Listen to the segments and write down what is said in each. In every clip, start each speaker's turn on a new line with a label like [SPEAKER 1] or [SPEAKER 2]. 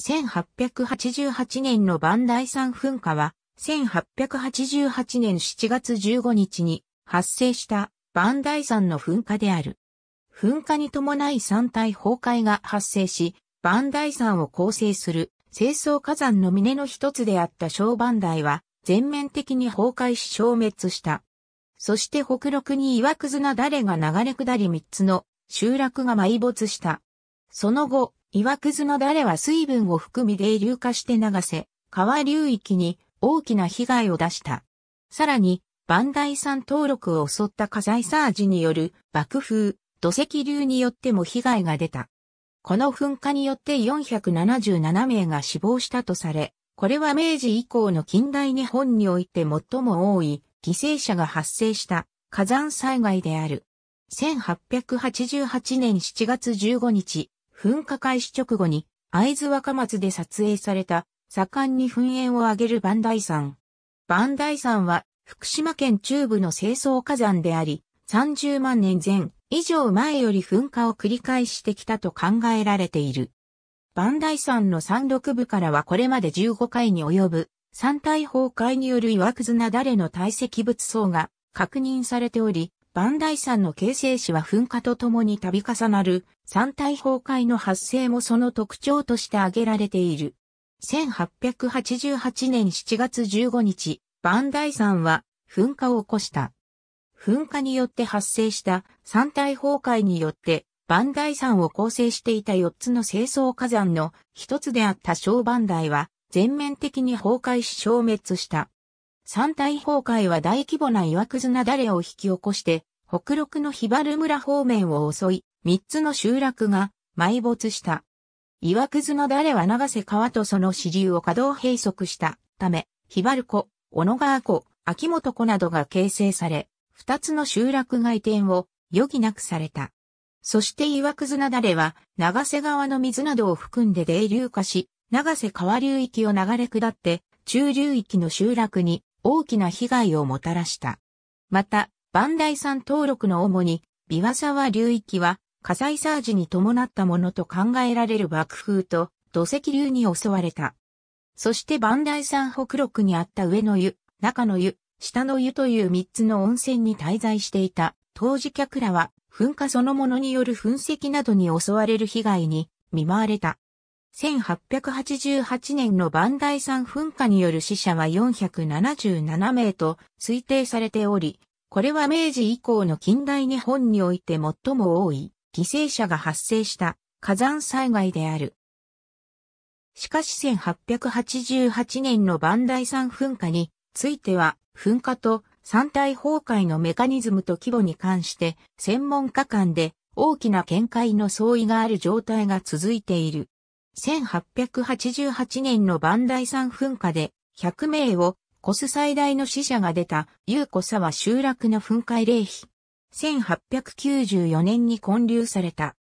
[SPEAKER 1] 1888年の磐梯山噴火は、1888年7月15日に発生した磐梯山の噴火である。噴火に伴い山体崩壊が発生し、磐梯山を構成する清掃火山の峰の一つであった小磐梯は全面的に崩壊し消滅した。そして北陸に岩くずなだれが流れ下り三つの集落が埋没した。その後、岩くずのだれは水分を含み泥流化して流せ、川流域に大きな被害を出した。さらに、万代山登録を襲った火災サージによる爆風、土石流によっても被害が出た。この噴火によって477名が死亡したとされ、これは明治以降の近代日本において最も多い犠牲者が発生した火山災害である。1888年7月15日、噴火開始直後に、会津若松で撮影された、盛んに噴煙を上げる磐梯山。磐梯山は、福島県中部の清掃火山であり、30万年前以上前より噴火を繰り返してきたと考えられている。磐梯山の山麓部からはこれまで15回に及ぶ山体崩壊による岩くずなだれの堆積物層が確認されており、バンダイ山の形成史は噴火とともに度重なる山体崩壊の発生もその特徴として挙げられている。1888年7月15日、バンダイ山は噴火を起こした。噴火によって発生した山体崩壊によってバンダイ山を構成していた4つの清掃火山の一つであった小バンダイは全面的に崩壊し消滅した。山体崩壊は大規模な岩くずなだれを引き起こして、北陸のバル村方面を襲い、三つの集落が埋没した。岩くずなだれは長瀬川とその支流を稼働閉塞したため、バル湖、小野川湖、秋元湖などが形成され、二つの集落外転を余儀なくされた。そして岩くずなだれは、長瀬川の水などを含んで泥流化し、長瀬川流域を流れ下って、中流域の集落に大きな被害をもたらした。また、磐梯山登録の主に、ワサ沢流域は火災サージに伴ったものと考えられる爆風と土石流に襲われた。そして磐梯山北麓にあった上の湯、中の湯、下の湯という三つの温泉に滞在していた当時客らは噴火そのものによる噴石などに襲われる被害に見舞われた。1888年の万代山噴火による死者は477名と推定されており、これは明治以降の近代日本において最も多い犠牲者が発生した火山災害である。しかし1888年の万代山噴火については噴火と山体崩壊のメカニズムと規模に関して専門家間で大きな見解の相違がある状態が続いている。1888年の万代山噴火で100名を越す最大の死者が出た有子沢集落の噴火霊碑。1894年に建立された。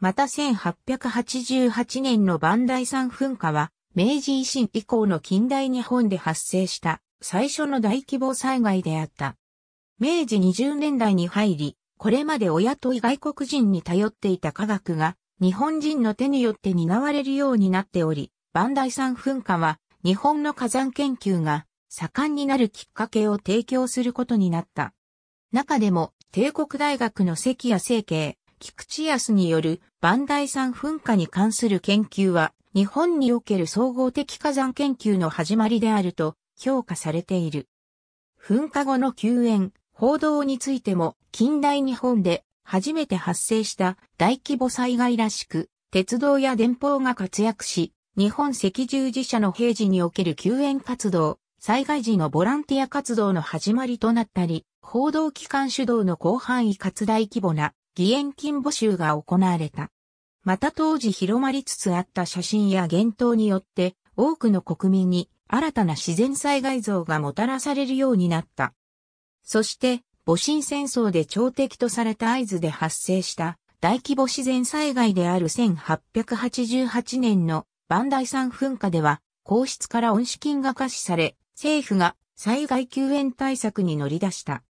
[SPEAKER 1] また1888年の万代山噴火は、明治維新以降の近代日本で発生した最初の大規模災害であった。明治20年代に入り、これまで親と外国人に頼っていた科学が日本人の手によって担われるようになっており、磐梯山噴火は日本の火山研究が盛んになるきっかけを提供することになった。中でも帝国大学の関谷政経、菊池康による磐梯山噴火に関する研究は日本における総合的火山研究の始まりであると評価されている。噴火後の救援、報道についても近代日本で初めて発生した大規模災害らしく、鉄道や電報が活躍し、日本赤十字社の平時における救援活動、災害時のボランティア活動の始まりとなったり、報道機関主導の広範囲かつ大規模な義援金募集が行われた。また当時広まりつつあった写真や言動によって多くの国民に新たな自然災害像がもたらされるようになった。そして戊辰戦争で朝敵とされた合図で発生した大規模自然災害である1888年の磐梯山噴火では、皇室から恩賜金が可視され、政府が災害救援対策に乗り出した。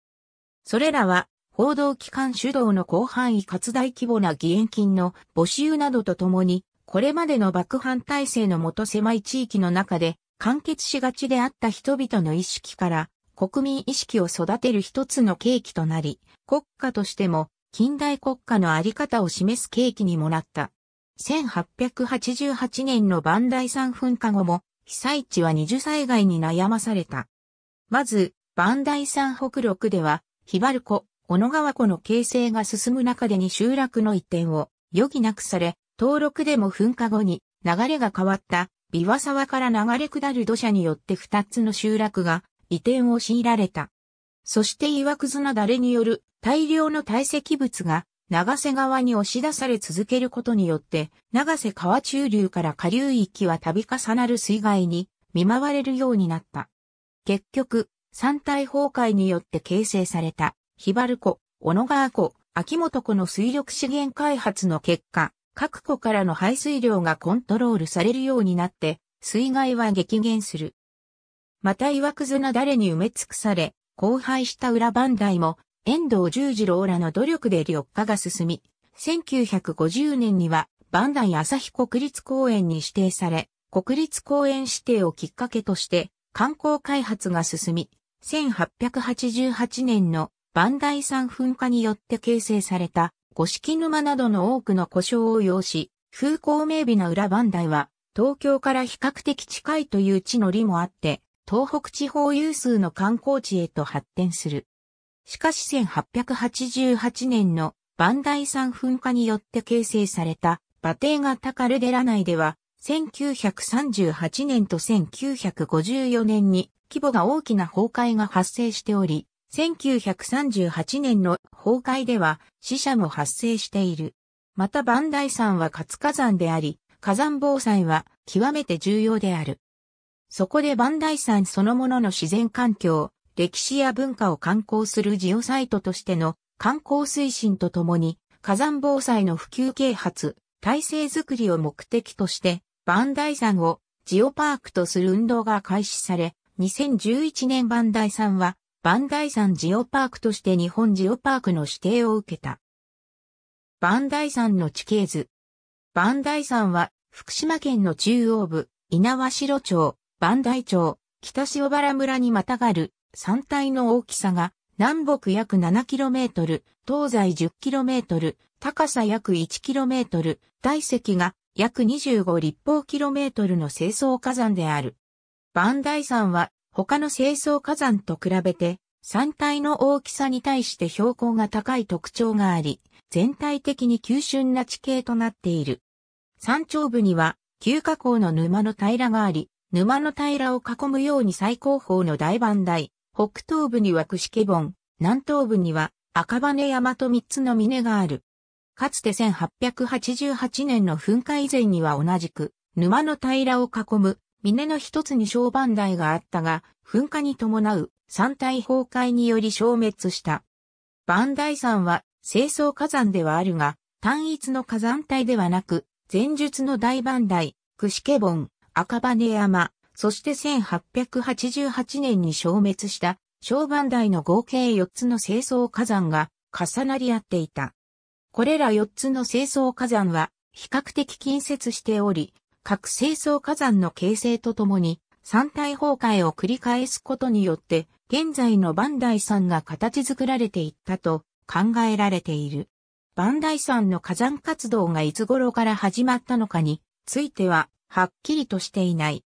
[SPEAKER 1] それらは、報道機関主導の広範囲かつ大規模な義援金の募集などとともに、これまでの爆破体制のもと狭い地域の中で完結しがちであった人々の意識から国民意識を育てる一つの契機となり、国家としても近代国家のあり方を示す契機にもなった。1888年の万代山噴火後も、被災地は二次災害に悩まされた。まず、万代山北陸では、ヒバル湖、小野川湖の形成が進む中でに集落の一点を余儀なくされ、登録でも噴火後に流れが変わった、琵琶沢から流れ下る土砂によって二つの集落が移転を強いられた。そして岩屑なだれによる大量の堆積物が長瀬川に押し出され続けることによって、長瀬川中流から下流域は度重なる水害に見舞われるようになった。結局、山体崩壊によって形成された、ヒバル湖、小野川湖、秋元湖の水力資源開発の結果、各湖からの排水量がコントロールされるようになって、水害は激減する。また岩くずな誰に埋め尽くされ、荒廃した裏磐梯も、遠藤十次郎らの努力で緑化が進み、1950年には、磐梯朝日国立公園に指定され、国立公園指定をきっかけとして、観光開発が進み、1888年の磐梯山噴火によって形成された、五色沼などの多くの故障を要し、風光明媚な裏磐梯は、東京から比較的近いという地の利もあって、東北地方有数の観光地へと発展する。しかし1888年の磐梯山噴火によって形成された馬蹄型カルデラ内では、1938年と1954年に規模が大きな崩壊が発生しており、1938年の崩壊では死者も発生している。また磐梯山は活火山であり、火山防災は極めて重要である。そこでダイ山そのものの自然環境、歴史や文化を観光するジオサイトとしての観光推進とともに、火山防災の普及啓発、体制づくりを目的として、ダイ山をジオパークとする運動が開始され、2011年ダイ山は、ダイ山ジオパークとして日本ジオパークの指定を受けた。ダイ山の地形図。ダイ山は、福島県の中央部、稲苗代町、万代町、北塩原村にまたがる山体の大きさが南北約 7km、東西 10km、高さ約 1km、体積が約25立方キロメートルの清掃火山である。万代山は他の清掃火山と比べて山体の大きさに対して標高が高い特徴があり、全体的に急峻な地形となっている。山頂部には、旧下降の沼の平らがあり、沼の平を囲むように最高峰の大番台、北東部には串家盆、南東部には赤羽山と三つの峰がある。かつて1888年の噴火以前には同じく、沼の平を囲む峰の一つに小番台があったが、噴火に伴う山体崩壊により消滅した。番台山は清掃火山ではあるが、単一の火山帯ではなく、前述の大番台、串家盆、赤羽山、そして1888年に消滅した小磐台の合計4つの清掃火山が重なり合っていた。これら4つの清掃火山は比較的近接しており、各清掃火山の形成とともに山体崩壊を繰り返すことによって現在の磐梯山が形作られていったと考えられている。磐梯山の火山活動がいつ頃から始まったのかについてははっきりとしていない。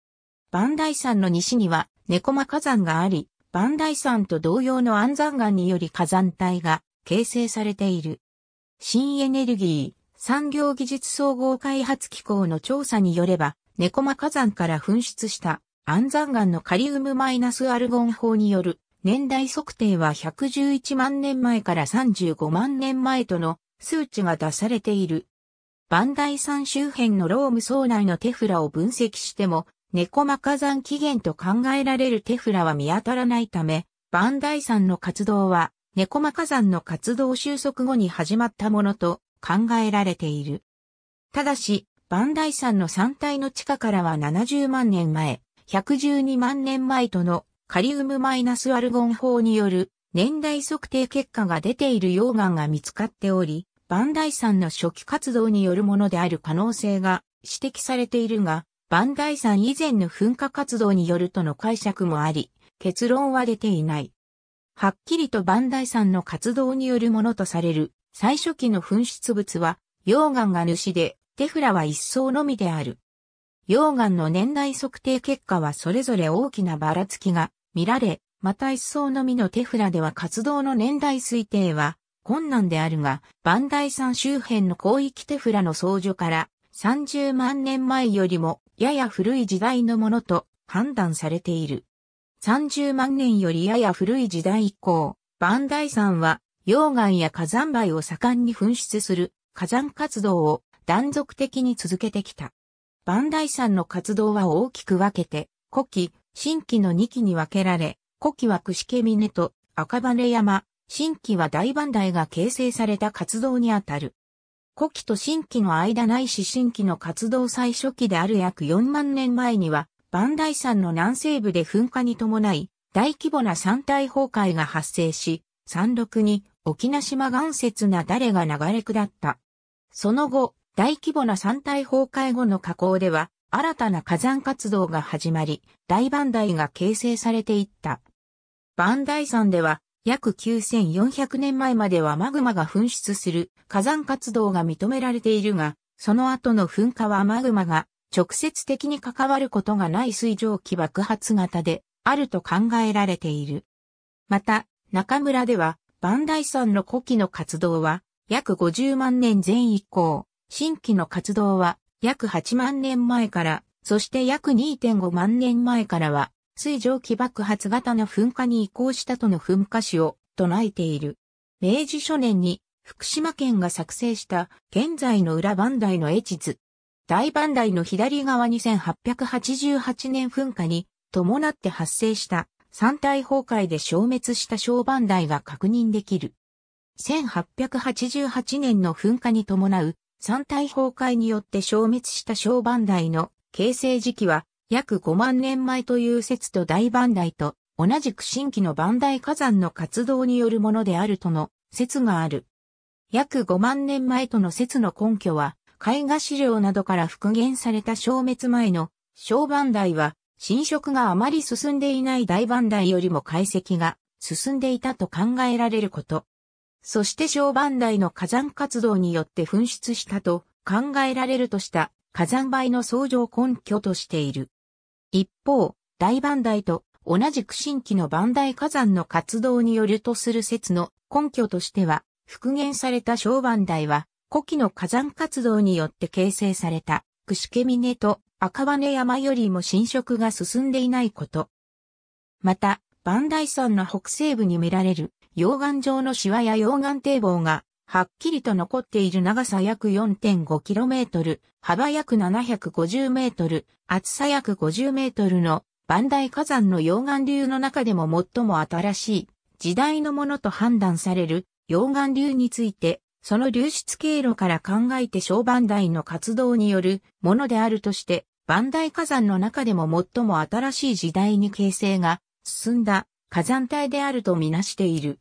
[SPEAKER 1] バンダイ山の西には猫間火山があり、バンダイ山と同様の安山岩により火山帯が形成されている。新エネルギー産業技術総合開発機構の調査によれば、猫間火山から噴出した安山岩のカリウムマイナスアルゴン法による年代測定は111万年前から35万年前との数値が出されている。バンダイ山周辺のローム層内のテフラを分析しても、ネコマ火山起源と考えられるテフラは見当たらないため、バンダイ山の活動は、ネコマ火山の活動収束後に始まったものと考えられている。ただし、バンダイ山の山体の地下からは70万年前、112万年前とのカリウムマイナスアルゴン法による年代測定結果が出ている溶岩が見つかっており、磐梯山の初期活動によるものである可能性が指摘されているが、磐梯山以前の噴火活動によるとの解釈もあり、結論は出ていない。はっきりと磐梯山の活動によるものとされる最初期の噴出物は、溶岩が主で、テフラは一層のみである。溶岩の年代測定結果はそれぞれ大きなばらつきが見られ、また一層のみのテフラでは活動の年代推定は困難であるが、バンダイ山周辺の広域テフラの創除から30万年前よりもやや古い時代のものと判断されている。30万年よりやや古い時代以降、バンダイ山は溶岩や火山灰を盛んに噴出する火山活動を断続的に続けてきた。バンダイ山の活動は大きく分けて、古希、新規の2期に分けられ、古希は串ケ峰と赤羽山、新規は大番台が形成された活動にあたる。古希と新規の間ないし新規の活動最初期である約4万年前には、磐梯山の南西部で噴火に伴い、大規模な山体崩壊が発生し、山麓に沖縄島岩雪な誰が流れ下った。その後、大規模な山体崩壊後の河口では、新たな火山活動が始まり、大磐梯が形成されていった。磐梯山では、約9400年前まではマグマが噴出する火山活動が認められているが、その後の噴火はマグマが直接的に関わることがない水蒸気爆発型であると考えられている。また、中村では、バンダイ山の古希の活動は約50万年前以降、新規の活動は約8万年前から、そして約2.5万年前からは水蒸気爆発型の噴火に移行したとの噴火史を唱えている。明治初年に福島県が作成した現在の裏磐梯の絵地図。大磐梯の左側に1888年噴火に伴って発生した山体崩壊で消滅した小磐梯が確認できる。1888年の噴火に伴う山体崩壊によって消滅した小磐梯の形成時期は約5万年前という説と大万代と同じく新規の万代火山の活動によるものであるとの説がある。約5万年前との説の根拠は、絵画資料などから復元された消滅前の小磐梯は侵食があまり進んでいない大万代よりも解析が進んでいたと考えられること。そして小磐梯の火山活動によって噴出したと考えられるとした火山灰の相乗根拠としている。一方、大磐梯と同じく新規の磐梯火山の活動によるとする説の根拠としては、復元された小磐梯は、古希の火山活動によって形成された、串毛峰と赤羽山よりも侵食が進んでいないこと。また、磐梯山の北西部に見られる、溶岩状のシワや溶岩堤防がはっきりと残っている長さ約 4.5km、幅約 750m、厚さ約 50m の万代火山の溶岩流の中でも最も新しい時代のものと判断される溶岩流について、その流出経路から考えて小万代の活動によるものであるとして、万代火山の中でも最も新しい時代に形成が進んだ火山帯であるとみなしている。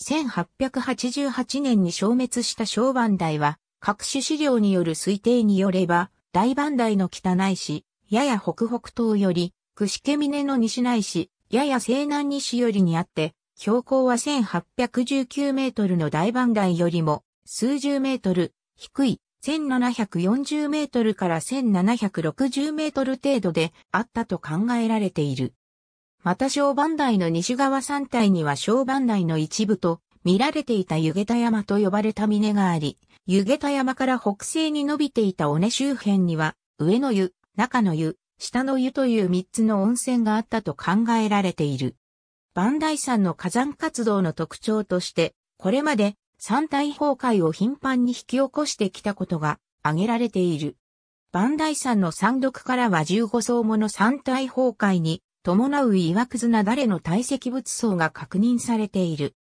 [SPEAKER 1] 1888年に消滅した小番台は、各種資料による推定によれば、大番台の北内市、やや北北東より、串毛峰の西内市、やや西南西よりにあって、標高は1819メートルの大番台よりも、数十メートル、低い、1740メートルから1760メートル程度であったと考えられている。また小磐台の西側山体には小磐台の一部と見られていた湯下山と呼ばれた峰があり、湯下山から北西に伸びていた尾根周辺には、上の湯、中の湯、下の湯という三つの温泉があったと考えられている。磐梯山の火山活動の特徴として、これまで山体崩壊を頻繁に引き起こしてきたことが挙げられている。磐梯山の山麓からは15層もの山体崩壊に伴う岩くずなだれの堆積物層が確認されている。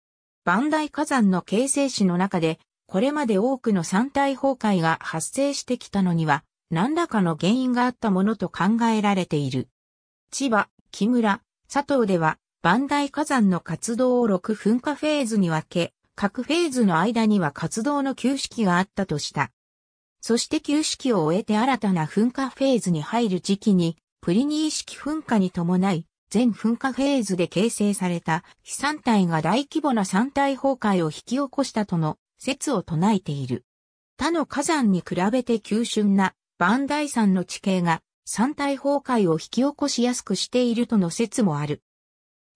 [SPEAKER 1] 磐梯火山の形成史の中で、これまで多くの山体崩壊が発生してきたのには、何らかの原因があったものと考えられている。千葉、木村、佐藤では、磐梯火山の活動を6噴火フェーズに分け、各フェーズの間には活動の休止期があったとした。そして休止期を終えて新たな噴火フェーズに入る時期に、プリニー式噴火に伴い、全噴火フェーズで形成された非山体が大規模な山体崩壊を引き起こしたとの説を唱えている。他の火山に比べて急峻な万代山の地形が山体崩壊を引き起こしやすくしているとの説もある。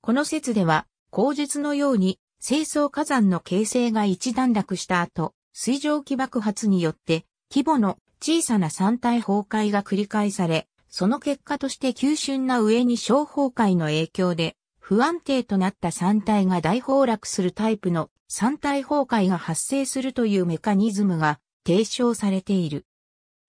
[SPEAKER 1] この説では、口述のように清掃火山の形成が一段落した後、水蒸気爆発によって規模の小さな山体崩壊が繰り返され、その結果として急峻な上に小崩壊の影響で不安定となった山体が大崩落するタイプの山体崩壊が発生するというメカニズムが提唱されている。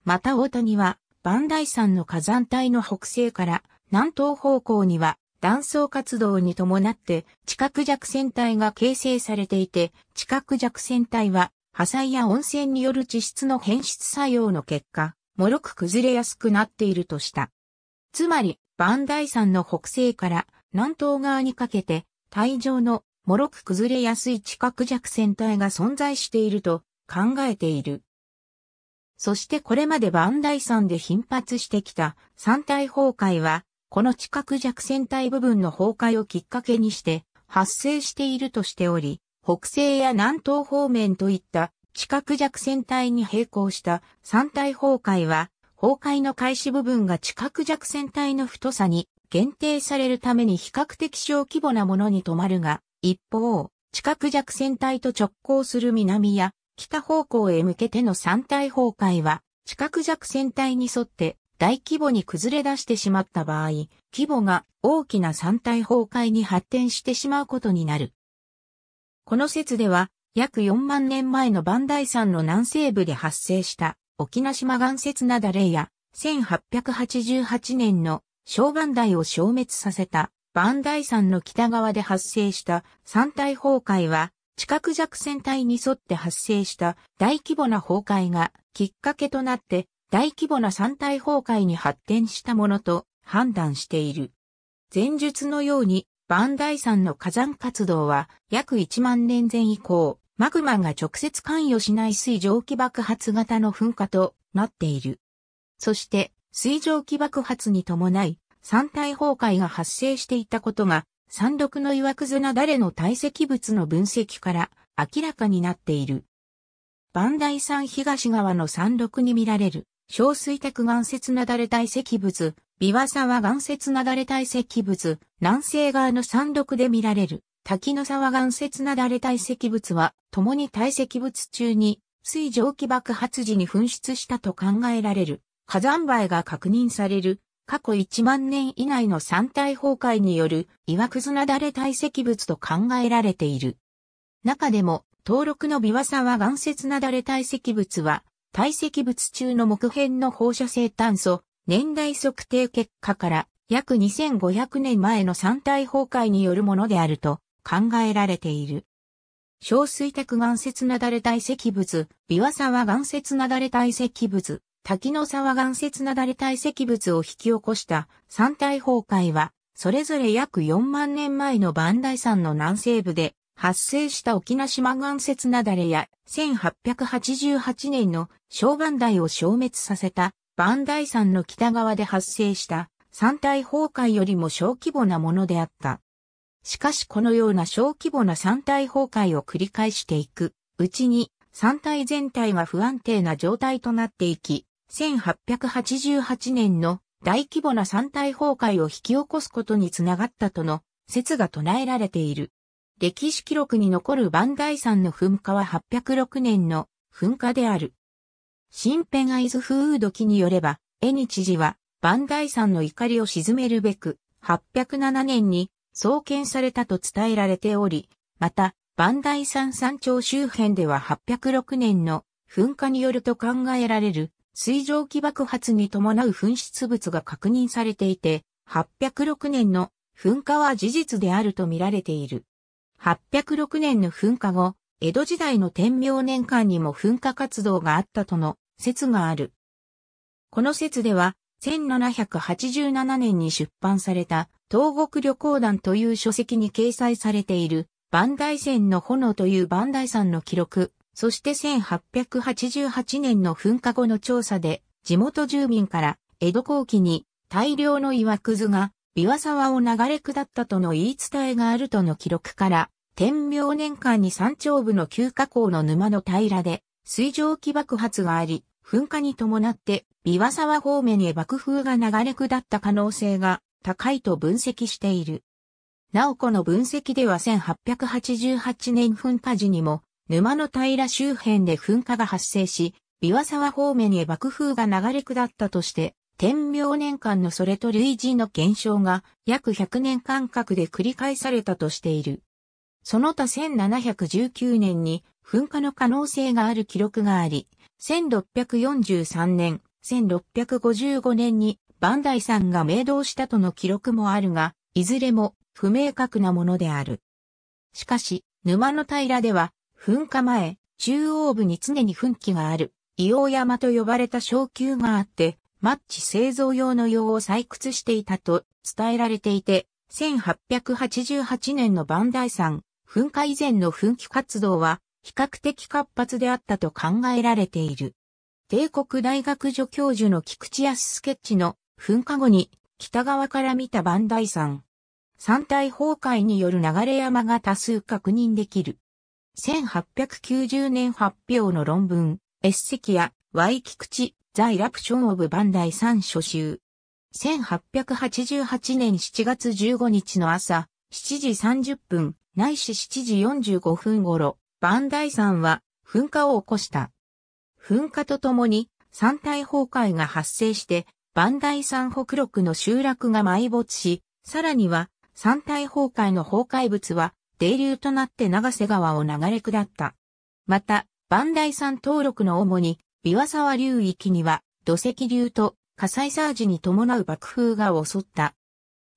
[SPEAKER 1] また大谷は、磐梯山の火山帯の北西から南東方向には断層活動に伴って地殻弱線帯が形成されていて、地殻弱線帯は破砕や温泉による地質の変質作用の結果、もろく崩れやすくなっているとした。つまり、磐梯山の北西から南東側にかけて、体状のもろく崩れやすい地殻弱線帯が存在していると考えている。そしてこれまで磐梯山で頻発してきた山体崩壊は、この地殻弱線帯部分の崩壊をきっかけにして発生しているとしており、北西や南東方面といった地殻弱線隊に並行した三体崩壊は、崩壊の開始部分が地殻弱線隊の太さに限定されるために比較的小規模なものに止まるが、一方、地殻弱線隊と直行する南や北方向へ向けての三体崩壊は、地殻弱線隊に沿って大規模に崩れ出してしまった場合、規模が大きな三体崩壊に発展してしまうことになる。この説では、約4万年前の磐梯山の南西部で発生した沖縄島岩雪なだれや、1888年の小磐台を消滅させた磐梯山の北側で発生した山体崩壊は、地殻弱線帯に沿って発生した大規模な崩壊がきっかけとなって大規模な山体崩壊に発展したものと判断している。前述のように磐梯山の火山活動は約1万年前以降、マグマが直接関与しない水蒸気爆発型の噴火となっている。そして、水蒸気爆発に伴い、山体崩壊が発生していたことが、山麓の岩くずなだれの堆積物の分析から明らかになっている。磐梯山東側の山麓に見られる、小水宅岩雪なだれ堆積物、琵琶沢岩雪なだれ堆積物、南西側の山麓で見られる、滝の沢岩雪なだれ堆積物は、共に堆積物中に、水蒸気爆発時に噴出したと考えられる。火山灰が確認される。過去1万年以内の山体崩壊による岩屑なだれ堆積物と考えられている。中でも、登録の琵琶沢岩雪なだれ堆積物は、堆積物中の木片の放射性炭素、年代測定結果から約2500年前の山体崩壊によるものであると考えられている。小水卓岩石なだれ堆積物、琵琶沢岩石なだれ堆積物、滝の沢岩石なだれ堆積物を引き起こした山体崩壊は、それぞれ約4万年前の磐梯山の南西部で発生した沖縄島岩石なだれや1888年の小磐台を消滅させた磐梯山の北側で発生した山体崩壊よりも小規模なものであった。しかしこのような小規模な山体崩壊を繰り返していくうちに山体全体が不安定な状態となっていき、1888年の大規模な山体崩壊を引き起こすことにつながったとの説が唱えられている。歴史記録に残る万代山の噴火は806年の噴火である。新ペガイズフード記によれば、エニ知事は万代山の怒りを鎮めるべく、807年に創建されたと伝えられており、また、磐梯山山頂周辺では806年の噴火によると考えられる水蒸気爆発に伴う噴出物が確認されていて、806年の噴火は事実であると見られている。806年の噴火後、江戸時代の天明年間にも噴火活動があったとの説がある。この説では、1787年に出版された東国旅行団という書籍に掲載されている万代山の炎という万代山の記録、そして1888年の噴火後の調査で地元住民から江戸後期に大量の岩屑が琵琶沢を流れ下ったとの言い伝えがあるとの記録から天明年間に山頂部の急河口の沼の平らで水蒸気爆発があり、噴火に伴って、琵琶沢方面へ爆風が流れ下った可能性が高いと分析している。なおこの分析では1888年噴火時にも、沼の平周辺で噴火が発生し、琵琶沢方面へ爆風が流れ下ったとして、天明年間のそれと類似の現象が約100年間隔で繰り返されたとしている。その他1719年に噴火の可能性がある記録があり、1643年、1655年にバンダイさんが明動したとの記録もあるが、いずれも不明確なものである。しかし、沼の平では、噴火前、中央部に常に噴気がある、硫黄山と呼ばれた小級があって、マッチ製造用の硫黄を採掘していたと伝えられていて、1888年のバンダイ山、噴火以前の噴気活動は、比較的活発であったと考えられている。帝国大学助教授の菊池康スケッチの噴火後に北側から見た万代山。山体崩壊による流れ山が多数確認できる。1890年発表の論文、エッセキア、ワイキクチ、ザイラプションオブバンダイ3初集。1888年7月15日の朝、7時30分、ないし7時45分頃、磐梯山は噴火を起こした。噴火とともに山体崩壊が発生して磐梯山北麓の集落が埋没し、さらには山体崩壊の崩壊物は泥流となって長瀬川を流れ下った。また、磐梯山登録の主に、琵琶沢流域には土石流と火災サージに伴う爆風が襲った。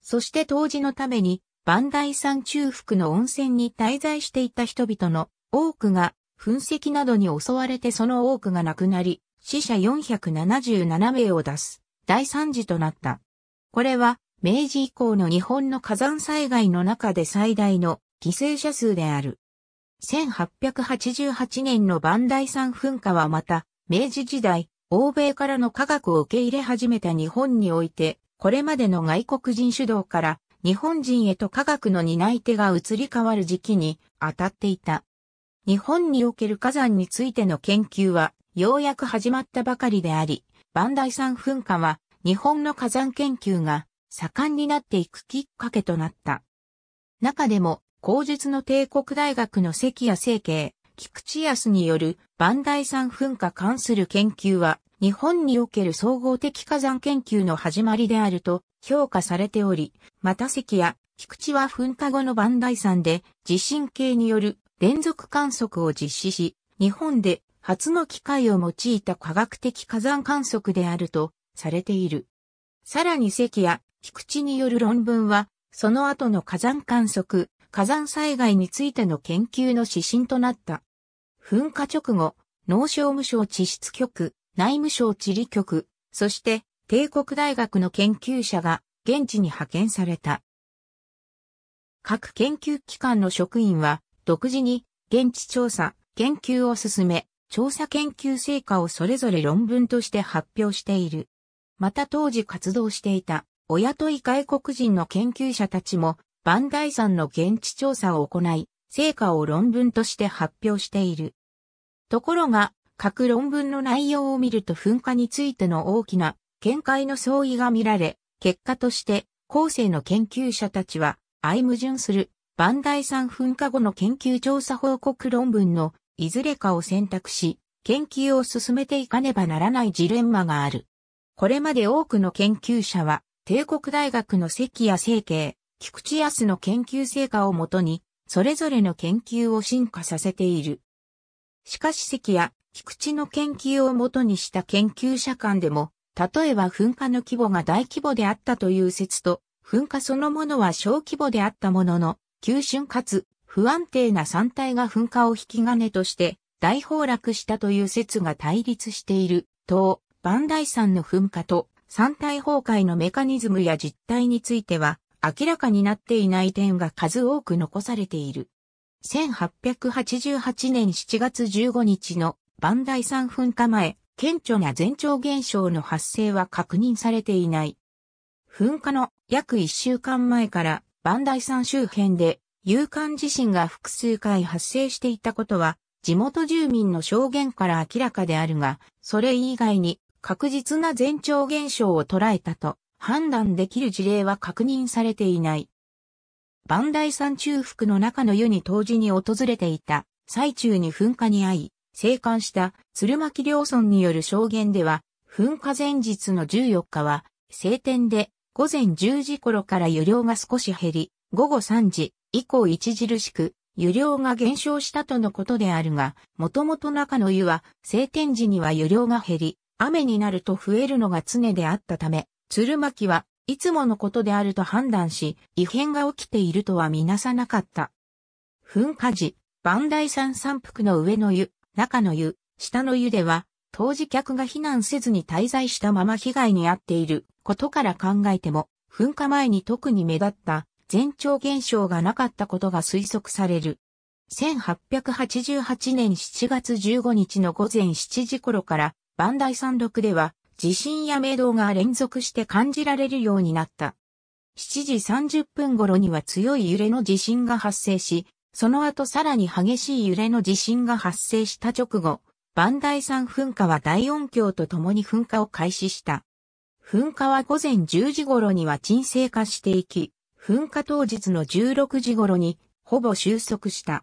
[SPEAKER 1] そして当時のために、磐梯山中腹の温泉に滞在していた人々の多くが噴石などに襲われてその多くが亡くなり、死者477名を出す大惨事となった。これは明治以降の日本の火山災害の中で最大の犠牲者数である。1888年の万代山噴火はまた、明治時代、欧米からの科学を受け入れ始めた日本において、これまでの外国人主導から日本人へと科学の担い手が移り変わる時期に当たっていた。日本における火山についての研究は、ようやく始まったばかりであり、磐梯山噴火は、日本の火山研究が盛んになっていくきっかけとなった。中でも、後述の帝国大学の関谷成慶、菊池康による磐梯山噴火関する研究は、日本における総合的火山研究の始まりであると評価されており、また関谷、菊池は噴火後の磐梯山で地震計による連続観測を実施し、日本で初の機械を用いた科学的火山観測であるとされている。さらに関や菊池による論文は、その後の火山観測、火山災害についての研究の指針となった。噴火直後、農商務省地質局、内務省地理局、そして帝国大学の研究者が現地に派遣された。各研究機関の職員は独自に現地調査、研究を進め、調査研究成果をそれぞれ論文として発表している。また当時活動していた、お雇い外国人の研究者たちも、バンダイ山の現地調査を行い、成果を論文として発表している。ところが、各論文の内容を見ると噴火についての大きな見解の相違が見られ、結果として、後世の研究者たちは、相矛盾する磐梯山噴火後の研究調査報告論文のいずれかを選択し、研究を進めていかねばならないジレンマがある。これまで多くの研究者は、帝国大学の関谷成慶、菊池康の研究成果をもとに、それぞれの研究を進化させている。しかし関谷、菊池の研究をもとにした研究者間でも、例えば噴火の規模が大規模であったという説と、噴火そのものは小規模であったものの、急峻かつ不安定な山体が噴火を引き金として大崩落したという説が対立している。東、磐梯山の噴火と山体崩壊のメカニズムや実態については明らかになっていない点が数多く残されている。1888年7月15日の磐梯山噴火前、顕著な前兆現象の発生は確認されていない。噴火の約1週間前からダイ山周辺で、有感地震が複数回発生していたことは、地元住民の証言から明らかであるが、それ以外に確実な前兆現象を捉えたと判断できる事例は確認されていない。ダイ山中腹の中の湯に当時に訪れていた最中に噴火に遭い、生還した鶴巻両村による証言では、噴火前日の14日は晴天で午前10時頃から湯量が少し減り、午後3時以降著しく湯量が減少したとのことであるが、もともと中の湯は晴天時には湯量が減り、雨になると増えるのが常であったため、鶴巻はいつものことであると判断し、異変が起きているとはみなさなかった。噴火時、磐梯山山腹の上の湯、中の湯、下の湯では、当時客が避難せずに滞在したまま被害に遭っていることから考えても、噴火前に特に目立った前兆現象がなかったことが推測される。1888年7月15日の午前7時頃から、磐梯山麓では、地震や明動が連続して感じられるようになった。7時30分頃には強い揺れの地震が発生し、その後さらに激しい揺れの地震が発生した直後、磐梯山噴火は大音響とともに噴火を開始した。噴火は午前10時頃には沈静化していき、噴火当日の16時頃にほぼ収束した。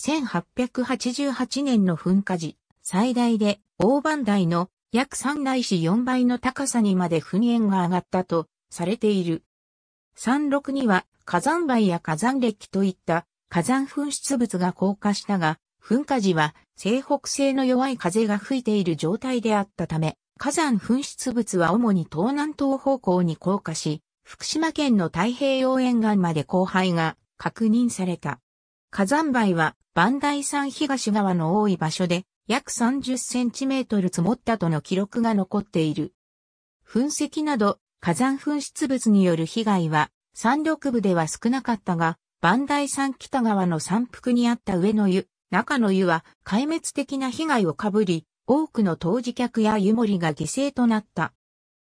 [SPEAKER 1] 1888年の噴火時、最大で大番台の約3内し4倍の高さにまで噴煙が上がったとされている。山麓には火山灰や火山礫といった火山噴出物が降下したが、噴火時は西北西の弱い風が吹いている状態であったため、火山噴出物は主に東南東方向に降下し、福島県の太平洋沿岸まで降灰が確認された。火山灰は、磐梯山東側の多い場所で、約30センチメートル積もったとの記録が残っている。噴石など、火山噴出物による被害は、山陸部では少なかったが、磐梯山北側の山腹にあった上の湯、中の湯は壊滅的な被害をかぶり、多くの当事客や湯守が犠牲となった。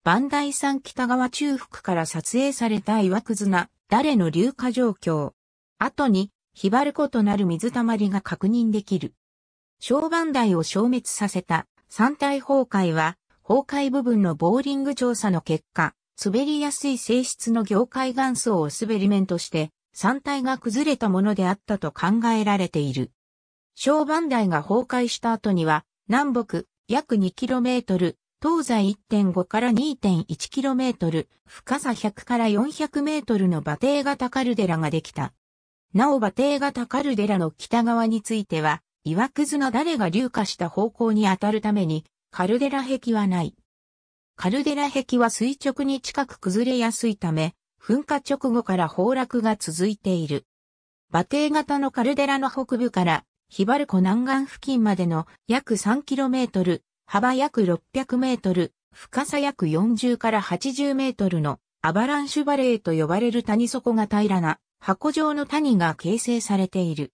[SPEAKER 1] 磐梯山北側中腹から撮影された岩くずな、誰の流下状況。後に、ひばることなる水たまりが確認できる。小磐台を消滅させた山体崩壊は、崩壊部分のボーリング調査の結果、滑りやすい性質の業界岩層を滑り面として、山体が崩れたものであったと考えられている。小磐台が崩壊した後には、南北約 2km、東西1.5から 2.1km、深さ100から 400m の馬蹄型カルデラができた。なお馬蹄型カルデラの北側については、岩屑の誰が流下した方向に当たるために、カルデラ壁はない。カルデラ壁は垂直に近く崩れやすいため、噴火直後から崩落が続いている。馬蹄型のカルデラの北部からヒバル湖南岸付近までの約 3km、幅約 600m、深さ約40から80メートルのアバランシュバレーと呼ばれる谷底が平らな箱状の谷が形成されている。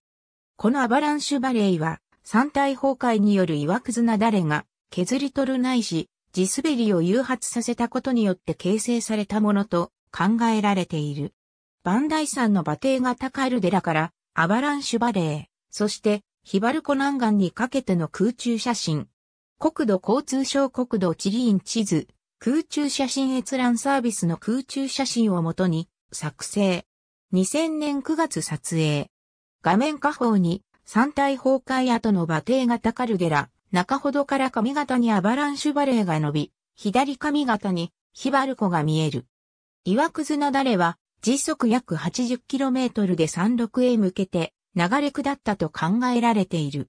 [SPEAKER 1] このアバランシュバレーは山体崩壊による岩くずなだれが削り取るないし地滑りを誘発させたことによって形成されたものと考えられている。バンダイ山の馬蹄が高ルデ寺からアバランシュバレー、そしてヒバルコ南岸にかけての空中写真。国土交通省国土地理院地図、空中写真閲覧サービスの空中写真をもとに作成。2000年9月撮影。画面下方に山体崩壊跡の馬蹄型カルデラ、中ほどから髪型にアバランシュバレーが伸び、左髪型にヒバルコが見える。岩屑なだれは時速約 80km で山麓へ向けて流れ下ったと考えられている。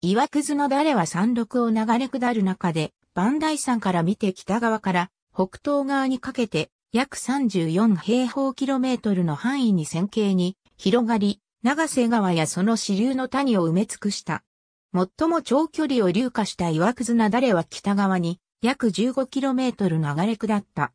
[SPEAKER 1] 岩屑の誰は山麓を流れ下る中で、磐梯山から見て北側から北東側にかけて約34平方キロメートルの範囲に線形に広がり、長瀬川やその支流の谷を埋め尽くした。最も長距離を流下した岩屑な誰は北側に約1 5トル流れ下った。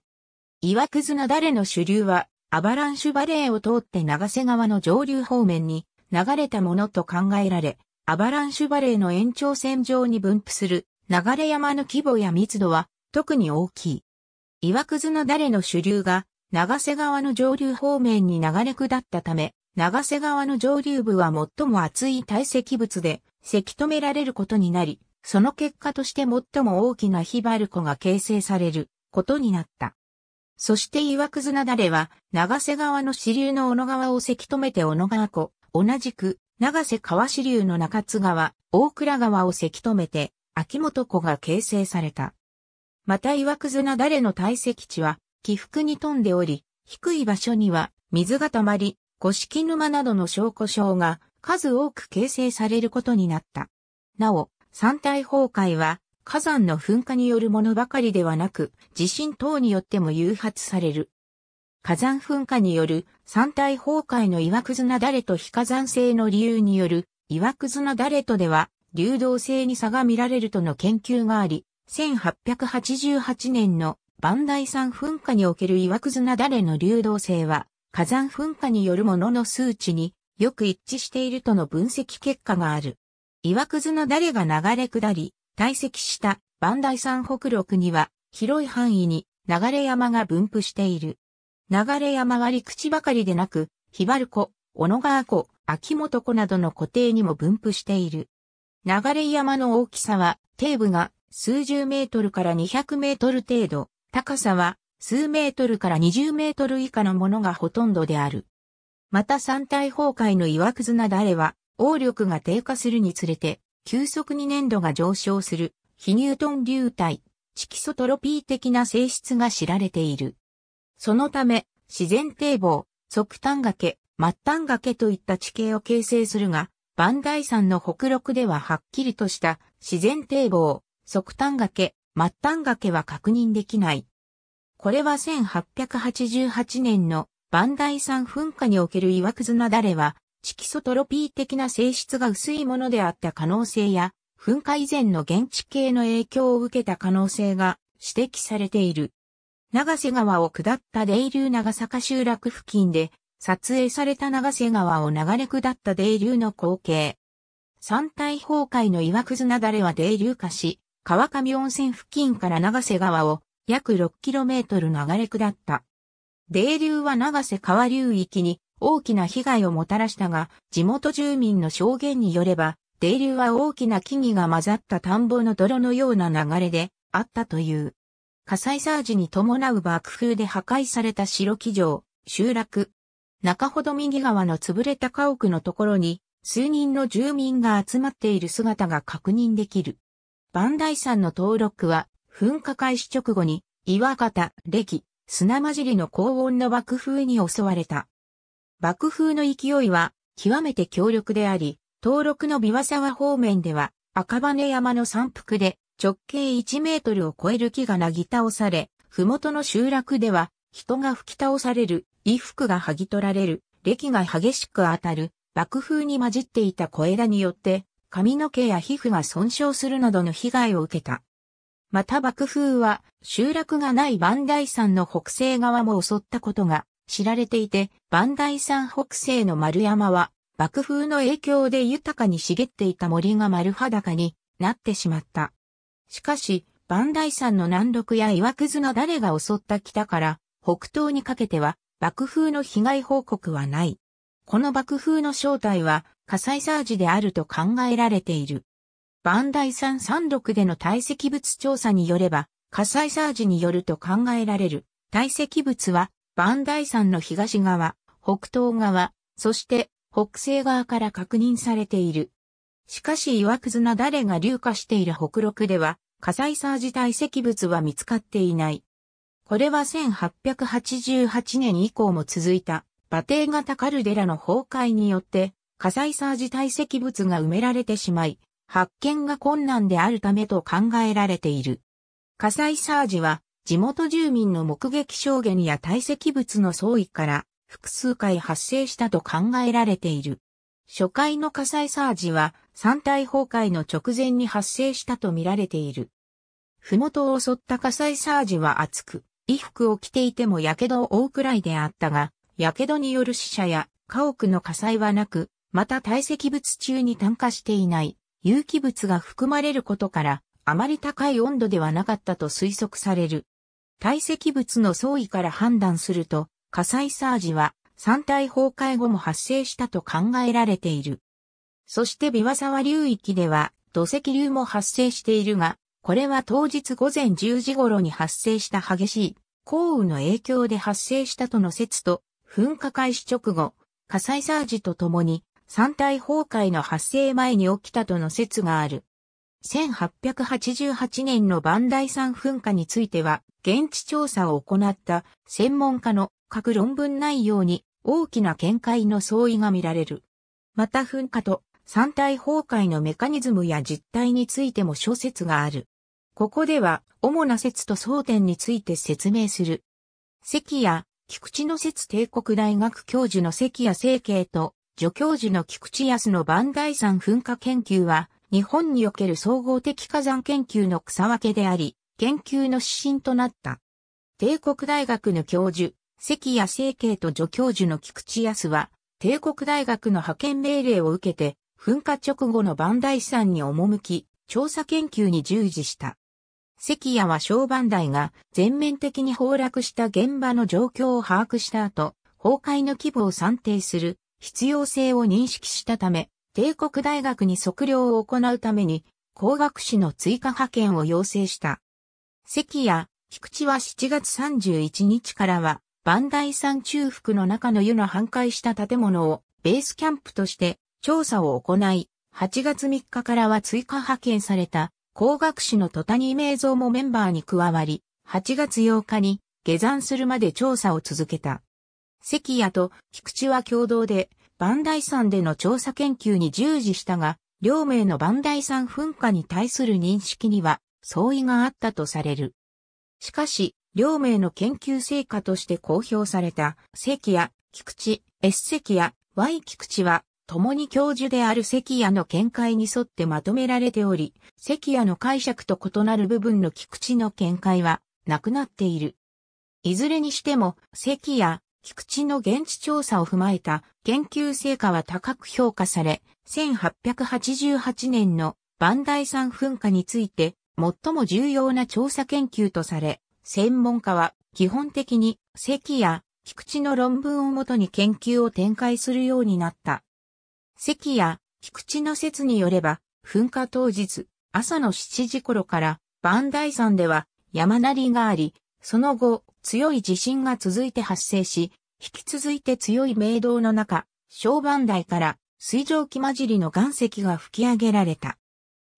[SPEAKER 1] 岩屑な誰の主流はアバランシュバレーを通って長瀬川の上流方面に流れたものと考えられ、アバランシュバレーの延長線上に分布する流れ山の規模や密度は特に大きい。岩屑のれの主流が長瀬川の上流方面に流れ下ったため、長瀬川の上流部は最も厚い堆積物で、せき止められることになり、その結果として最も大きなヒバルコが形成されることになった。そして岩屑なだれは、長瀬川の支流の小野川をせき止めて小野川湖、同じく、長瀬川支流の中津川、大倉川をせき止めて、秋元湖が形成された。また岩くずなだれの堆積地は、起伏に富んでおり、低い場所には水が溜まり、五色沼などの小故礁が数多く形成されることになった。なお、山体崩壊は火山の噴火によるものばかりではなく、地震等によっても誘発される。火山噴火による山体崩壊の岩屑なだれと非火山性の理由による岩屑なだれとでは流動性に差が見られるとの研究があり、1888年の磐梯山噴火における岩屑なだれの流動性は火山噴火によるものの数値によく一致しているとの分析結果がある。岩屑なだれが流れ下り、堆積した磐梯山北陸には広い範囲に流れ山が分布している。流れや割り口ばかりでなく、ひばる湖、小野川湖、秋元湖などの湖底にも分布している。流れ山の大きさは、底部が数十メートルから200メートル程度、高さは数メートルから20メートル以下のものがほとんどである。また山体崩壊の岩くずなだれは、応力が低下するにつれて、急速に粘度が上昇する、非ニュートン流体、チキソトロピー的な性質が知られている。そのため、自然堤防、側端崖、末端崖といった地形を形成するが、磐梯山の北麓でははっきりとした自然堤防、側端崖、末端崖は確認できない。これは1888年の磐梯山噴火における岩くずなだれは、色素トロピー的な性質が薄いものであった可能性や、噴火以前の現地系の影響を受けた可能性が指摘されている。長瀬川を下った泥流長坂集落付近で撮影された長瀬川を流れ下った泥流の光景。山体崩壊の岩屑なだれは泥流化し、川上温泉付近から長瀬川を約 6km 流れ下った。泥流は長瀬川流域に大きな被害をもたらしたが、地元住民の証言によれば、泥流は大きな木々が混ざった田んぼの泥のような流れであったという。火災サージに伴う爆風で破壊された白木城、集落。中ほど右側の潰れた家屋のところに、数人の住民が集まっている姿が確認できる。磐梯山の登録は、噴火開始直後に、岩形、歴、砂混じりの高温の爆風に襲われた。爆風の勢いは、極めて強力であり、登録の琵琶沢方面では、赤羽山の山腹で、直径1メートルを超える木がなぎ倒され、麓の集落では、人が吹き倒される、衣服が剥ぎ取られる、歴が激しく当たる、爆風に混じっていた小枝によって、髪の毛や皮膚が損傷するなどの被害を受けた。また爆風は、集落がない磐梯山の北西側も襲ったことが知られていて、磐梯山北西の丸山は、爆風の影響で豊かに茂っていた森が丸裸になってしまった。しかし、磐梯山の南麓や岩屑のが誰が襲った北から北東にかけては爆風の被害報告はない。この爆風の正体は火災サージであると考えられている。磐梯山山麓での堆積物調査によれば、火災サージによると考えられる堆積物は、磐梯山の東側、北東側、そして北西側から確認されている。しかし岩くな誰が流下している北陸では、火災サージ堆積物は見つかっていない。これは1888年以降も続いた、馬蹄型カルデラの崩壊によって、火災サージ堆積物が埋められてしまい、発見が困難であるためと考えられている。火災サージは、地元住民の目撃証言や堆積物の相違から、複数回発生したと考えられている。初回の火災サージは、山体崩壊の直前に発生したと見られている。麓を襲った火災サージは厚く、衣服を着ていても火傷を負うくらいであったが、火傷による死者や家屋の火災はなく、また堆積物中に炭化していない有機物が含まれることから、あまり高い温度ではなかったと推測される。堆積物の相違から判断すると、火災サージは山体崩壊後も発生したと考えられている。そして琵琶沢流域では土石流も発生しているが、これは当日午前10時頃に発生した激しい降雨の影響で発生したとの説と、噴火開始直後、火災サージとともに山体崩壊の発生前に起きたとの説がある。1888年の磐梯山噴火については、現地調査を行った専門家の各論文内容に大きな見解の相違が見られる。また噴火と山体崩壊のメカニズムや実態についても諸説がある。ここでは主な説と争点について説明する。関谷、菊池の説帝国大学教授の関谷成慶と助教授の菊池康の磐梯山噴火研究は日本における総合的火山研究の草分けであり、研究の指針となった。帝国大学の教授、関谷成慶と助教授の菊池康は、帝国大学の派遣命令を受けて、噴火直後の万代山に赴き、調査研究に従事した。関谷は小万代が全面的に崩落した現場の状況を把握した後、崩壊の規模を算定する必要性を認識したため、帝国大学に測量を行うために工学士の追加派遣を要請した。関谷、菊池は7月31日からは、万代山中腹の中の湯の半壊した建物をベースキャンプとして調査を行い、8月3日からは追加派遣された工学士の戸谷名蔵もメンバーに加わり、8月8日に下山するまで調査を続けた。関谷と菊池は共同で、万代山での調査研究に従事したが、両名の万代山噴火に対する認識には相違があったとされる。しかし、両名の研究成果として公表された、関谷、菊池、S 関谷、Y 菊池は、共に教授である関谷の見解に沿ってまとめられており、関谷の解釈と異なる部分の菊池の見解はなくなっている。いずれにしても、関谷、菊池の現地調査を踏まえた研究成果は高く評価され、1888年の磐梯山噴火について最も重要な調査研究とされ、専門家は基本的に関や菊池の論文をもとに研究を展開するようになった。関や菊池の説によれば、噴火当日、朝の7時頃から、万代山では山なりがあり、その後、強い地震が続いて発生し、引き続いて強い明動の中、小万台から水蒸気混じりの岩石が吹き上げられた。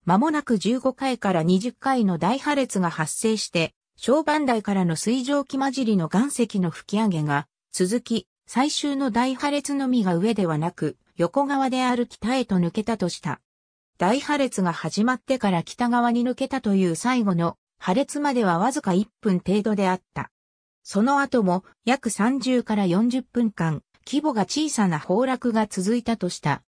[SPEAKER 1] 間もなく15回から20回の大破裂が発生して、小万台からの水蒸気混じりの岩石の吹き上げが続き、最終の大破裂のみが上ではなく、横側である北へと抜けたとした。大破裂が始まってから北側に抜けたという最後の破裂まではわずか1分程度であった。その後も約30から40分間、規模が小さな崩落が続いたとした。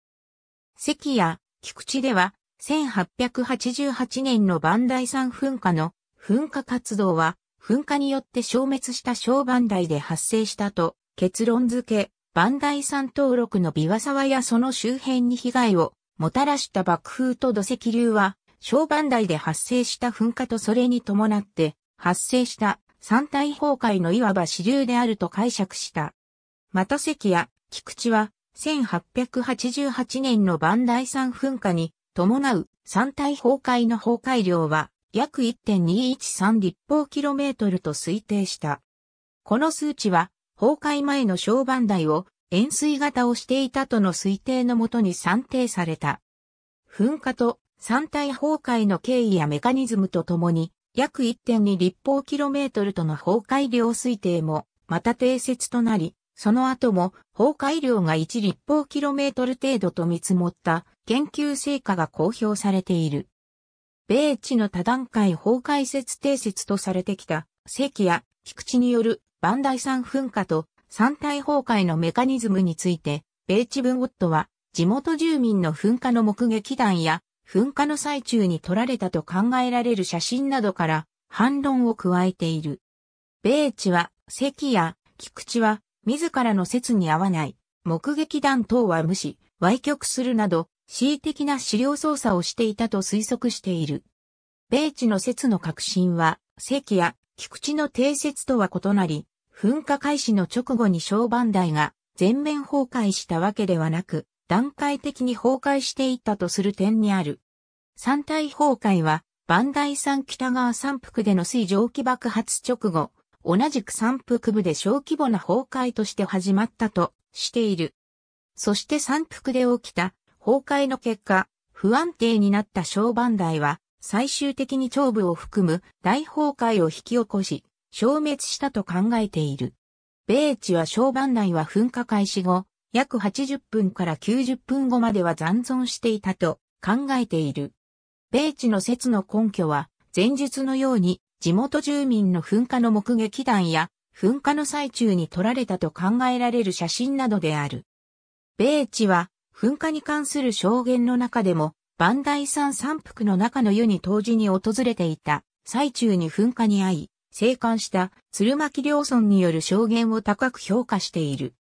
[SPEAKER 1] 関や菊池では1888年の磐梯山噴火の噴火活動は噴火によって消滅した小磐梯で発生したと結論付け万代山登録の琵琶沢やその周辺に被害をもたらした爆風と土石流は、小万代で発生した噴火とそれに伴って発生した山体崩壊のいわば支流であると解釈した。また関や菊池は1888年の万代山噴火に伴う山体崩壊の崩壊量は約1.213立方キロメートルと推定した。この数値は崩壊前の小番台を円錐型をしていたとの推定のもとに算定された。噴火と山体崩壊の経緯やメカニズムとともに、約1.2立方キロメートルとの崩壊量推定も、また定説となり、その後も崩壊量が1立方キロメートル程度と見積もった研究成果が公表されている。米地の多段階崩壊説定説とされてきた、関や菊池による磐梯山噴火と山体崩壊のメカニズムについて、米地文夫は、地元住民の噴火の目撃談や、噴火の最中に撮られたと考えられる写真などから、反論を加えている。米地は、関や菊池は、自らの説に合わない、目撃談等は無視、歪曲するなど、恣意的な資料操作をしていたと推測している。米地の説の核心は、関や菊池の定説とは異なり、噴火開始の直後に小磐台が全面崩壊したわけではなく、段階的に崩壊していったとする点にある。山体崩壊は、磐台山北側山腹での水蒸気爆発直後、同じく山腹部で小規模な崩壊として始まったとしている。そして山腹で起きた崩壊の結果、不安定になった小磐台は最終的に長部を含む大崩壊を引き起こし、消滅したと考えている。米地は小盤内は噴火開始後、約80分から90分後までは残存していたと考えている。米地の説の根拠は、前述のように地元住民の噴火の目撃談や噴火の最中に撮られたと考えられる写真などである。米地は噴火に関する証言の中でも磐梯山山腹の中の湯に当時に訪れていた最中に噴火に遭い、生還した鶴巻良村による証言を高く評価している。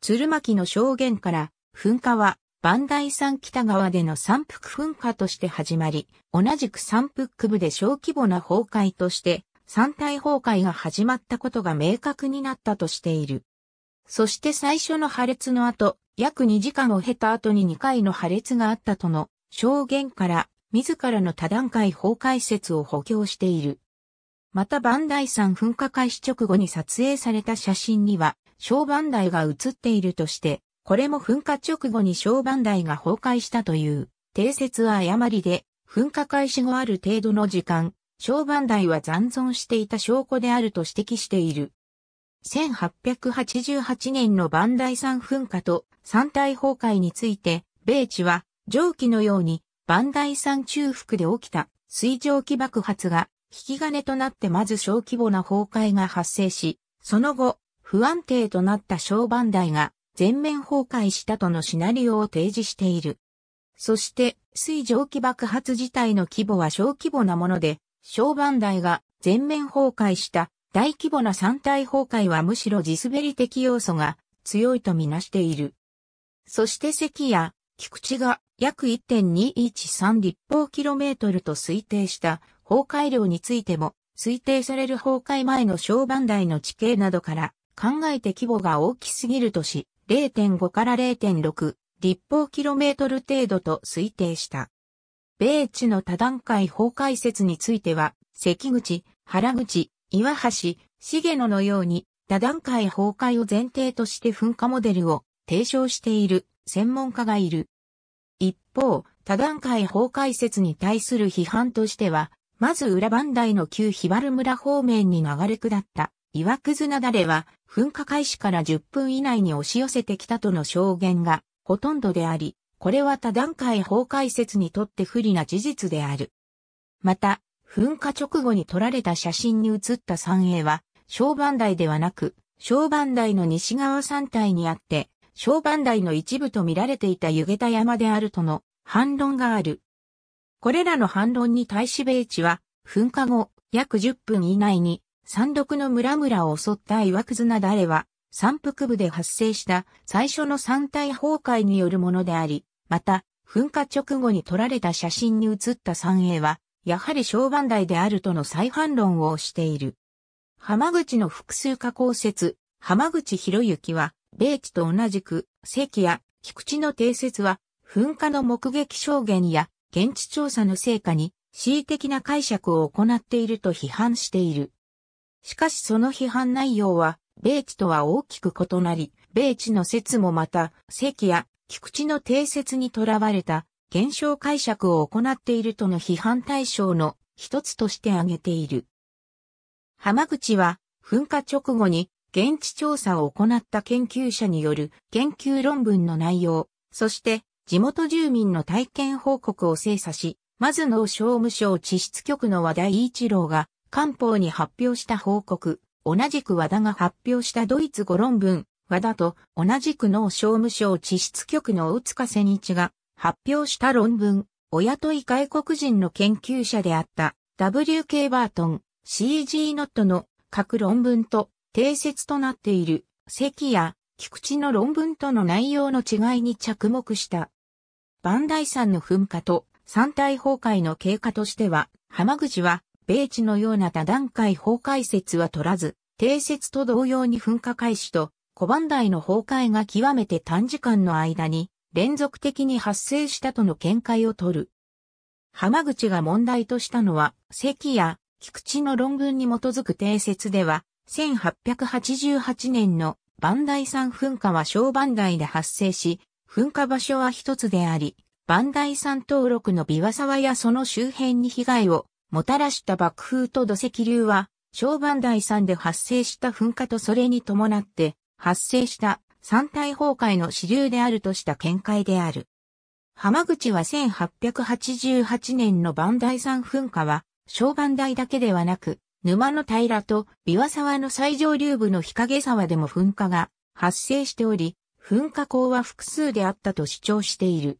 [SPEAKER 1] 鶴巻の証言から、噴火は、磐梯山北側での山腹噴火として始まり、同じく山腹部で小規模な崩壊として、山体崩壊が始まったことが明確になったとしている。そして最初の破裂の後、約2時間を経た後に2回の破裂があったとの証言から自らの多段階崩壊説を補強している。またバンイさ山噴火開始直後に撮影された写真には、小ダイが写っているとして、これも噴火直後に小ダイが崩壊したという、定説は誤りで、噴火開始後ある程度の時間、小ダイは残存していた証拠であると指摘している。1888年のバンイさ山噴火と山体崩壊について、米地は蒸気のように、ダイ山中腹で起きた水蒸気爆発が引き金となってまず小規模な崩壊が発生し、その後、不安定となった小ダイが全面崩壊したとのシナリオを提示している。そして、水蒸気爆発自体の規模は小規模なもので、小ダイが全面崩壊した大規模な山体崩壊はむしろ地滑り的要素が強いとみなしている。そして関や菊池が約1.213立方キロメートルと推定した崩壊量についても、推定される崩壊前の小番台の地形などから考えて規模が大きすぎるとし、0.5から0.6立方キロメートル程度と推定した。米地の多段階崩壊説については、関口、原口、岩橋、重野のように多段階崩壊を前提として噴火モデルを提唱している専門家がいる。一方、多段階法解説に対する批判としては、まず裏磐梯の旧日原村方面に流れ下った岩屑なだれは噴火開始から10分以内に押し寄せてきたとの証言がほとんどであり、これは多段階法解説にとって不利な事実である。また、噴火直後に撮られた写真に写った山営は、小磐梯ではなく、小磐梯の西側山体にあって、小磐台の一部と見られていた湯下駄山であるとの反論がある。これらの反論に対し米地は、噴火後、約10分以内に、山麓の村々を襲った岩くずなだれは、山腹部で発生した最初の山体崩壊によるものであり、また、噴火直後に撮られた写真に写った山営は、やはり小磐台であるとの再反論をしている。浜口の複数加工説、浜口博之は、米地と同じく、関や菊池の定説は、噴火の目撃証言や現地調査の成果に恣意的な解釈を行っていると批判している。しかしその批判内容は、米地とは大きく異なり、米地の説もまた、関や菊池の定説にとらわれた現象解釈を行っているとの批判対象の一つとして挙げている。浜口は、噴火直後に現地調査を行った研究者による研究論文の内容、そして地元住民の体験報告を精査し、まず農商務省地質局の和田一郎が官報に発表した報告、同じく和田が発表したドイツ語論文、和田と同じく農商務省地質局の大塚瀬日が発表した論文、親とい外国人の研究者であった W.K. バートン、C.G. ノットの各論文と定説となっている関や菊池の論文との内容の違いに着目した。磐梯山の噴火と山体崩壊の経過としては、浜口は、米地のような多段階崩壊説は取らず、定説と同様に噴火開始と小磐台の崩壊が極めて短時間の間に連続的に発生したとの見解を取る。浜口が問題としたのは、関や菊池の論文に基づく定説では、1888年のダイ山噴火は小磐梯で発生し、噴火場所は一つであり、ダイ山登録の琵琶沢やその周辺に被害をもたらした爆風と土石流は、小磐梯山で発生した噴火とそれに伴って発生した山体崩壊の支流であるとした見解である。浜口は1888年のダイ山噴火は、小磐梯だけではなく、沼の平と琵琶沢の最上流部の日陰沢でも噴火が発生しており、噴火口は複数であったと主張している。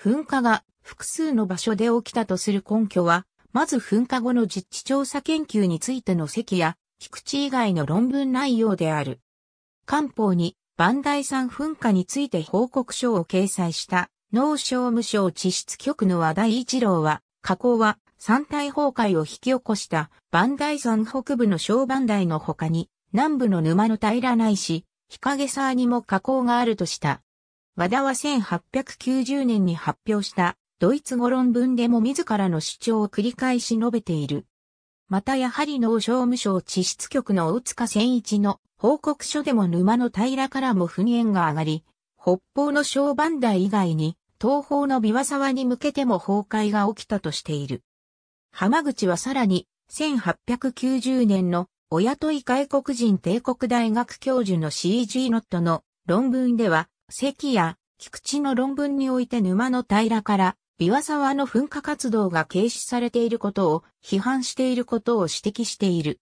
[SPEAKER 1] 噴火が複数の場所で起きたとする根拠は、まず噴火後の実地調査研究についての席や、菊池以外の論文内容である。官報に、万代山噴火について報告書を掲載した、農商務省地質局の和田一郎は、火口は山体崩壊を引き起こしたダイ山北部の小磐梯の他に、南部の沼の平らないし、日陰沢にも河口があるとした。和田は1890年に発表したドイツ語論文でも自らの主張を繰り返し述べている。またやはり農商務省地質局の大塚千一の報告書でも沼の平からも噴煙が上がり、北方の小磐台以外に東方の琵琶沢に向けても崩壊が起きたとしている。浜口はさらに、1890年のお雇い外国人帝国大学教授の C.G. ノットの論文では、関や菊池の論文において沼の平から、琵琶沢の噴火活動が軽視されていることを批判していることを指摘している。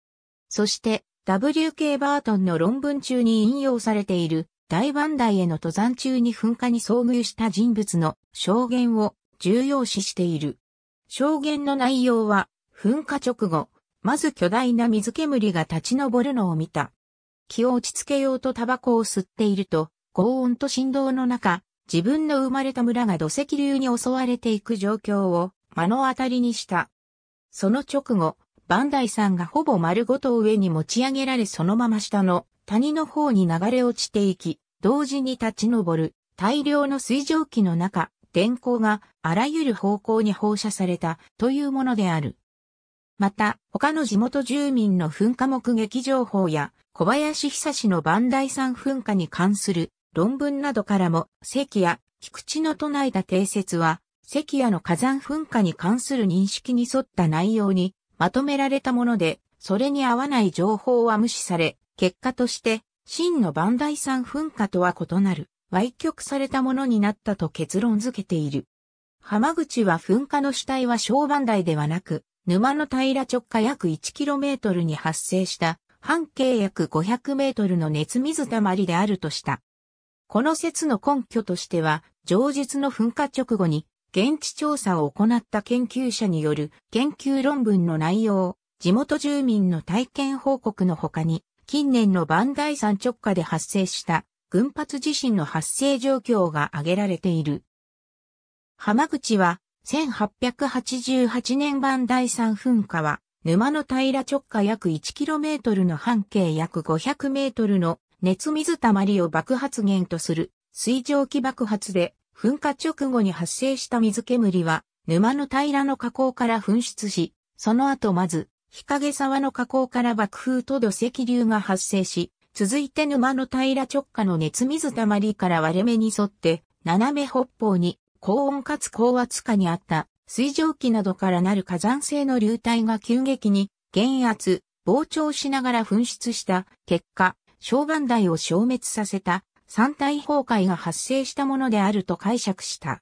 [SPEAKER 1] そして、W.K. バートンの論文中に引用されている大磐台への登山中に噴火に遭遇した人物の証言を重要視している。証言の内容は、噴火直後、まず巨大な水煙が立ち上るのを見た。気を落ち着けようとタバコを吸っていると、轟音と振動の中、自分の生まれた村が土石流に襲われていく状況を目の当たりにした。その直後、バンダイさんがほぼ丸ごと上に持ち上げられそのまま下の谷の方に流れ落ちていき、同時に立ち上る大量の水蒸気の中、電光があらゆる方向に放射されたというものである。また、他の地元住民の噴火目撃情報や、小林久志の磐梯山噴火に関する論文などからも、関谷、菊池の唱えた定説は、関谷の火山噴火に関する認識に沿った内容にまとめられたもので、それに合わない情報は無視され、結果として、真の磐梯山噴火とは異なる。歪曲されたものになったと結論付けている。浜口は噴火の主体は小磐台ではなく、沼の平直下約 1km に発生した半径約 500m の熱水たまりであるとした。この説の根拠としては、上述の噴火直後に現地調査を行った研究者による研究論文の内容、地元住民の体験報告の他に、近年の磐梯山直下で発生した群発地震の発生状況が挙げられている。浜口は、1888年版第3噴火は、沼の平直下約 1km の半径約 500m の熱水たまりを爆発源とする水蒸気爆発で噴火直後に発生した水煙は沼の平の河口から噴出し、その後まず日陰沢の河口から爆風と土石流が発生し、続いて沼の平直下の熱水たまりから割れ目に沿って、斜め北方に、高温かつ高圧下にあった、水蒸気などからなる火山性の流体が急激に、減圧、膨張しながら噴出した結果、小岩台を消滅させた山体崩壊が発生したものであると解釈した。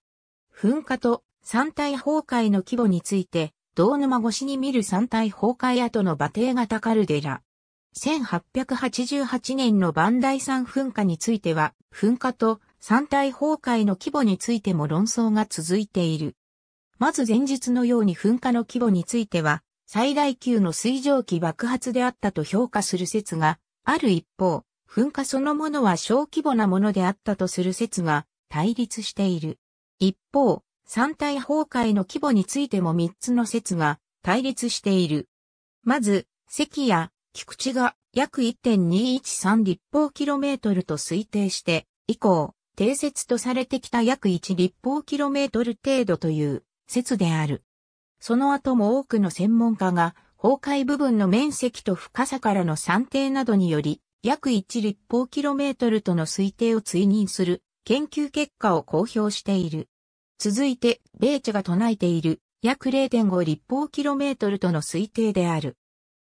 [SPEAKER 1] 噴火と山体崩壊の規模について、道沼越しに見る山体崩壊跡の馬蹄がカルデラ。1888年の万代山噴火については、噴火と山体崩壊の規模についても論争が続いている。まず前述のように噴火の規模については、最大級の水蒸気爆発であったと評価する説が、ある一方、噴火そのものは小規模なものであったとする説が対立している。一方、山体崩壊の規模についても3つの説が対立している。まず、関や菊池が約1.213立方キロメートルと推定して、以降、定説とされてきた約1立方キロメートル程度という説である。その後も多くの専門家が、崩壊部分の面積と深さからの算定などにより、約1立方キロメートルとの推定を追認する研究結果を公表している。続いて、米地が唱えている約0.5立方キロメートルとの推定である。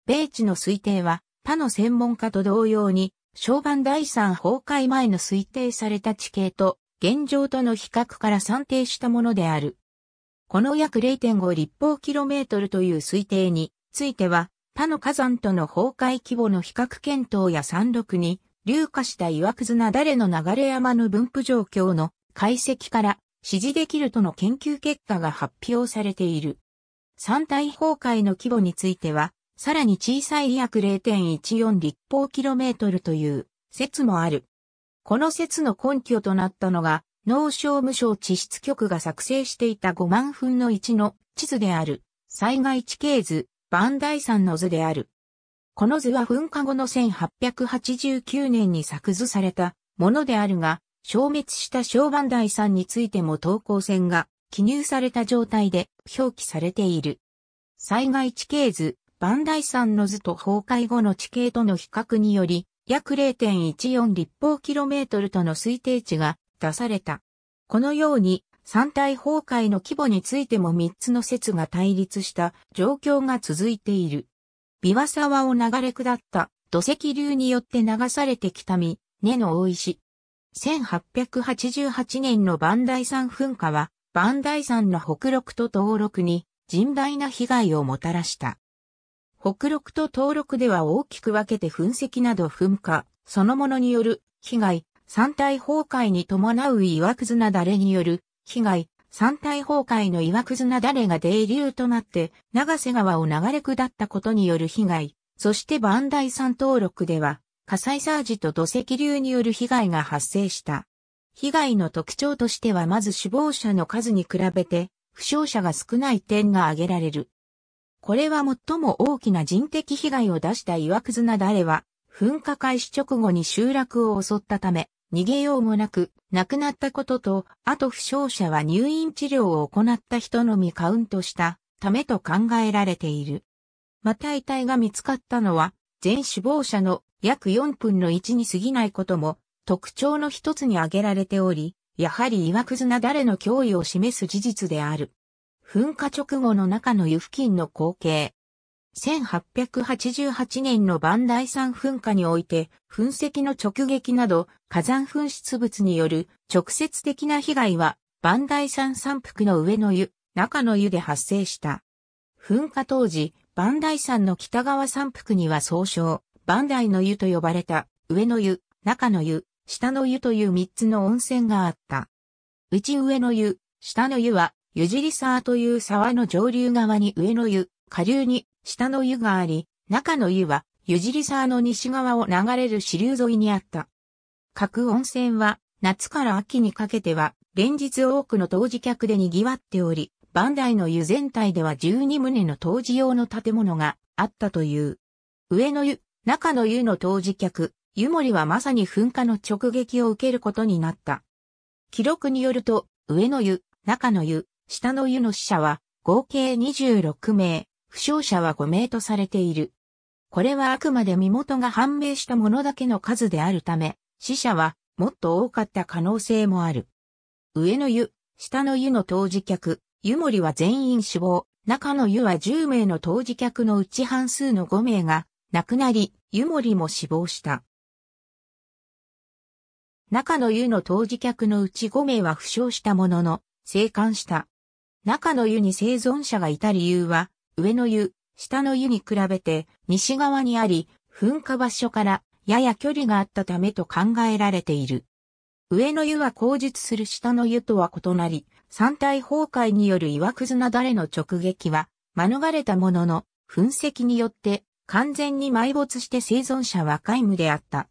[SPEAKER 1] 米地の推定は、他の専門家と同様に、小和第三崩壊前の推定された地形と、現状との比較から算定したものである。この約0.5立方キロメートルという推定については、他の火山との崩壊規模の比較検討や山麓に、流下した岩くずな誰の流れ山の分布状況の解析から指示できるとの研究結果が発表されている。山体崩壊の規模については、さらに小さい約0.14立方キロメートルという説もある。この説の根拠となったのが、農商務省地質局が作成していた5万分の1の地図である、災害地形図、イさ山の図である。この図は噴火後の1889年に作図されたものであるが、消滅した小イさ山についても投稿線が記入された状態で表記されている。災害地形図、ダイ山の図と崩壊後の地形との比較により、約0.14立方キロメートルとの推定値が出された。このように、山体崩壊の規模についても3つの説が対立した状況が続いている。琵琶沢を流れ下った土石流によって流されてきたみ、根の大石。1888年のダイ山噴火は、ダイ山の北陸と東陸に甚大な被害をもたらした。北陸と東陸では大きく分けて噴石など噴火、そのものによる被害、山体崩壊に伴う岩屑なだれによる被害、山体崩壊の岩屑なだれが泥流となって、長瀬川を流れ下ったことによる被害、そして万代山登録では、火災サージと土石流による被害が発生した。被害の特徴としてはまず死亡者の数に比べて、負傷者が少ない点が挙げられる。これは最も大きな人的被害を出した岩くずなだれは、噴火開始直後に集落を襲ったため、逃げようもなく、亡くなったことと、あと負傷者は入院治療を行った人のみカウントしたためと考えられている。また遺体が見つかったのは、全死亡者の約4分の1に過ぎないことも特徴の一つに挙げられており、やはり岩くずなだれの脅威を示す事実である。噴火直後の中の湯付近の光景。1888年の磐梯山噴火において、噴石の直撃など、火山噴出物による直接的な被害は、磐梯山山腹の上の湯、中の湯で発生した。噴火当時、磐梯山の北側山腹には総称、磐梯の湯と呼ばれた、上の湯、中の湯、下の湯という三つの温泉があった。うち上の湯、下の湯は、湯尻沢という沢の上流側に上の湯、下流に下の湯があり、中の湯は湯尻沢の西側を流れる支流沿いにあった。各温泉は夏から秋にかけては連日多くの当時客で賑わっており、万代の湯全体では12棟の当時用の建物があったという。上の湯、中の湯の当時客、湯森はまさに噴火の直撃を受けることになった。記録によると、上の湯、中の湯、下の湯の死者は合計26名、負傷者は5名とされている。これはあくまで身元が判明したものだけの数であるため、死者はもっと多かった可能性もある。上の湯、下の湯の当事客、湯森は全員死亡、中の湯は10名の当事客のうち半数の5名が亡くなり、湯森も死亡した。中の湯の当事客のうち5名は負傷したものの、生還した。中の湯に生存者がいた理由は、上の湯、下の湯に比べて西側にあり、噴火場所からやや距離があったためと考えられている。上の湯は口述する下の湯とは異なり、山体崩壊による岩くずなだれの直撃は免れたものの、噴石によって完全に埋没して生存者は皆無であった。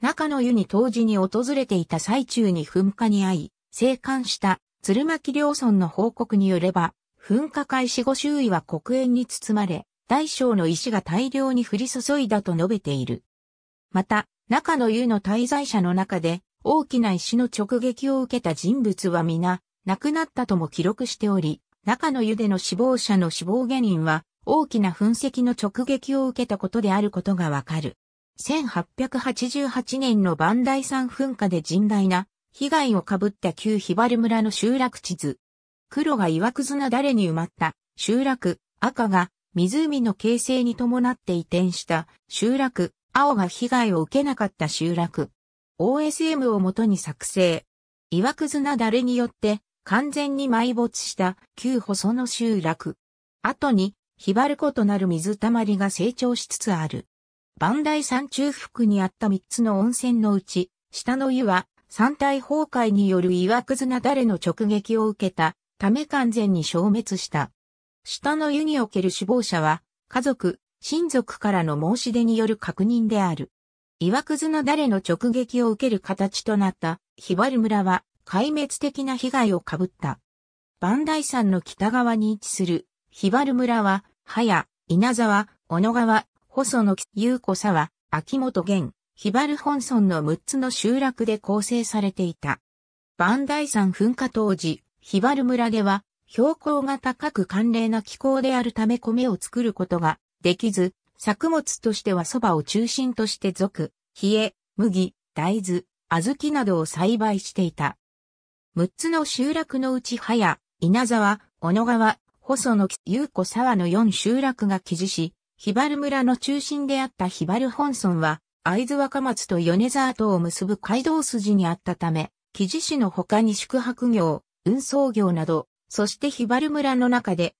[SPEAKER 1] 中の湯に当時に訪れていた最中に噴火に遭い、生還した鶴巻両村の報告によれば、噴火開始後周囲は黒煙に包まれ、大小の石が大量に降り注いだと述べている。また、中の湯の滞在者の中で、大きな石の直撃を受けた人物は皆、亡くなったとも記録しており、中の湯での死亡者の死亡原因は、大きな噴石の直撃を受けたことであることがわかる。1888年の磐梯山噴火で甚大な被害をかぶった旧ひばる村の集落地図。黒が岩くずなだれに埋まった集落、赤が湖の形成に伴って移転した集落、青が被害を受けなかった集落。OSM をもとに作成。岩くずなだれによって完全に埋没した旧細の集落。後に、ひばる湖となる水たまりが成長しつつある。万代山中腹にあった三つの温泉のうち、下の湯は山体崩壊による岩屑なだれの直撃を受けたため完全に消滅した。下の湯における死亡者は、家族、親族からの申し出による確認である。岩屑の誰の直撃を受ける形となったヒバル村は壊滅的な被害を被った。万代山の北側に位置するヒバル村は、早、稲沢、小野川、細野優子沢、秋元源、ヒバル本村の6つの集落で構成されていた。ダイ山噴火当時、ヒバル村では標高が高く寒冷な気候であるため米を作ることができず、作物としては蕎麦を中心として属、冷え、麦、大豆、小豆などを栽培していた。6つの集落のうち早、稲沢、小野川、細野、優子沢の4集落が記事し、ヒバル村の中心であったヒバル本村は、会津若松と米沢とを結ぶ街道筋にあったため、木地市の他に宿泊業、運送業など、そして日原村の中で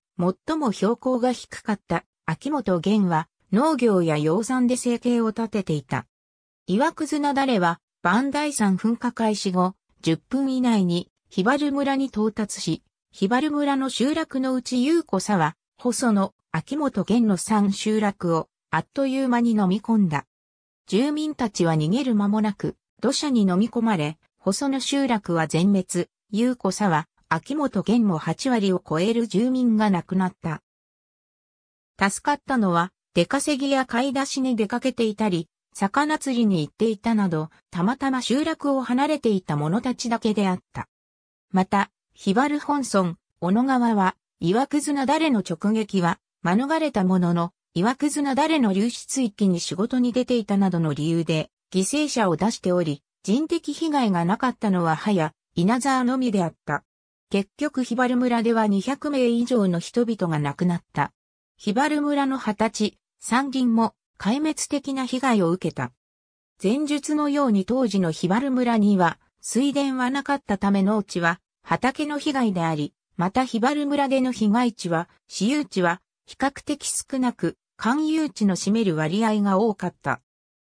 [SPEAKER 1] 最も標高が低かった秋元玄は農業や養蚕で生計を立てていた。岩ずなだれは磐梯山噴火開始後、10分以内に日原村に到達し、日原村の集落のうち優子さは、細野、秋元玄の3集落をあっという間に飲み込んだ。住民たちは逃げる間もなく、土砂に飲み込まれ、細野集落は全滅、優子さは、秋元県も8割を超える住民が亡くなった。助かったのは、出稼ぎや買い出しに出かけていたり、魚釣りに行っていたなど、たまたま集落を離れていた者たちだけであった。また、ヒバル本村、小野川は、岩くずなだれの直撃は、免れたものの、岩くずなだれの流出域に仕事に出ていたなどの理由で犠牲者を出しており、人的被害がなかったのははや稲沢のみであった。結局ヒバル村では200名以上の人々が亡くなった。ヒバル村の二十歳、山林も壊滅的な被害を受けた。前述のように当時のヒバル村には水田はなかったため農地は畑の被害であり、またヒバル村での被害地は、私有地は比較的少なく、官遊地の占める割合が多かった。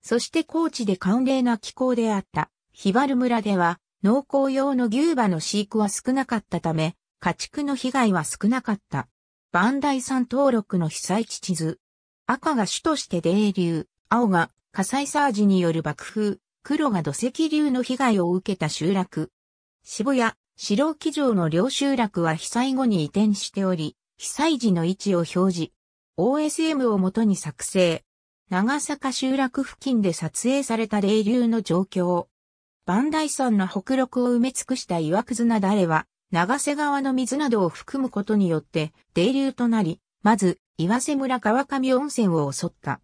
[SPEAKER 1] そして高地で寒冷な気候であった、ヒバル村では、農耕用の牛馬の飼育は少なかったため、家畜の被害は少なかった。バンダイ山登録の被災地地図。赤が主として泥流、青が火災サージによる爆風、黒が土石流の被害を受けた集落。渋谷、白木城の両集落は被災後に移転しており、被災時の位置を表示。OSM をもとに作成。長坂集落付近で撮影された霊流の状況。万代山の北麓を埋め尽くした岩くずなだれは、長瀬川の水などを含むことによって、泥流となり、まず、岩瀬村川上温泉を襲った。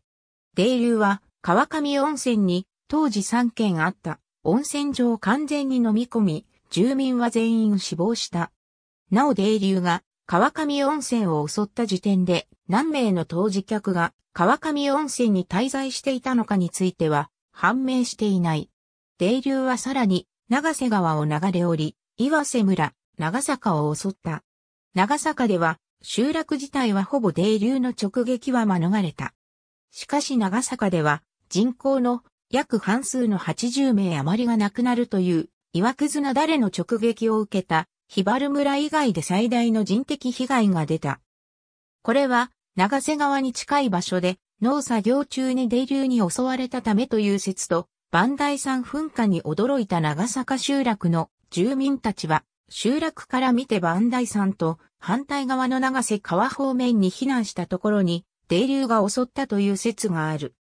[SPEAKER 1] 泥流は、川上温泉に、当時3軒あった、温泉場を完全に飲み込み、住民は全員死亡した。なお泥流が、川上温泉を襲った時点で何名の当時客が川上温泉に滞在していたのかについては判明していない。泥流はさらに長瀬川を流れ降り、岩瀬村、長坂を襲った。長坂では集落自体はほぼ泥流の直撃は免れた。しかし長坂では人口の約半数の80名余りが亡くなるという、岩くずな誰の直撃を受けたヒバル村以外で最大の人的被害が出た。これは、長瀬川に近い場所で、農作業中に泥流に襲われたためという説と、万代山噴火に驚いた長坂集落の住民たちは、集落から見て万代山と反対側の長瀬川方面に避難したところに、泥流が襲ったという説がある。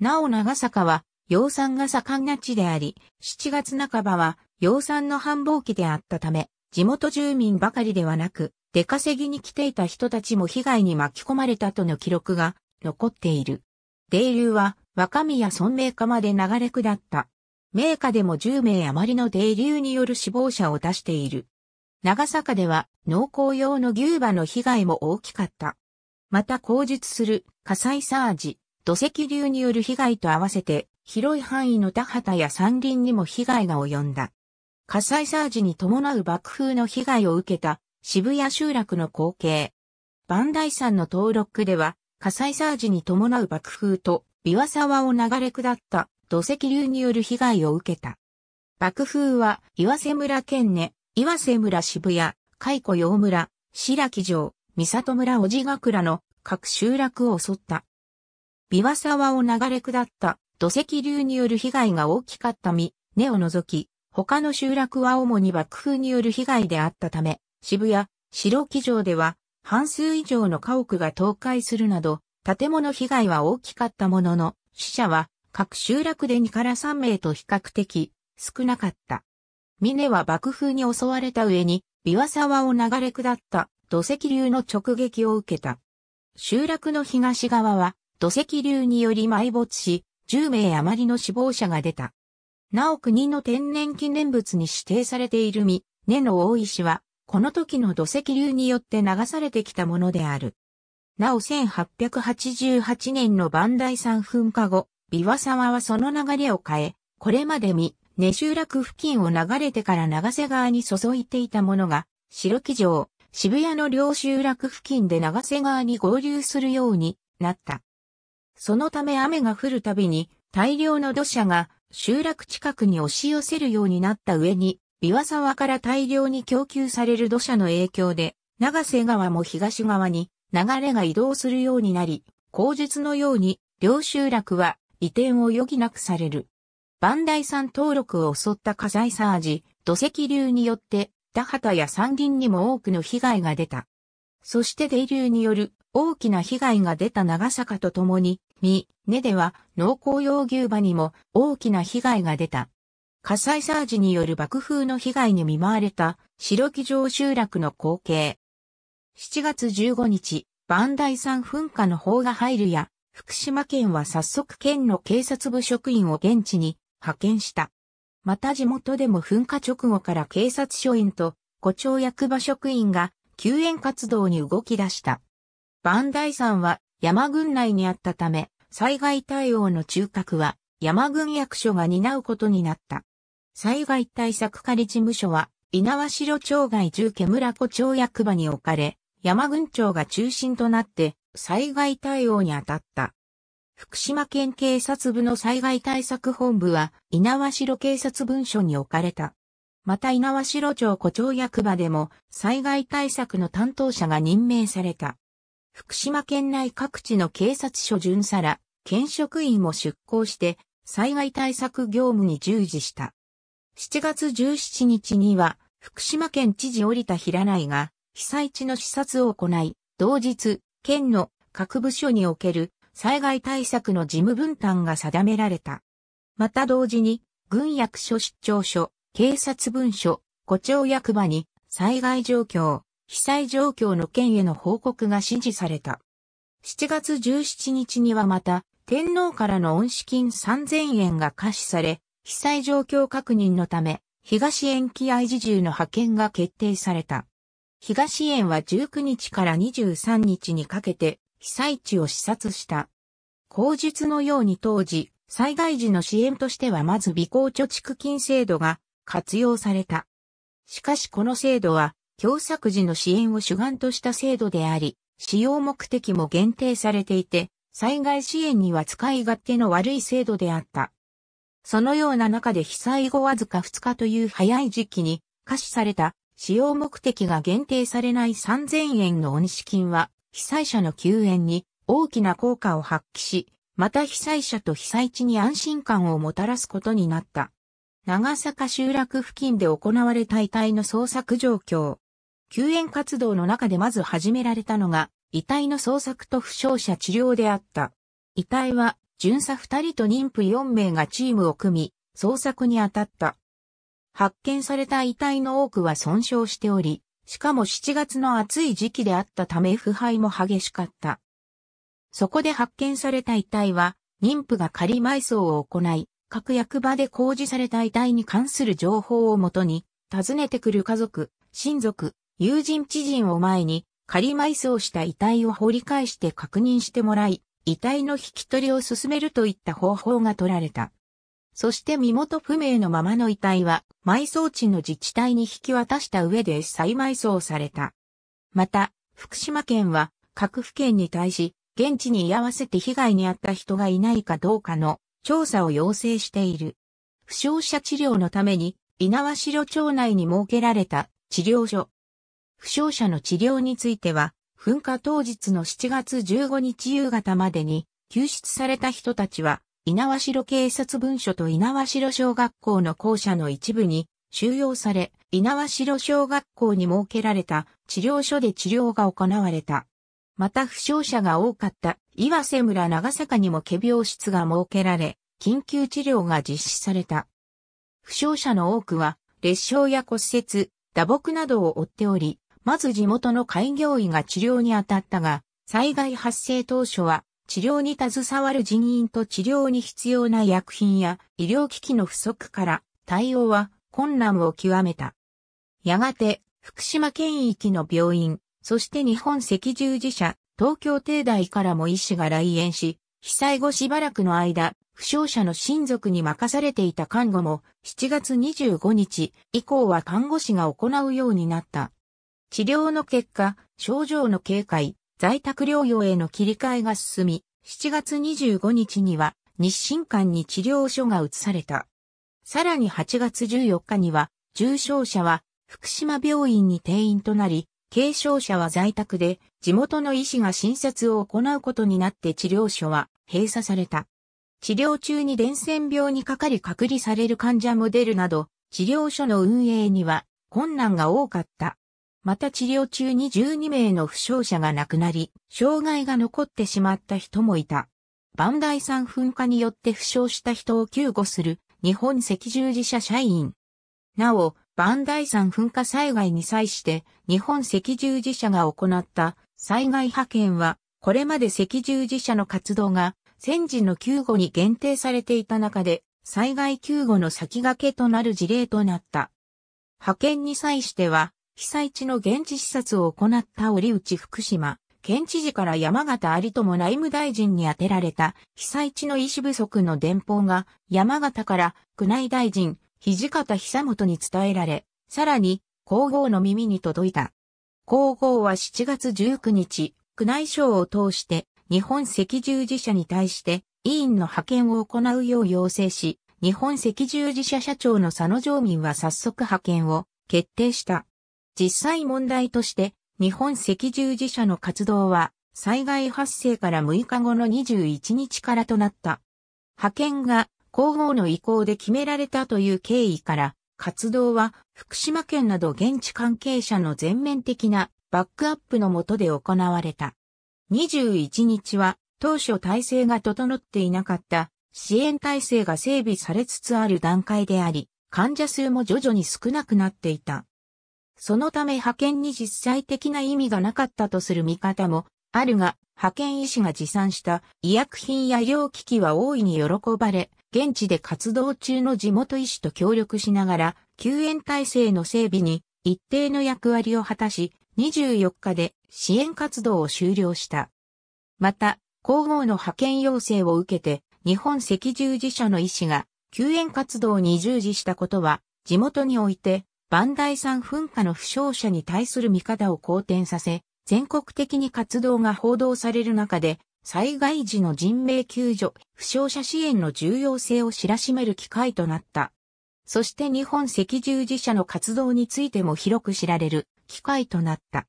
[SPEAKER 1] なお長坂は、養蚕が盛んな地であり、7月半ばは養蚕の繁忙期であったため、地元住民ばかりではなく、出稼ぎに来ていた人たちも被害に巻き込まれたとの記録が残っている。泥流は若宮村名家まで流れ下った。名家でも10名余りの泥流による死亡者を出している。長坂では農耕用の牛馬の被害も大きかった。また口述する火災サージ、土石流による被害と合わせて広い範囲の田畑や山林にも被害が及んだ。火災サージに伴う爆風の被害を受けた渋谷集落の光景。磐梯山の登録では火災サージに伴う爆風と琵琶沢を流れ下った土石流による被害を受けた。爆風は岩瀬村県根、岩瀬村渋谷、海湖洋村、白木城、三里村小地ヶ倉の各集落を襲った。琵琶沢を流れ下った土石流による被害が大きかったみ、根を除き、他の集落は主に爆風による被害であったため、渋谷、白木城では半数以上の家屋が倒壊するなど、建物被害は大きかったものの、死者は各集落で2から3名と比較的少なかった。峰は爆風に襲われた上に、琵琶沢を流れ下った土石流の直撃を受けた。集落の東側は土石流により埋没し、10名余りの死亡者が出た。なお国の天然記念物に指定されている実、根の大石は、この時の土石流によって流されてきたものである。なお1888年の万代山噴火後、琵琶沢はその流れを変え、これまで実、根集落付近を流れてから長瀬川に注いでいたものが、白木城、渋谷の両集落付近で長瀬川に合流するようになった。そのため雨が降るたびに大量の土砂が集落近くに押し寄せるようになった上に、琵琶沢から大量に供給される土砂の影響で、長瀬川も東側に流れが移動するようになり、口述のように両集落は移転を余儀なくされる。万代山登録を襲った火災サージ、土石流によって田畑や山林にも多くの被害が出た。そして泥流による大きな被害が出た長坂とともに、み、ねでは農耕用牛馬にも大きな被害が出た。火災サージによる爆風の被害に見舞われた白木城集落の光景。7月15日、磐梯山噴火の砲が入るや、福島県は早速県の警察部職員を現地に派遣した。また地元でも噴火直後から警察署員と胡蝶役場職員が救援活動に動き出した。磐梯山は山郡内にあったため、災害対応の中核は山郡役所が担うことになった。災害対策仮事務所は、稲葉城町外住家村子町役場に置かれ、山郡町が中心となって災害対応に当たった。福島県警察部の災害対策本部は、稲葉城警察文書に置かれた。また稲葉城町古町役場でも、災害対策の担当者が任命された。福島県内各地の警察署巡査ら、県職員も出向して、災害対策業務に従事した。7月17日には、福島県知事り田平内が、被災地の視察を行い、同日、県の各部署における災害対策の事務分担が定められた。また同時に、軍役所出張所、警察文書、誇張役場に災害状況、被災状況の県への報告が指示された。7月17日にはまた、天皇からの恩賜金3000円が可視され、被災状況確認のため、東園機愛自重の派遣が決定された。東園は19日から23日にかけて、被災地を視察した。口述のように当時、災害時の支援としてはまず備考貯蓄金制度が活用された。しかしこの制度は共作時の支援を主眼とした制度であり、使用目的も限定されていて、災害支援には使い勝手の悪い制度であった。そのような中で被災後わずか2日という早い時期に、可視された使用目的が限定されない3000円の恩資金は、被災者の救援に大きな効果を発揮し、また被災者と被災地に安心感をもたらすことになった。長坂集落付近で行われた遺体の捜索状況。救援活動の中でまず始められたのが、遺体の捜索と負傷者治療であった。遺体は、巡査二人と妊婦四名がチームを組み、捜索に当たった。発見された遺体の多くは損傷しており、しかも7月の暑い時期であったため腐敗も激しかった。そこで発見された遺体は、妊婦が仮埋葬を行い、各役場で公示された遺体に関する情報をもとに、訪ねてくる家族、親族、友人知人を前に仮埋葬した遺体を掘り返して確認してもらい、遺体の引き取りを進めるといった方法が取られた。そして身元不明のままの遺体は埋葬地の自治体に引き渡した上で再埋葬された。また、福島県は各府県に対し、現地に居合わせて被害に遭った人がいないかどうかの調査を要請している。負傷者治療のために、稲葉城町内に設けられた治療所、負傷者の治療については、噴火当日の7月15日夕方までに、救出された人たちは、稲苗城警察文書と稲苗城小学校の校舎の一部に収容され、稲苗城小学校に設けられた治療所で治療が行われた。また負傷者が多かった岩瀬村長坂にも化病室が設けられ、緊急治療が実施された。負傷者の多くは、裂傷や骨折、打撲などを負っており、まず地元の開業医が治療に当たったが、災害発生当初は治療に携わる人員と治療に必要な薬品や医療機器の不足から対応は困難を極めた。やがて福島県域の病院、そして日本赤十字社、東京帝大からも医師が来園し、被災後しばらくの間、負傷者の親族に任されていた看護も7月25日以降は看護師が行うようになった。治療の結果、症状の警戒、在宅療養への切り替えが進み、7月25日には日進館に治療所が移された。さらに8月14日には、重症者は福島病院に定員となり、軽症者は在宅で地元の医師が診察を行うことになって治療所は閉鎖された。治療中に伝染病にかかり隔離される患者も出るなど、治療所の運営には困難が多かった。また治療中に12名の負傷者が亡くなり、障害が残ってしまった人もいた。磐梯山噴火によって負傷した人を救護する日本赤十字社社員。なお、磐梯山噴火災害に際して日本赤十字社が行った災害派遣は、これまで赤十字社の活動が戦時の救護に限定されていた中で、災害救護の先駆けとなる事例となった。派遣に際しては、被災地の現地視察を行った折内福島、県知事から山形有友内務大臣に宛てられた被災地の医師不足の電報が山形から宮内大臣、土方久本に伝えられ、さらに皇后の耳に届いた。皇后は7月19日、宮内省を通して日本赤十字社に対して委員の派遣を行うよう要請し、日本赤十字社社長の佐野常民は早速派遣を決定した。実際問題として、日本赤十字社の活動は、災害発生から6日後の21日からとなった。派遣が皇后の意向で決められたという経緯から、活動は福島県など現地関係者の全面的なバックアップのもとで行われた。21日は当初体制が整っていなかった支援体制が整備されつつある段階であり、患者数も徐々に少なくなっていた。そのため派遣に実際的な意味がなかったとする見方もあるが、派遣医師が持参した医薬品や医療機器は大いに喜ばれ、現地で活動中の地元医師と協力しながら、救援体制の整備に一定の役割を果たし、24日で支援活動を終了した。また、皇后の派遣要請を受けて、日本赤十字社の医師が救援活動に従事したことは、地元においてイさ山噴火の負傷者に対する見方を好転させ、全国的に活動が報道される中で、災害時の人命救助、負傷者支援の重要性を知らしめる機会となった。そして日本赤十字社の活動についても広く知られる機会となった。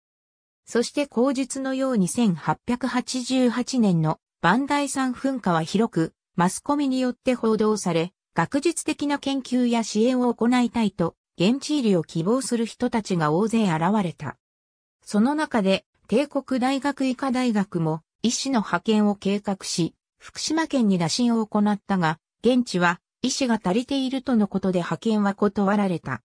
[SPEAKER 1] そして口述のように1888年のイさ山噴火は広くマスコミによって報道され、学術的な研究や支援を行いたいと現地入りを希望する人たちが大勢現れた。その中で、帝国大学医科大学も、医師の派遣を計画し、福島県に打診を行ったが、現地は、医師が足りているとのことで派遣は断られた。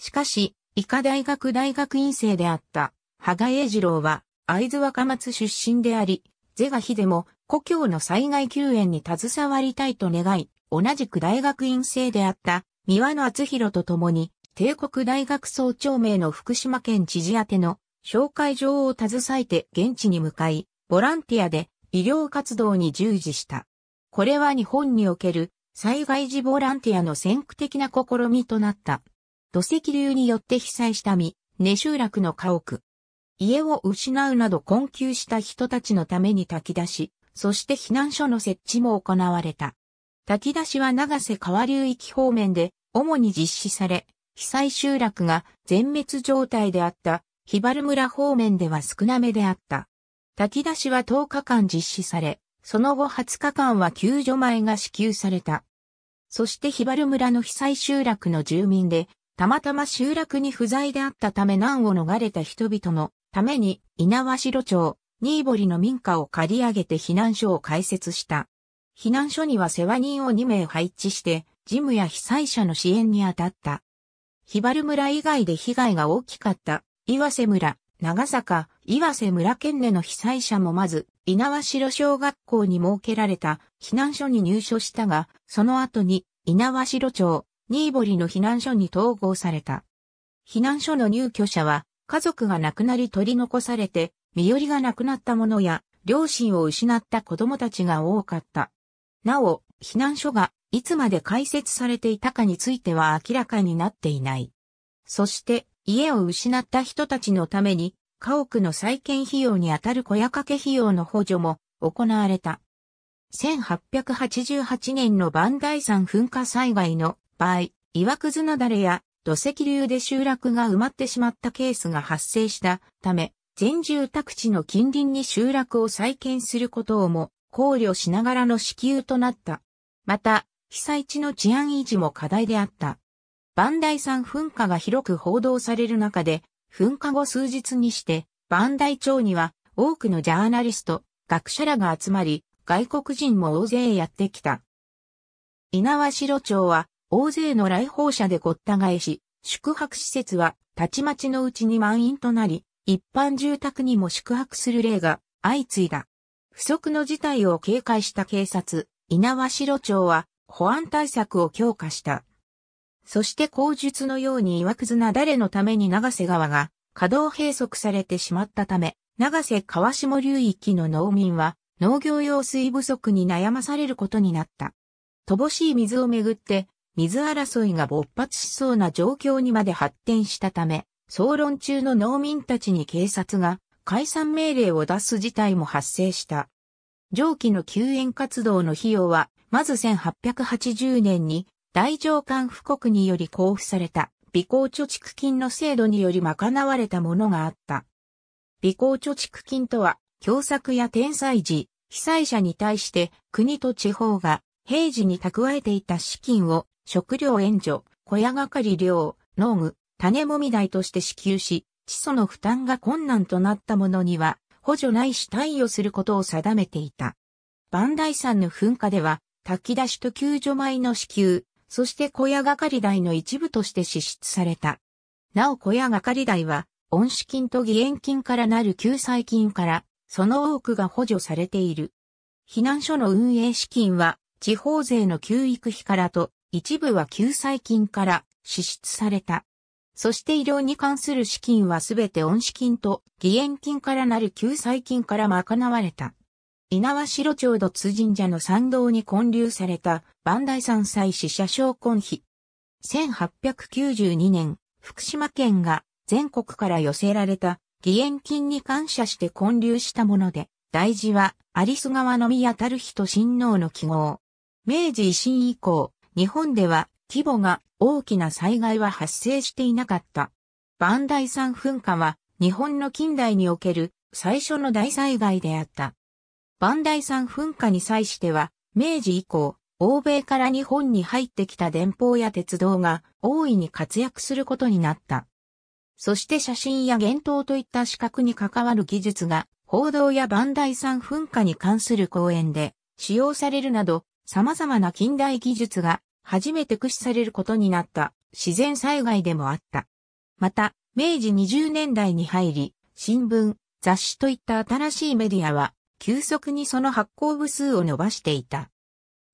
[SPEAKER 1] しかし、医科大学大学院生であった、羽賀英二郎は、会津若松出身であり、是が非でも、故郷の災害救援に携わりたいと願い、同じく大学院生であった、三輪の厚弘と共に、帝国大学総長名の福島県知事宛ての紹介状を携えて現地に向かい、ボランティアで医療活動に従事した。これは日本における災害時ボランティアの先駆的な試みとなった。土石流によって被災したみ、根集落の家屋。家を失うなど困窮した人たちのために炊き出し、そして避難所の設置も行われた。炊き出しは長瀬川流域方面で主に実施され、被災集落が全滅状態であったヒバル村方面では少なめであった。炊き出しは10日間実施され、その後20日間は救助前が支給された。そしてヒバル村の被災集落の住民で、たまたま集落に不在であったため難を逃れた人々のために、稲和城町、新堀の民家を借り上げて避難所を開設した。避難所には世話人を2名配置して、事務や被災者の支援に当たった。檜原村以外で被害が大きかった岩瀬村、長坂、岩瀬村県での被災者もまず、稲葉城小学校に設けられた避難所に入所したが、その後に稲葉城町、新堀の避難所に統合された。避難所の入居者は、家族が亡くなり取り残されて、身寄りが亡くなった者や、両親を失った子供たちが多かった。なお、避難所がいつまで開設されていたかについては明らかになっていない。そして、家を失った人たちのために、家屋の再建費用にあたる小屋掛け費用の補助も行われた。1888年の万代山噴火災害の場合、岩くずなだれや土石流で集落が埋まってしまったケースが発生したため、全住宅地の近隣に集落を再建することをも考慮しながらの支給となった。また、被災地の治安維持も課題であった。磐梯山噴火が広く報道される中で、噴火後数日にして、磐梯町には多くのジャーナリスト、学者らが集まり、外国人も大勢やってきた。猪苗代町は大勢の来訪者でごった返し、宿泊施設はたちまちのうちに満員となり、一般住宅にも宿泊する例が相次いだ。不測の事態を警戒した警察、猪苗代町は保安対策を強化した。そして口述のように岩くずな誰のために長瀬川が稼働閉塞されてしまったため、長瀬川下流域の農民は農業用水不足に悩まされることになった。乏しい水をめぐって、水争いが勃発しそうな状況にまで発展したため、総論中の農民たちに警察が解散命令を出す事態も発生した。上記の救援活動の費用は、まず1880年に大上官布告により交付された、備考貯蓄金の制度により賄われたものがあった。備考貯蓄金とは、共作や天災時、被災者に対して国と地方が平時に蓄えていた資金を食料援助、小屋係料、農具、種もみ代として支給し、地租の負担が困難となったものには、補助ないし対応することを定めていた。万代山の噴火では、炊き出しと救助米の支給、そして小屋係代の一部として支出された。なお小屋係代は、恩資金と義援金からなる救済金から、その多くが補助されている。避難所の運営資金は、地方税の給育費からと、一部は救済金から支出された。そして医療に関する資金はすべて恩資金と義援金からなる救済金から賄われた。稲葉城町土津神社の参道に建立された万代山祭祀社商婚碑。1892年、福島県が全国から寄せられた義援金に感謝して建立したもので、大事は有栖川の宮たる人親王の記号。明治維新以降、日本では規模が大きな災害は発生していなかった。磐梯山噴火は日本の近代における最初の大災害であった。磐梯山噴火に際しては、明治以降、欧米から日本に入ってきた電報や鉄道が大いに活躍することになった。そして写真や幻灯といった資格に関わる技術が、報道や磐梯山噴火に関する講演で使用されるなど、様々な近代技術が初めて駆使されることになった自然災害でもあった。また、明治20年代に入り、新聞、雑誌といった新しいメディアは、急速にその発行部数を伸ばしていた。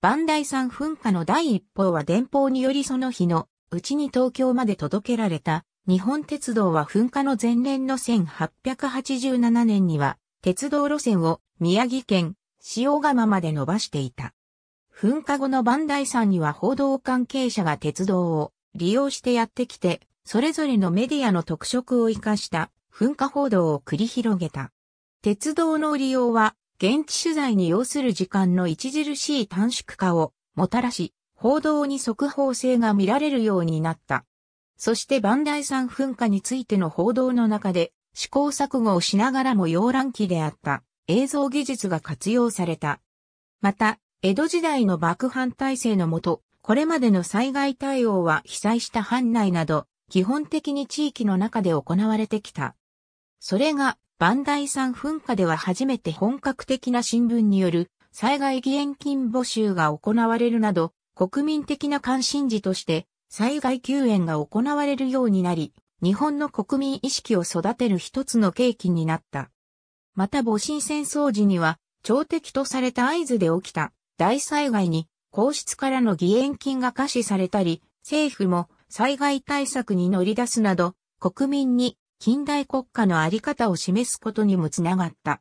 [SPEAKER 1] ダイ山噴火の第一報は電報によりその日のうちに東京まで届けられた。日本鉄道は噴火の前年の1887年には、鉄道路線を宮城県塩釜まで伸ばしていた。噴火後のイさ山には報道関係者が鉄道を利用してやってきて、それぞれのメディアの特色を活かした噴火報道を繰り広げた。鉄道の利用は、現地取材に要する時間の著しい短縮化をもたらし、報道に速報性が見られるようになった。そしてイさ山噴火についての報道の中で試行錯誤をしながらも溶乱期であった映像技術が活用された。また、江戸時代の幕藩体制のもと、これまでの災害対応は被災した藩内など、基本的に地域の中で行われてきた。それが、万代山噴火では初めて本格的な新聞による災害義援金募集が行われるなど、国民的な関心事として災害救援が行われるようになり、日本の国民意識を育てる一つの契機になった。また戊辰戦争時には、朝敵とされた合図で起きた大災害に皇室からの義援金が可視されたり、政府も災害対策に乗り出すなど、国民に近代国家のあり方を示すことにもつながった。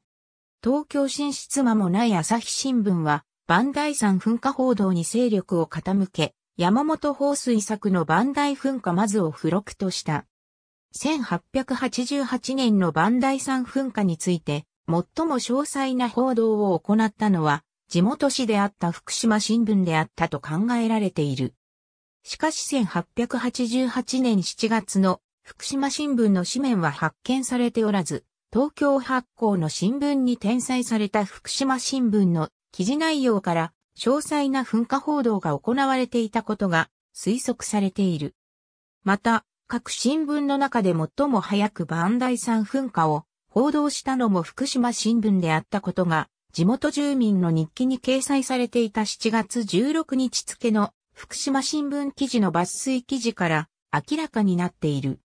[SPEAKER 1] 東京進出間もない朝日新聞は、万代山噴火報道に勢力を傾け、山本放水作の万代噴火まずを付録とした。1888年の万代山噴火について、最も詳細な報道を行ったのは、地元紙であった福島新聞であったと考えられている。しかし1888年7月の福島新聞の紙面は発見されておらず、東京発行の新聞に転載された福島新聞の記事内容から詳細な噴火報道が行われていたことが推測されている。また、各新聞の中で最も早く万代山噴火を報道したのも福島新聞であったことが地元住民の日記に掲載されていた7月16日付の福島新聞記事の抜粋記事から明らかになっている。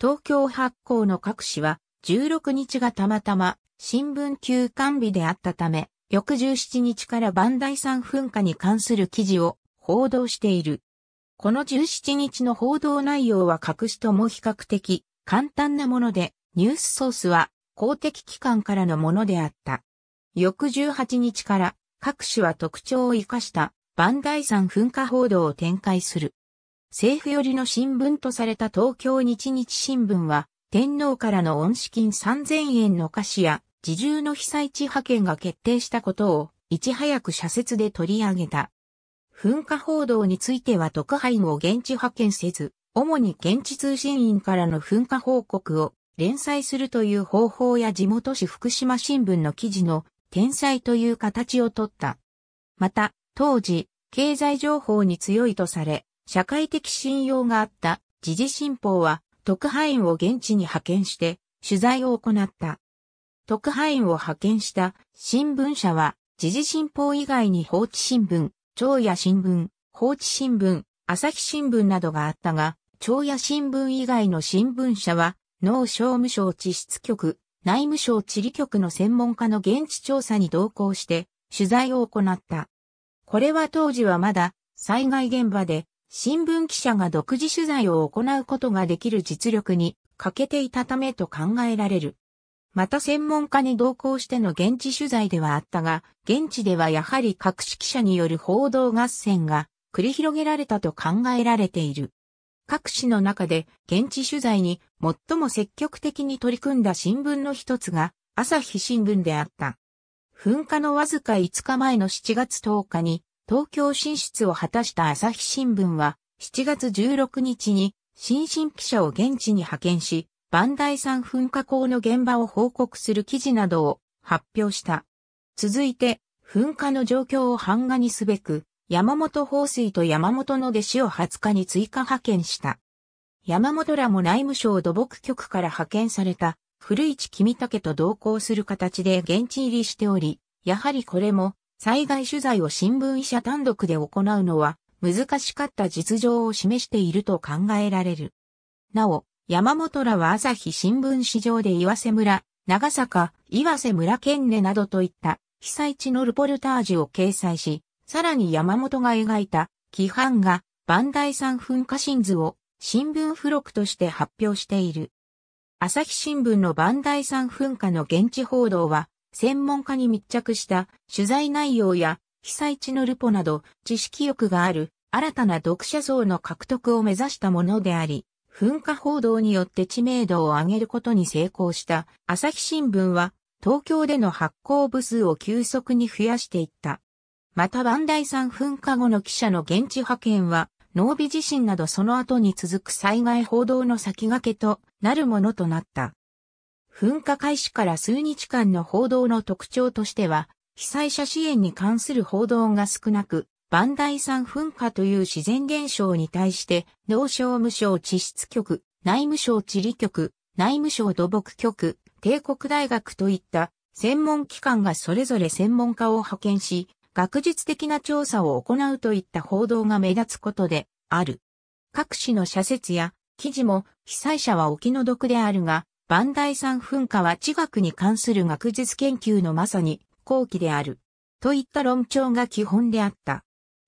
[SPEAKER 1] 東京発行の各紙は16日がたまたま新聞休刊日であったため、翌17日から磐梯山噴火に関する記事を報道している。この17日の報道内容は隠しとも比較的簡単なもので、ニュースソースは公的機関からのものであった。翌18日から各種は特徴を生かした万代山噴火報道を展開する。政府寄りの新聞とされた東京日日新聞は、天皇からの恩賜金3000円の菓子や、自重の被災地派遣が決定したことを、いち早く社説で取り上げた。噴火報道については特派員を現地派遣せず、主に現地通信員からの噴火報告を連載するという方法や地元紙福島新聞の記事の天才という形をとった。また、当時、経済情報に強いとされ、社会的信用があった時事新報は特派員を現地に派遣して取材を行った。特派員を派遣した新聞社は時事新報以外に放置新聞、長野新聞、放置新聞、朝日新聞などがあったが、長野新聞以外の新聞社は農商務省地質局、内務省地理局の専門家の現地調査に同行して取材を行った。これは当時はまだ災害現場で新聞記者が独自取材を行うことができる実力に欠けていたためと考えられる。また専門家に同行しての現地取材ではあったが、現地ではやはり各種記者による報道合戦が繰り広げられたと考えられている。各紙の中で現地取材に最も積極的に取り組んだ新聞の一つが朝日新聞であった。噴火のわずか5日前の7月10日に東京進出を果たした朝日新聞は7月16日に新進記者を現地に派遣し、磐梯山噴火口の現場を報告する記事などを発表した。続いて、噴火の状況を版画にすべく、山本放水と山本の弟子を20日に追加派遣した。山本らも内務省土木局から派遣された古市君武と同行する形で現地入りしており、やはりこれも災害取材を新聞医者単独で行うのは難しかった実情を示していると考えられる。なお、山本らは朝日新聞市場で岩瀬村、長坂、岩瀬村県根などといった被災地のルポルタージュを掲載し、さらに山本が描いた、規範が、磐梯山噴火神図を、新聞付録として発表している。朝日新聞の磐梯山噴火の現地報道は、専門家に密着した取材内容や被災地のルポなど知識欲がある新たな読者層の獲得を目指したものであり、噴火報道によって知名度を上げることに成功した朝日新聞は東京での発行部数を急速に増やしていった。また磐梯山噴火後の記者の現地派遣は、濃尾地震などその後に続く災害報道の先駆けとなるものとなった。噴火開始から数日間の報道の特徴としては、被災者支援に関する報道が少なく、磐梯山噴火という自然現象に対して、農商務省地質局、内務省地理局、内務省土木局、帝国大学といった専門機関がそれぞれ専門家を派遣し、学術的な調査を行うといった報道が目立つことである。各紙の社説や記事も被災者はお気の毒であるが、磐梯山噴火は地学に関する学術研究のまさに後期である。といった論調が基本であった。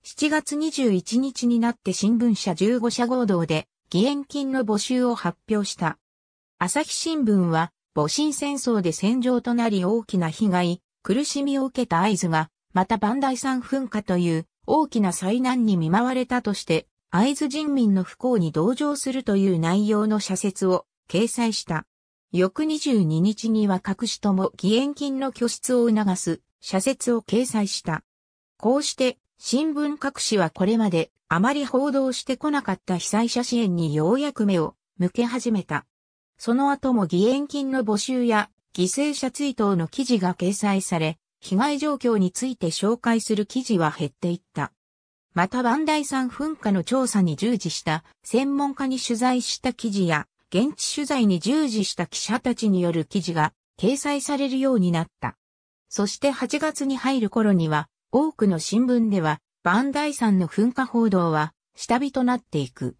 [SPEAKER 1] 7月21日になって新聞社15社合同で義援金の募集を発表した。朝日新聞は、戊辰戦争で戦場となり大きな被害、苦しみを受けた合図が、また磐梯山噴火という大きな災難に見舞われたとして、会津人民の不幸に同情するという内容の社説を掲載した。翌22日には各しとも義援金の拠出を促す社説を掲載した。こうして新聞各紙はこれまであまり報道してこなかった被災者支援にようやく目を向け始めた。その後も義援金の募集や犠牲者追悼の記事が掲載され、被害状況について紹介する記事は減っていった。またイさ山噴火の調査に従事した専門家に取材した記事や現地取材に従事した記者たちによる記事が掲載されるようになった。そして8月に入る頃には多くの新聞ではイさ山の噴火報道は下火となっていく。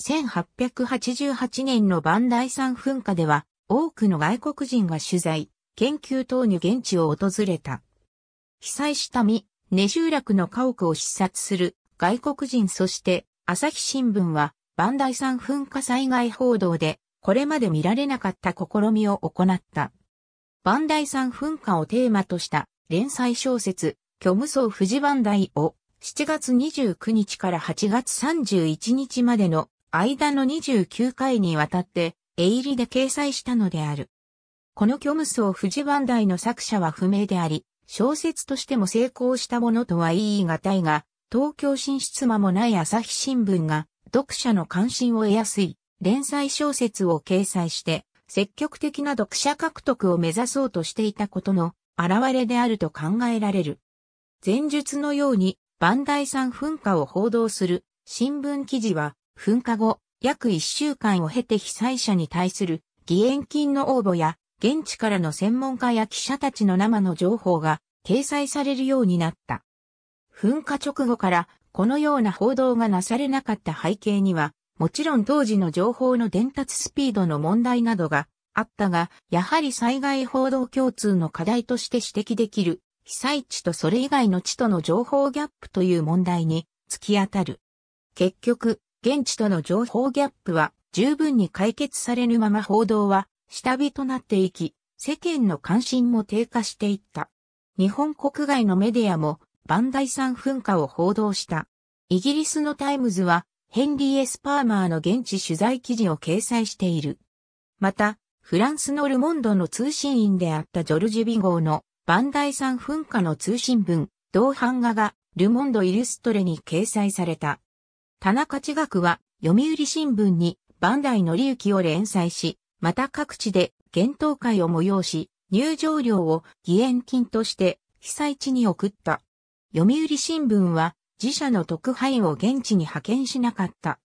[SPEAKER 1] 1888年のイさ山噴火では多くの外国人が取材、研究等に現地を訪れた。被災したみ、根集落の家屋を視察する外国人そして朝日新聞は万代山噴火災害報道でこれまで見られなかった試みを行った。万代山噴火をテーマとした連載小説虚無層富士磐梯を7月29日から8月31日までの間の29回にわたって絵入りで掲載したのである。この虚無層富士番台の作者は不明であり、小説としても成功したものとは言い難いが、東京進出間もない朝日新聞が、読者の関心を得やすい、連載小説を掲載して、積極的な読者獲得を目指そうとしていたことの現れであると考えられる。前述のように、磐梯山噴火を報道する新聞記事は、噴火後、約1週間を経て被災者に対する義援金の応募や現地からの専門家や記者たちの生の情報が掲載されるようになった。噴火直後からこのような報道がなされなかった背景には、もちろん当時の情報の伝達スピードの問題などがあったが、やはり災害報道共通の課題として指摘できる、被災地とそれ以外の地との情報ギャップという問題に突き当たる。結局、現地との情報ギャップは十分に解決されぬまま報道は下火となっていき、世間の関心も低下していった。日本国外のメディアも、バンイさ山噴火を報道した。イギリスのタイムズは、ヘンリー・エスパーマーの現地取材記事を掲載している。また、フランスのルモンドの通信員であったジョルジュ・ビゴーのバンイさ山噴火の通信文、同版画がルモンド・イルストレに掲載された。田中地学は読売新聞にバンイ・ノの隆キを連載し、また各地で検討会を催し、入場料を義援金として被災地に送った。読売新聞は自社の特派員を現地に派遣しなかった。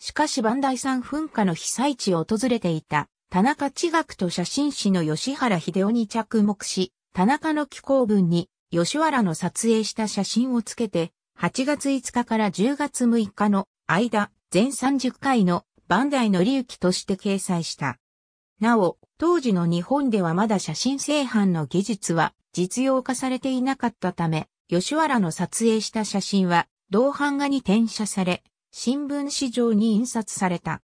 [SPEAKER 1] しかし磐さ山噴火の被災地を訪れていた田中地学と写真師の吉原秀夫に着目し、田中の寄稿文に吉原の撮影した写真をつけて、8月5日から10月6日の間、全30回のバンダイの隆起として掲載した。なお、当時の日本ではまだ写真製版の技術は実用化されていなかったため、吉原の撮影した写真は同版画に転写され、新聞紙上に印刷された。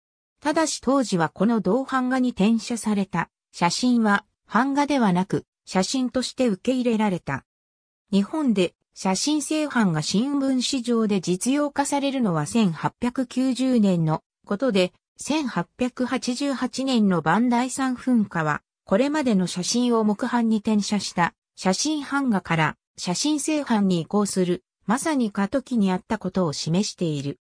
[SPEAKER 1] ただし当時はこの同版画に転写された写真は版画ではなく写真として受け入れられた。日本で写真製版が新聞市場で実用化されるのは1890年のことで、1888年の万代山噴火は、これまでの写真を木版に転写した写真版画から写真製版に移行する、まさに過渡期にあったことを示している。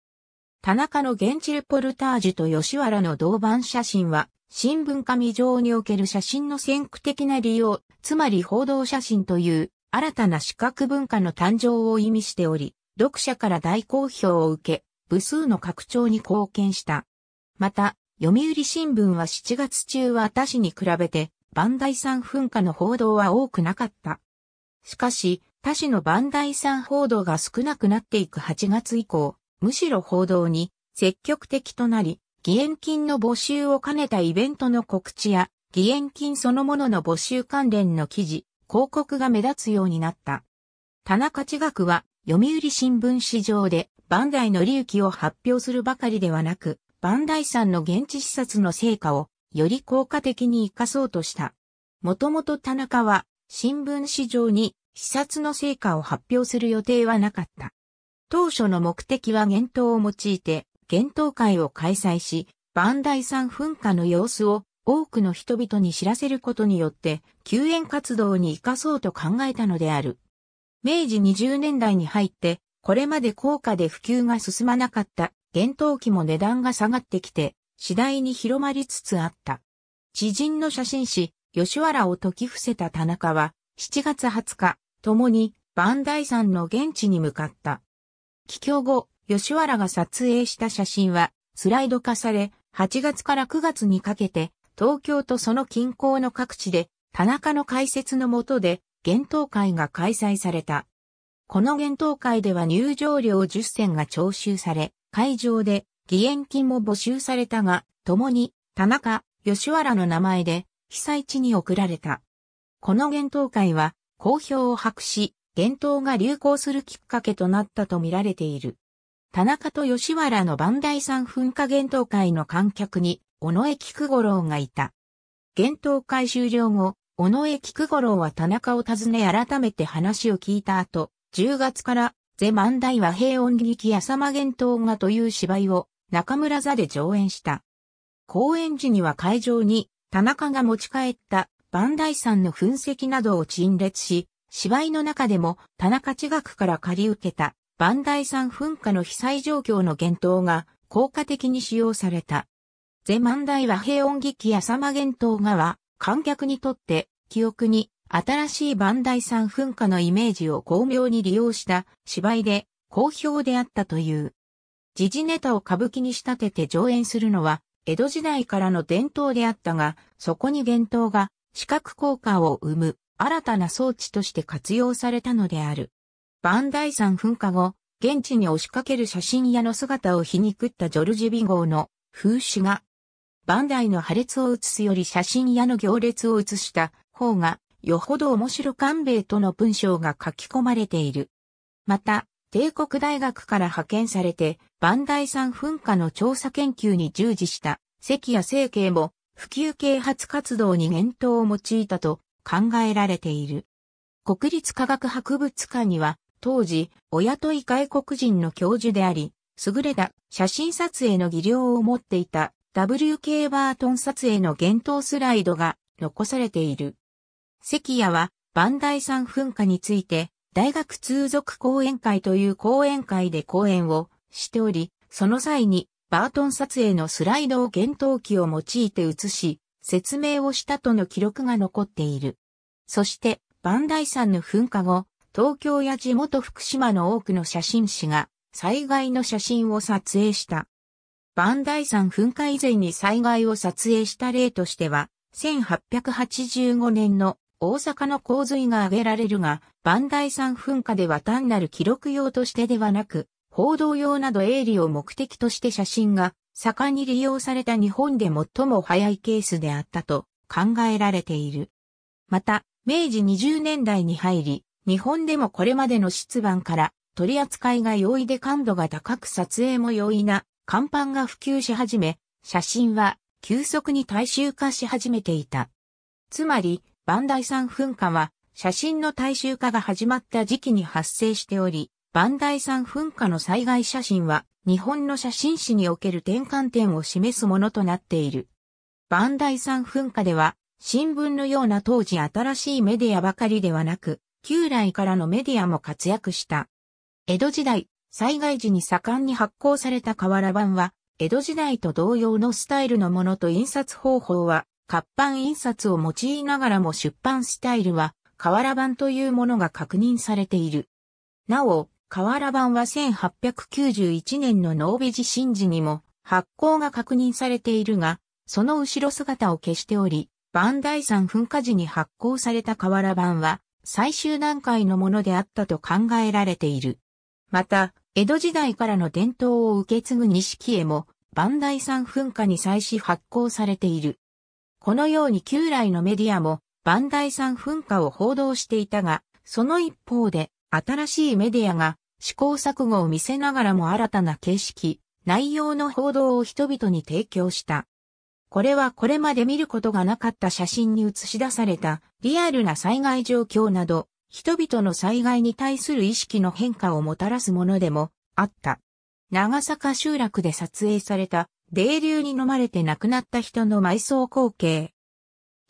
[SPEAKER 1] 田中の現地レポルタージュと吉原の銅版写真は、新聞紙上における写真の先駆的な利用、つまり報道写真という新たな視覚文化の誕生を意味しており、読者から大好評を受け、部数の拡張に貢献した。また、読売新聞は7月中は他市に比べて、磐梯山噴火の報道は多くなかった。しかし、他市の磐梯山報道が少なくなっていく8月以降、むしろ報道に積極的となり、義援金の募集を兼ねたイベントの告知や、義援金そのものの募集関連の記事、広告が目立つようになった。田中地学は、読売新聞市上で、バンダイの利益を発表するばかりではなく、バンダイさんの現地視察の成果をより効果的に活かそうとした。もともと田中は新聞市場に視察の成果を発表する予定はなかった。当初の目的は幻灯を用いて言灯会を開催し、バンダイ山噴火の様子を多くの人々に知らせることによって救援活動に活かそうと考えたのである。明治20年代に入ってこれまで高価で普及が進まなかった厳冬機も値段が下がってきて、次第に広まりつつあった。知人の写真師、吉原を解き伏せた田中は、7月20日、共に、バンダイ山の現地に向かった。帰郷後、吉原が撮影した写真は、スライド化され、8月から9月にかけて、東京とその近郊の各地で、田中の解説のもとで、厳冬会が開催された。この厳冬会では入場料10銭が徴収され、会場で義援金も募集されたが、共に田中、吉原の名前で被災地に送られた。この厳冬会は好評を博し、厳冬が流行するきっかけとなったと見られている。田中と吉原の磐梯山噴火厳冬会の観客に、尾上菊五郎がいた。厳冬会終了後、尾上菊五郎は田中を訪ね改めて話を聞いた後、10月から、ゼマンダイ和平音劇浅間源灯画という芝居を中村座で上演した。公演時には会場に田中が持ち帰ったバンダイさんの噴石などを陳列し、芝居の中でも田中地学から借り受けたバンダイさん噴火の被災状況の源灯が効果的に使用された。ゼマンダイ和平音劇浅間源灯画は観客にとって記憶に新しいバンダイん、噴火のイメージを巧妙に利用した芝居で好評であったという。時事ネタを歌舞伎に仕立てて上演するのは、江戸時代からの伝統であったが、そこに伝統が視覚効果を生む新たな装置として活用されたのである。バンダイ山噴火後、現地に押しかける写真屋の姿を皮肉ったジョルジュ・ビゴーの風刺画。バンダイの破裂を写すより写真屋の行列を写した方がよほど面白官兵衛との文章が書き込まれている。また、帝国大学から派遣されて、万代山噴火の調査研究に従事した関谷政経も、普及啓発活動に念頭を用いたと考えられている。国立科学博物館には、当時、お雇い外国人の教授であり、優れた写真撮影の技量を持っていた W.K. バートン撮影の幻灯スライドが残されている。関谷は、万代山噴火について、大学通俗講演会という講演会で講演をしており、その際に、バートン撮影のスライドを検討機を用いて写し、説明をしたとの記録が残っている。そして、万代山の噴火後、東京や地元福島の多くの写真誌が、災害の写真を撮影した。万代山噴火以前に災害を撮影した例としては、1885年の大阪の洪水が挙げられるが、磐梯山噴火では単なる記録用としてではなく、報道用など営利を目的として写真が盛んに利用された日本で最も早いケースであったと考えられている。また、明治20年代に入り、日本でもこれまでの出版から取り扱いが容易で感度が高く撮影も容易な看板が普及し始め、写真は急速に大衆化し始めていた。つまり、磐梯山噴火は、写真の大衆化が始まった時期に発生しており、磐梯山噴火の災害写真は、日本の写真史における転換点を示すものとなっている。磐梯山噴火では、新聞のような当時新しいメディアばかりではなく、旧来からのメディアも活躍した。江戸時代、災害時に盛んに発行された瓦版は、江戸時代と同様のスタイルのものと印刷方法は活版印刷を用いながらも出版スタイルは、瓦版というものが確認されている。なお、瓦版は1891年のノーベ地震時にも発行が確認されているが、その後ろ姿を消しており、磐梯山噴火時に発行された瓦版は最終段階のものであったと考えられている。また、江戸時代からの伝統を受け継ぐ錦絵も磐梯山噴火に際し発行されている。このように旧来のメディアも万代山噴火を報道していたが、その一方で新しいメディアが試行錯誤を見せながらも新たな形式、内容の報道を人々に提供した。これはこれまで見ることがなかった写真に映し出されたリアルな災害状況など、人々の災害に対する意識の変化をもたらすものでもあった。長坂集落で撮影された泥流に飲まれて亡くなった人の埋葬光景。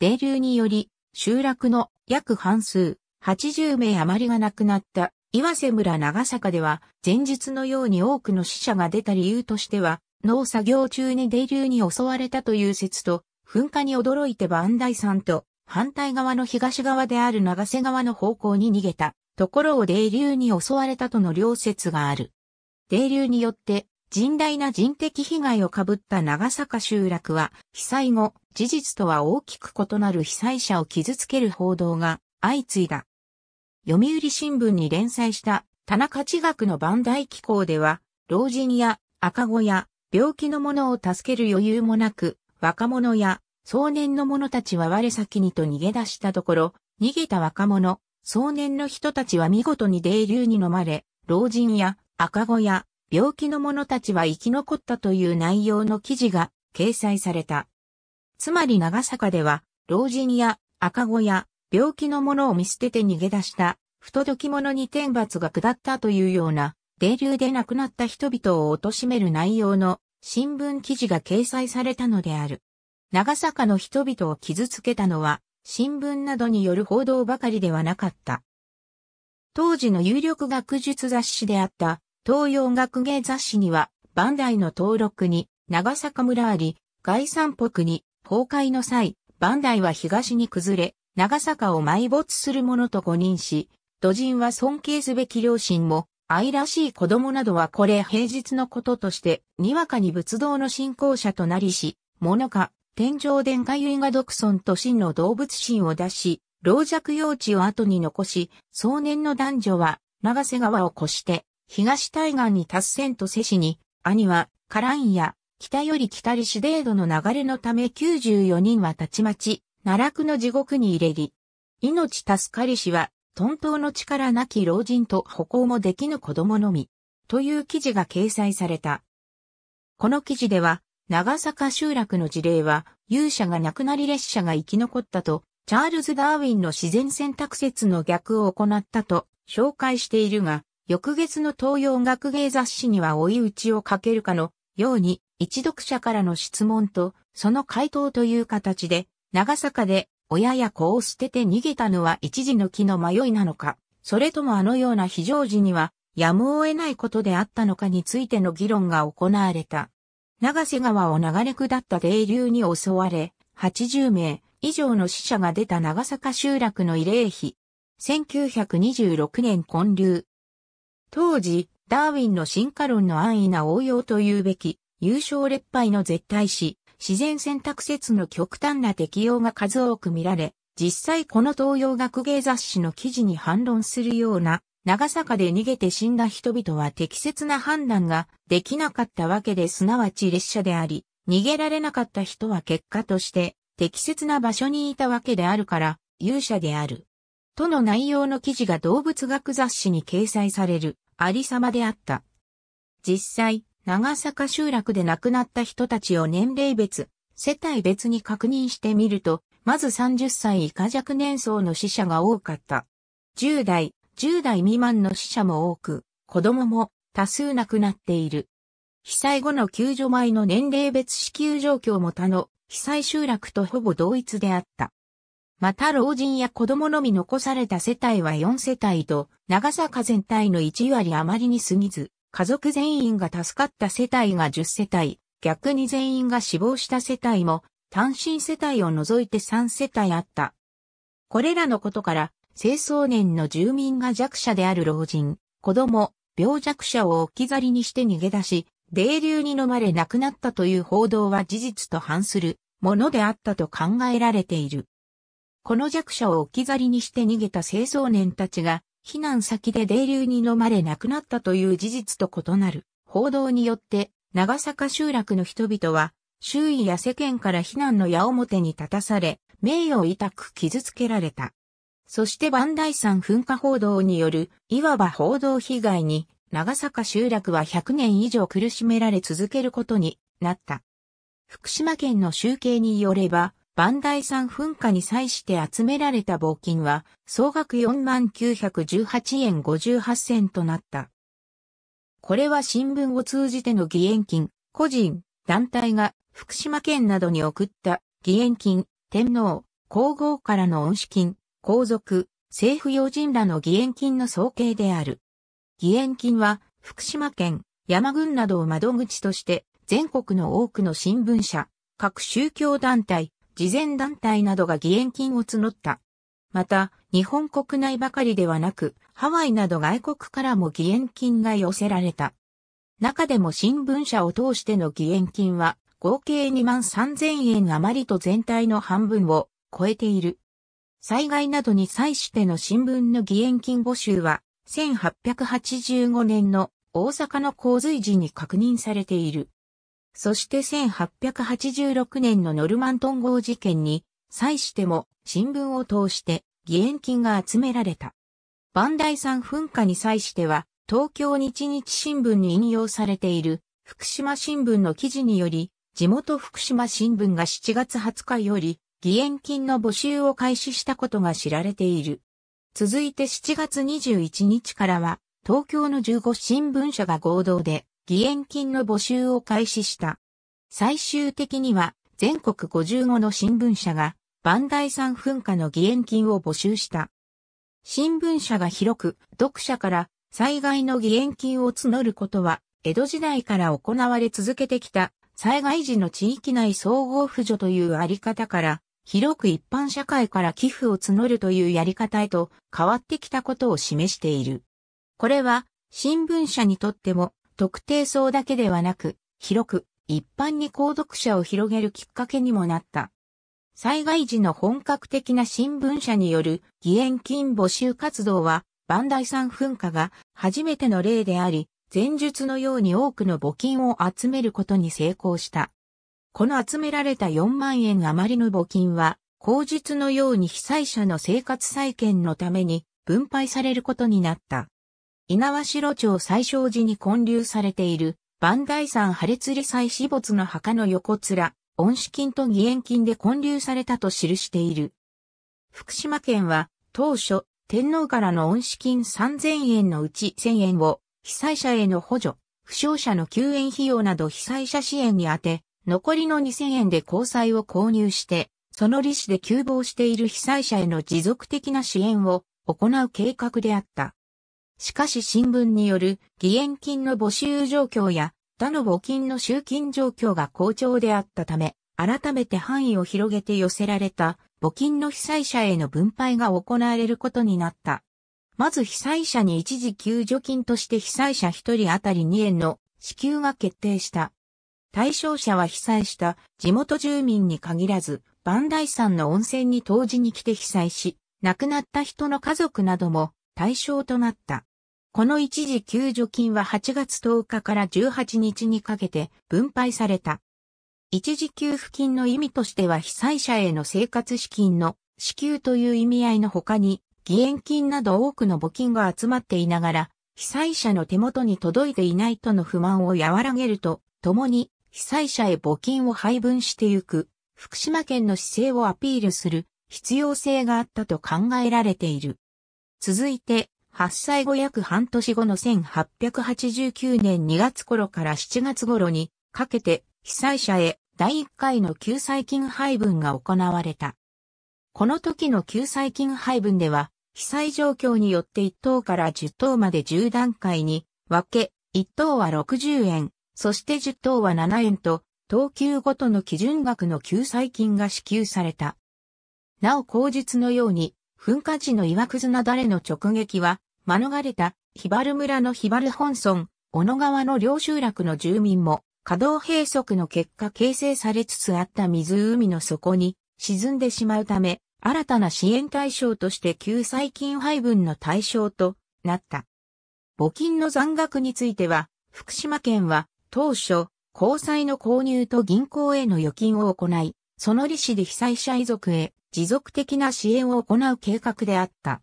[SPEAKER 1] 泥流により、集落の約半数、80名余りが亡くなった岩瀬村長坂では、前日のように多くの死者が出た理由としては、農作業中に泥流に襲われたという説と、噴火に驚いて磐梯山と、反対側の東側である長瀬川の方向に逃げた、ところを泥流に襲われたとの両説がある。泥流によって甚大な人的被害をかぶった長坂集落は、被災後、事実とは大きく異なる被災者を傷つける報道が相次いだ。読売新聞に連載した田中地学の万代機構では、老人や赤子や病気の者を助ける余裕もなく、若者や壮年の者たちは我先にと逃げ出したところ、逃げた若者、壮年の人たちは見事に泥流に飲まれ、老人や赤子や病気の者たちは生き残ったという内容の記事が掲載された。つまり長坂では、老人や赤子や病気の者を見捨てて逃げ出した不届き者に天罰が下ったというような、泥流で亡くなった人々を貶める内容の新聞記事が掲載されたのである。長坂の人々を傷つけたのは、新聞などによる報道ばかりではなかった。当時の有力学術雑誌であった、東洋学芸雑誌には、バンダイの登録に、長坂村あり、外山北に、崩壊の際、バンダイは東に崩れ、長坂を埋没する者と誤認し、土人は尊敬すべき両親も、愛らしい子供などはこれ平日のこととして、にわかに仏道の信仰者となりし、物か、天上殿下唯が独尊と真の動物心を出し、老弱幼稚を後に残し、壮年の男女は、長瀬川を越して、東対岸に達せんとせしに、兄は、カランや、北より北り指デーの流れのため94人はたちまち、奈落の地獄に入れり。命助かりしは、トンの力なき老人と歩行もできぬ子供のみ、という記事が掲載された。この記事では、長坂集落の事例は、勇者が亡くなり列車が生き残ったと、チャールズ・ダーウィンの自然選択説の逆を行ったと紹介しているが、翌月の東洋学芸雑誌には追い打ちをかけるかのように、一読者からの質問と、その回答という形で、長坂で親や子を捨てて逃げたのは一時の気の迷いなのか、それともあのような非常時には、やむを得ないことであったのかについての議論が行われた。長瀬川を流れ下った泥流に襲われ、80名以上の死者が出た長坂集落の慰霊碑。1926年建立、当時、ダーウィンの進化論の安易な応用と言うべき、優勝劣敗の絶対し、自然選択説の極端な適用が数多く見られ、実際この東洋学芸雑誌の記事に反論するような、長坂で逃げて死んだ人々は適切な判断ができなかったわけですなわち列車であり、逃げられなかった人は結果として適切な場所にいたわけであるから、勇者である。との内容の記事が動物学雑誌に掲載されるありさまであった。実際、長坂集落で亡くなった人たちを年齢別、世帯別に確認してみると、まず30歳以下若年層の死者が多かった。10代、10代未満の死者も多く、子供も多数亡くなっている。被災後の救助前の年齢別支給状況も他の被災集落とほぼ同一であった。また老人や子供のみ残された世帯は4世帯と、長坂全体の1割余りに過ぎず、家族全員が助かった世帯が10世帯、逆に全員が死亡した世帯も、単身世帯を除いて3世帯あった。これらのことから、清掃年の住民が弱者である老人、子供、病弱者を置き去りにして逃げ出し、泥流に飲まれ亡くなったという報道は事実と反するものであったと考えられている。この弱者を置き去りにして逃げた清掃年たちが、避難先で泥流に飲まれ亡くなったという事実と異なる報道によって、長坂集落の人々は、周囲や世間から避難の矢面に立たされ、名誉を痛く傷つけられた。そして万代山噴火報道による、いわば報道被害に、長坂集落は100年以上苦しめられ続けることになった。福島県の集計によれば、万代山噴火に際して集められた募金は、総額4918円58銭となった。これは新聞を通じての義援金、個人、団体が福島県などに送った義援金、天皇、皇后からの恩賜金、皇族、政府要人らの義援金の総計である。義援金は福島県、山郡などを窓口として全国の多くの新聞社、各宗教団体、慈善団体などが義援金を募った。また、日本国内ばかりではなく、ハワイなど外国からも義援金が寄せられた。中でも新聞社を通しての義援金は、合計2万3000円余りと全体の半分を超えている。災害などに際しての新聞の義援金募集は、1885年の大阪の洪水時に確認されている。そして1886年のノルマントン号事件に、際しても新聞を通して義援金が集められた。バンイさ山噴火に際しては、東京日日新聞に引用されている福島新聞の記事により、地元福島新聞が7月20日より義援金の募集を開始したことが知られている。続いて7月21日からは、東京の15新聞社が合同で義援金の募集を開始した。最終的には全国55の新聞社が万代山噴火の義援金を募集した。新聞社が広く読者から災害の義援金を募ることは江戸時代から行われ続けてきた災害時の地域内総合扶助というあり方から広く一般社会から寄付を募るというやり方へと変わってきたことを示している。これは新聞社にとっても特定層だけではなく、広く、一般に購読者を広げるきっかけにもなった。災害時の本格的な新聞社による義援金募集活動は、磐梯山噴火が初めての例であり、前述のように多くの募金を集めることに成功した。この集められた4万円余りの募金は、口述のように被災者の生活再建のために分配されることになった。稲苗城町最小寺に建立されている、万代山破裂理祭死没の墓の横面、恩賜金と義援金で建立されたと記している。福島県は、当初、天皇からの恩賜金3000円のうち1000円を、被災者への補助、負傷者の救援費用など被災者支援に充て、残りの2000円で交際を購入して、その利子で急防している被災者への持続的な支援を行う計画であった。しかし新聞による義援金の募集状況や他の募金の集金状況が好調であったため、改めて範囲を広げて寄せられた募金の被災者への分配が行われることになった。まず被災者に一時救助金として被災者1人当たり2円の支給が決定した。対象者は被災した地元住民に限らず、万代山の温泉に当時に来て被災し、亡くなった人の家族なども対象となった。この一時救助金は8月10日から18日にかけて分配された。一時給付金の意味としては被災者への生活資金の支給という意味合いの他に、義援金など多くの募金が集まっていながら、被災者の手元に届いていないとの不満を和らげると、共に被災者へ募金を配分してゆく、福島県の姿勢をアピールする必要性があったと考えられている。続いて、発災後約半年後の1889年2月頃から7月頃にかけて被災者へ第1回の救済金配分が行われた。この時の救済金配分では、被災状況によって1等から10等まで10段階に分け、1等は60円、そして10等は7円と、等級ごとの基準額の救済金が支給された。なお口述のように、噴火時の岩屑なだれの直撃は、免れた、ヒバル村のヒバル本村、小野川の両集落の住民も、稼働閉塞の結果形成されつつあった湖の底に沈んでしまうため、新たな支援対象として救済金配分の対象となった。募金の残額については、福島県は当初、交際の購入と銀行への預金を行い、その利子で被災者遺族へ持続的な支援を行う計画であった。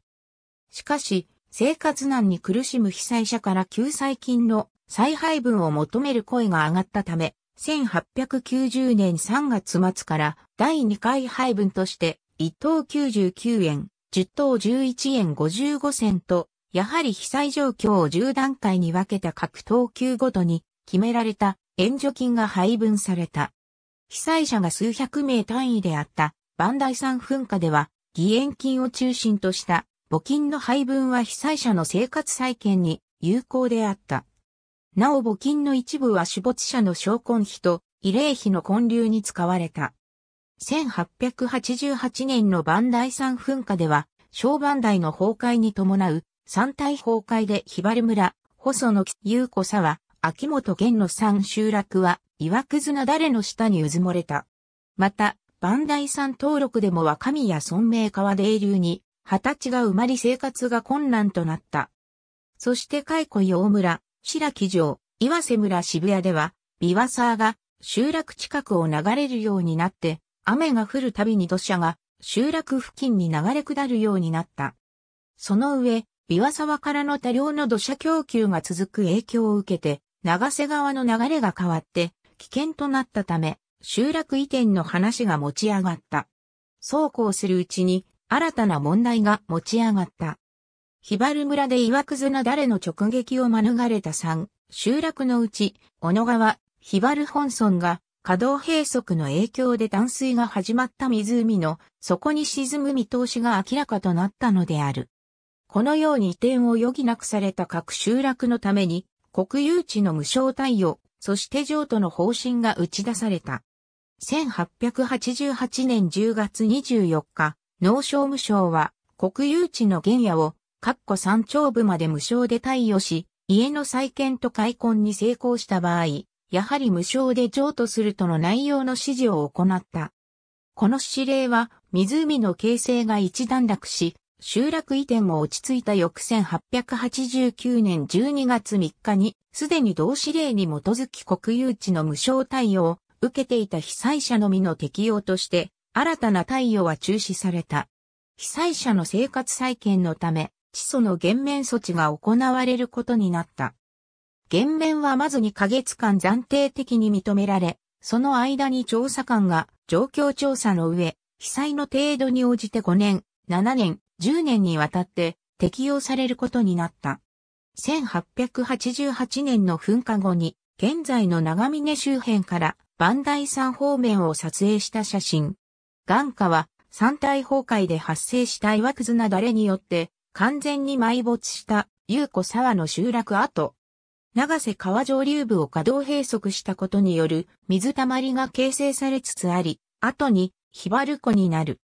[SPEAKER 1] しかし、生活難に苦しむ被災者から救済金の再配分を求める声が上がったため、1890年3月末から第2回配分として、1等99円、10等11円55銭と、やはり被災状況を10段階に分けた各等級ごとに決められた援助金が配分された。被災者が数百名単位であった磐梯山噴火では、義援金を中心とした募金の配分は被災者の生活再建に有効であった。なお募金の一部は死没者の昇魂費と慰霊費の混流に使われた。1888年の磐梯山噴火では、小磐梯の崩壊に伴う山体崩壊でひばり村、細野優子沢、秋元元の山集落は岩くずなだれの下にうずもれた。また、磐梯山登録でも若宮村名川泥流に、二十歳が埋まり生活が困難となった。そして解雇洋村、白木城、岩瀬村渋谷では、ビワサーが集落近くを流れるようになって、雨が降るたびに土砂が集落付近に流れ下るようになった。その上、琵琶沢からの多量の土砂供給が続く影響を受けて、長瀬川の流れが変わって、危険となったため、集落移転の話が持ち上がった。そうこうするうちに、新たな問題が持ち上がった。ヒバル村で岩崩な誰の直撃を免れた3、集落のうち、小野川、ヒバル本村が、稼働閉塞の影響で断水が始まった湖の底に沈む見通しが明らかとなったのである。このように移転を余儀なくされた各集落のために、国有地の無償対応、そして譲渡の方針が打ち出された。1888年10月24日、農商務省は国有地の原野を、各個山頂部まで無償で貸与し、家の再建と開墾に成功した場合、やはり無償で譲渡するとの内容の指示を行った。この指令は、湖の形成が一段落し、集落移転も落ち着いた翌1889年12月3日にすでに同指令に基づき国有地の無償貸与を受けていた被災者のみの適用として、新たな貸与は中止された。被災者の生活再建のため、地租の減免措置が行われることになった。減免はまず2ヶ月間暫定的に認められ、その間に調査官が状況調査の上、被災の程度に応じて5年、7年、10年にわたって適用されることになった。1888年の噴火後に、現在の長峰周辺から磐梯山方面を撮影した写真。眼下は山体崩壊で発生した岩くずなだれによって完全に埋没した有子沢の集落跡。長瀬川上流部を稼働閉塞したことによる水たまりが形成されつつあり、後にヒバル湖になる。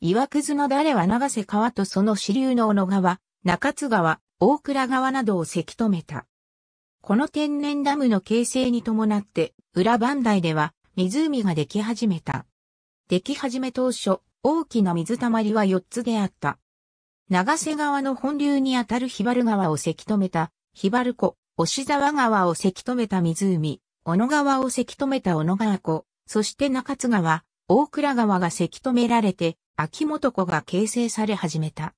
[SPEAKER 1] 岩くずのだれは長瀬川とその支流の小野川、中津川、大倉川などをせき止めた。この天然ダムの形成に伴って、裏磐梯では湖ができ始めた。でき始め当初、大きな水たまりは4つであった。長瀬川の本流にあたるひばる川をせき止めた、ひばる湖、押沢川をせき止めた湖、小野川をせき止めた小野川湖、そして中津川、大倉川がせき止められて、秋元湖が形成され始めた。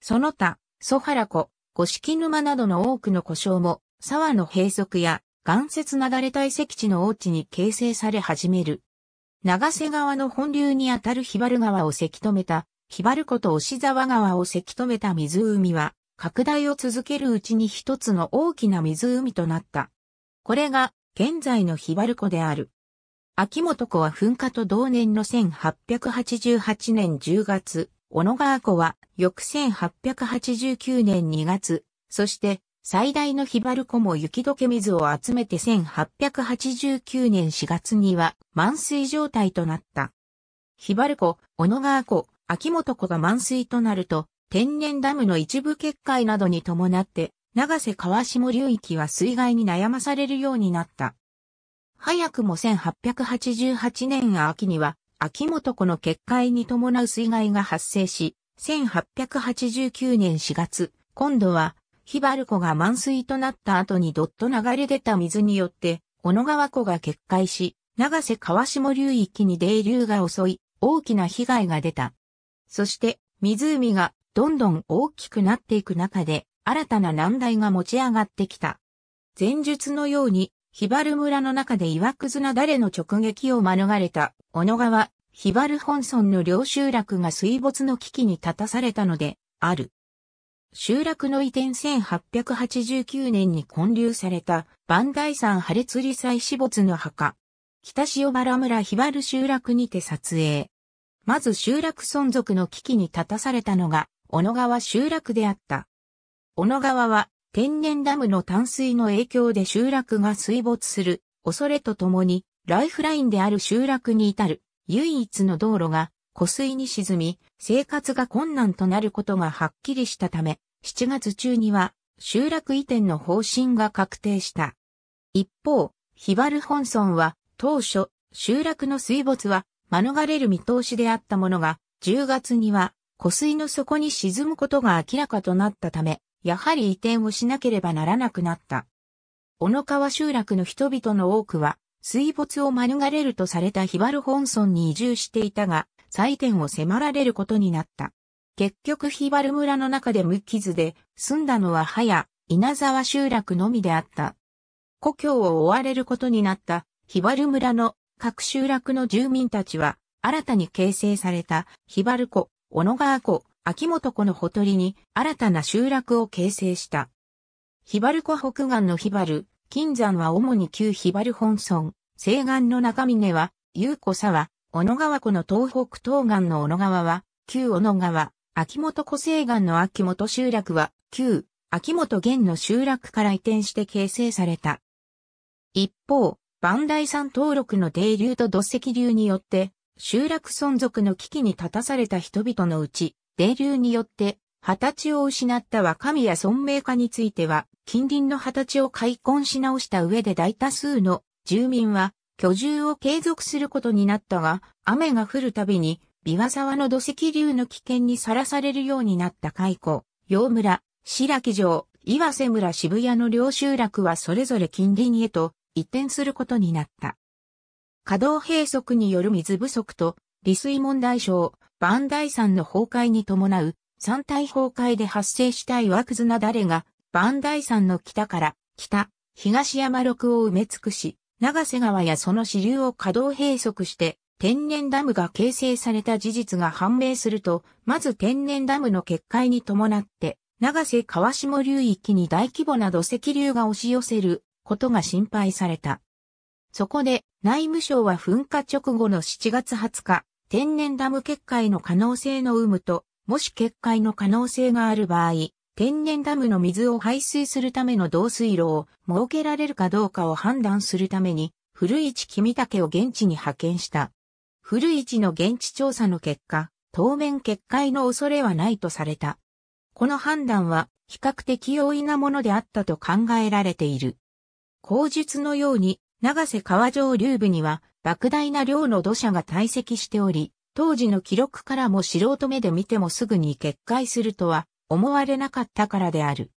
[SPEAKER 1] その他、蘇原湖、五色沼などの多くの故障も、沢の閉塞や、岩雪なだれ堆積地の大地に形成され始める。長瀬川の本流にあたるヒバル川をせき止めた、ヒバル湖と押沢川をせき止めた湖は、拡大を続けるうちに一つの大きな湖となった。これが、現在のヒバル湖である。秋元湖は噴火と同年の1888年10月、小野川湖は翌1889年2月、そして最大のヒバル湖も雪解け水を集めて1889年4月には満水状態となった。ヒバル湖、小野川湖、秋元湖が満水となると、天然ダムの一部決壊などに伴って、長瀬川下流域は水害に悩まされるようになった。早くも1888年秋には、秋元子の決壊に伴う水害が発生し、1889年4月、今度は、ヒバル湖が満水となった後にどっと流れ出た水によって、小野川湖が決壊し、長瀬川下流域に泥流が襲い、大きな被害が出た。そして、湖がどんどん大きくなっていく中で、新たな難題が持ち上がってきた。前述のように、ヒバル村の中で岩くずな誰の直撃を免れた、小野川、ヒバル本村の両集落が水没の危機に立たされたので、ある。集落の移転1889年に建立された、万代山破裂理祭死没の墓。北塩原村ヒバル集落にて撮影。まず集落存続の危機に立たされたのが、小野川集落であった。小野川は、天然ダムの淡水の影響で集落が水没する恐れとともに、ライフラインである集落に至る唯一の道路が湖水に沈み、生活が困難となることがはっきりしたため、7月中には集落移転の方針が確定した。一方、ヒバル本村は当初、集落の水没は免れる見通しであったものが、10月には湖水の底に沈むことが明らかとなったため、やはり移転をしなければならなくなった。小野川集落の人々の多くは、水没を免れるとされたヒバルホン村に移住していたが、祭典を迫られることになった。結局ヒバル村の中で無傷で、住んだのは早、稲沢集落のみであった。故郷を追われることになったヒバル村の各集落の住民たちは、新たに形成されたヒバル湖、小野川湖、秋元湖のほとりに新たな集落を形成した。ヒバル湖北岸のヒバル、金山は主に旧ヒバル本村、西岸の中峰は、有子沢、小野川湖の東北東岸の小野川は、旧小野川、秋元湖西岸の秋元集落は、旧、秋元源の集落から移転して形成された。一方、磐梯山登録の泥流と土石流によって、集落存続の危機に立たされた人々のうち、泥流によって二十歳を失った若宮村明家については、近隣の二十歳を開墾し直した上で大多数の住民は居住を継続することになったが、雨が降るたびに、琵琶沢の土石流の危険にさらされるようになった海湖、洋村、白木城、岩瀬村渋谷の両集落はそれぞれ近隣へと移転することになった。稼働閉塞による水不足と、利水問題症、万代山の崩壊に伴う山体崩壊で発生した岩図なだれが、磐梯山の北から、北、東山麓を埋め尽くし、長瀬川やその支流を稼働閉塞して、天然ダムが形成された事実が判明すると、まず天然ダムの決壊に伴って、長瀬川下流域に大規模な土石流が押し寄せることが心配された。そこで内務省は噴火直後の7月20日、天然ダム決壊の可能性の有無ともし決壊の可能性がある場合、天然ダムの水を排水するための導水路を設けられるかどうかを判断するために、古市君武を現地に派遣した。古市の現地調査の結果、当面決壊の恐れはないとされた。この判断は比較的容易なものであったと考えられている。口述のように、長瀬川上流部には莫大な量の土砂が堆積しており、当時の記録からも素人目で見てもすぐに決壊するとは思われなかったからである。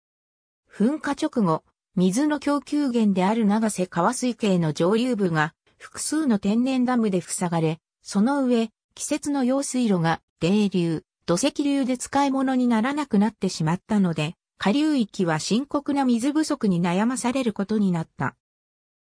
[SPEAKER 1] 噴火直後、水の供給源である長瀬川水系の上流部が複数の天然ダムで塞がれ、その上、季節の用水路が泥流、土石流で使い物にならなくなってしまったので、下流域は深刻な水不足に悩まされることになった。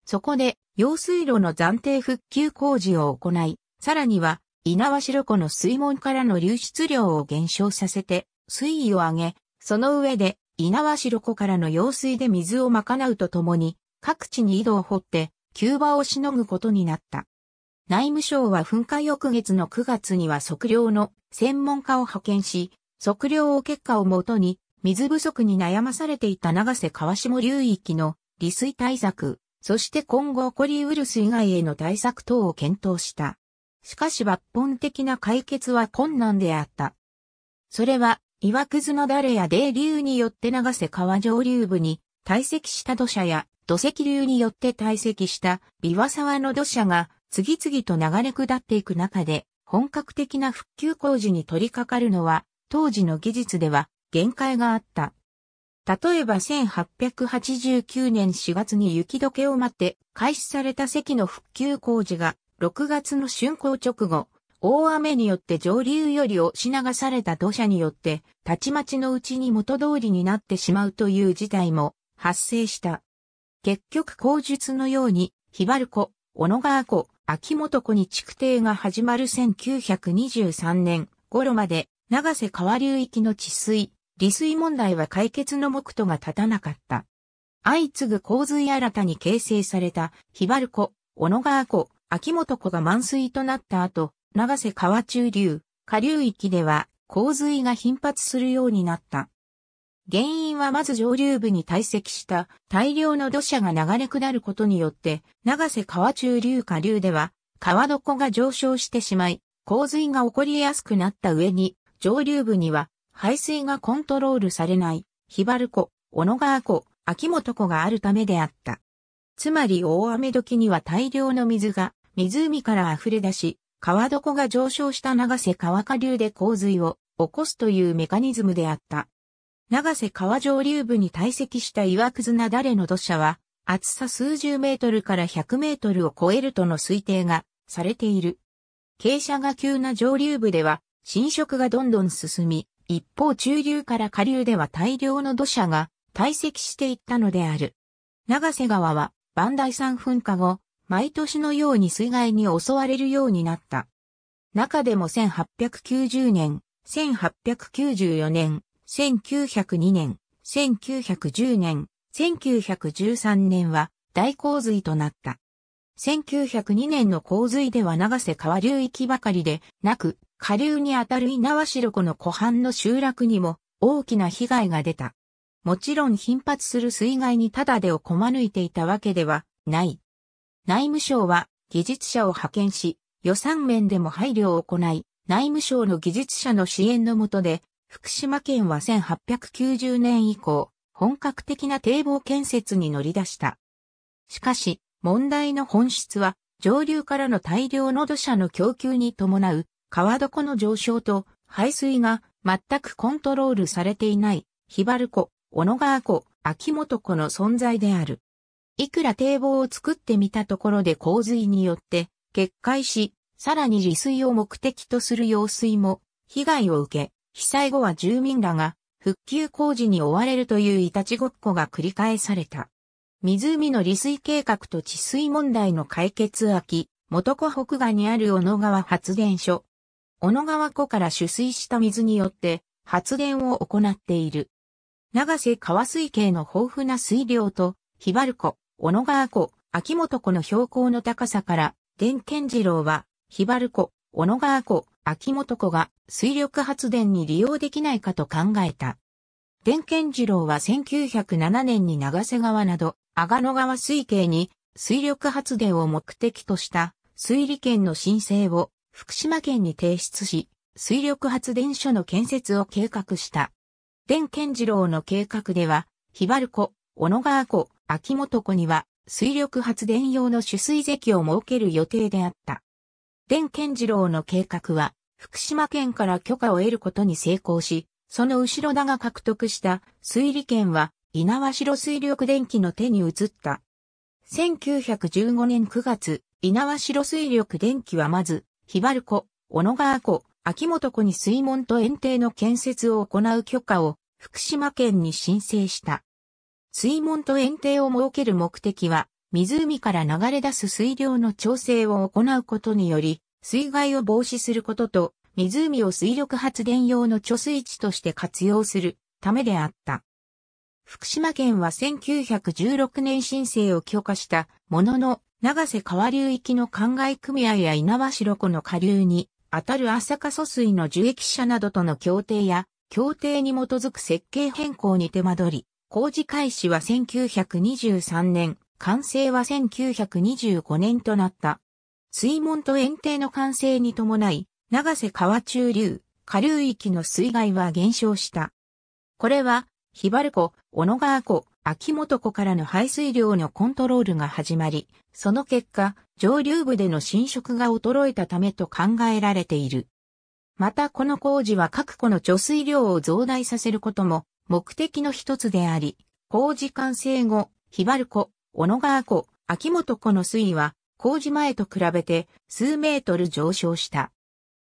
[SPEAKER 1] そこで、用水路の暫定復旧工事を行い、さらには猪苗代湖の水門からの流出量を減少させて、水位を上げ、その上で、猪苗代湖からの用水で水を賄うとともに、各地に井戸を掘って、急場をしのぐことになった。内務省は噴火翌月の9月には測量の専門家を派遣し、測量を結果をもとに、水不足に悩まされていた長瀬川下流域の利水対策、そして今後起こりうる水害への対策等を検討した。しかし抜本的な解決は困難であった。それは、岩屑のだれや泥流によって流せ川上流部に堆積した土砂や土石流によって堆積した琵琶沢の土砂が次々と流れ下っていく中で本格的な復旧工事に取り掛かるのは当時の技術では限界があった。例えば1889年4月に雪解けを待って開始された石の復旧工事が6月の竣工直後、大雨によって上流より押し流された土砂によって、たちまちのうちに元通りになってしまうという事態も発生した。結局口述のように、ひばる湖、小野川湖、秋元湖に築堤が始まる1923年頃まで、長瀬川流域の治水、利水問題は解決の目途が立たなかった。相次ぐ洪水新たに形成された、ひばる湖、小野川湖、秋元湖が満水となった後、長瀬川中流、下流域では洪水が頻発するようになった。原因はまず上流部に堆積した大量の土砂が流れ下ることによって、長瀬川中流下流では川床が上昇してしまい、洪水が起こりやすくなった上に、上流部には排水がコントロールされない、ひばる湖、小野川湖、秋元湖があるためであった。つまり大雨時には大量の水が湖から溢れ出し、川床が上昇した長瀬川下流で洪水を起こすというメカニズムであった。長瀬川上流部に堆積した岩くずなだれの土砂は、厚さ数十メートルから100メートルを超えるとの推定がされている。傾斜が急な上流部では侵食がどんどん進み、一方中流から下流では大量の土砂が堆積していったのである。長瀬川は磐梯山噴火後、毎年のように水害に襲われるようになった。中でも1890年、1894年、1902年、1910年、1913年は大洪水となった。1902年の洪水では長瀬川流域ばかりでなく、下流にあたる稲和白子の湖畔の集落にも大きな被害が出た。もちろん頻発する水害にただでをこまぬいていたわけではない。内務省は技術者を派遣し、予算面でも配慮を行い、内務省の技術者の支援のもとで、福島県は1890年以降、本格的な堤防建設に乗り出した。しかし、問題の本質は、上流からの大量の土砂の供給に伴う、川床の上昇と排水が全くコントロールされていない、ひばる湖、小野川湖、秋元湖の存在である。いくら堤防を作ってみたところで洪水によって決壊し、さらに自水を目的とする用水も被害を受け、被災後は住民らが復旧工事に追われるといういたちごっこが繰り返された。湖の利水計画と治水問題の解決秋、元湖北岸にある小野川発電所。小野川湖から取水した水によって発電を行っている。長瀬川水系の豊富な水量と、ヒバル湖、小野川湖、秋元湖の標高の高さから、電健次郎は、ひばる湖、小野川湖、秋元湖が水力発電に利用できないかと考えた。電健次郎は1907年に長瀬川など、阿賀野川水系に水力発電を目的とした水利権の申請を福島県に提出し、水力発電所の建設を計画した。電健次郎の計画では、ひばる湖、小野川湖、秋元湖には、水力発電用の取水堰を設ける予定であった。伝健次郎の計画は、福島県から許可を得ることに成功し、その後ろ田が獲得した水利権は、稲葉城水力電機の手に移った。1915年9月、稲葉城水力電機はまず、ひばる湖、小野川湖、秋元湖に水門と園庭の建設を行う許可を福島県に申請した。水門と園庭を設ける目的は、湖から流れ出す水量の調整を行うことにより、水害を防止することと、湖を水力発電用の貯水池として活用するためであった。福島県は1916年申請を許可したものの、長瀬川流域の灌漑組合や稲葉白湖の下流に、あたる浅香疎水の樹液者などとの協定や、協定に基づく設計変更に手間取り、工事開始は1923年、完成は1925年となった。水門と園庭の完成に伴い、長瀬川中流、下流域の水害は減少した。これは、ひばる湖、小野川湖、秋元湖からの排水量のコントロールが始まり、その結果、上流部での浸食が衰えたためと考えられている。またこの工事は各湖の貯水量を増大させることも目的の一つであり、工事完成後、ひばる湖、小野川湖、秋元湖の水位は、工事前と比べて数メートル上昇した。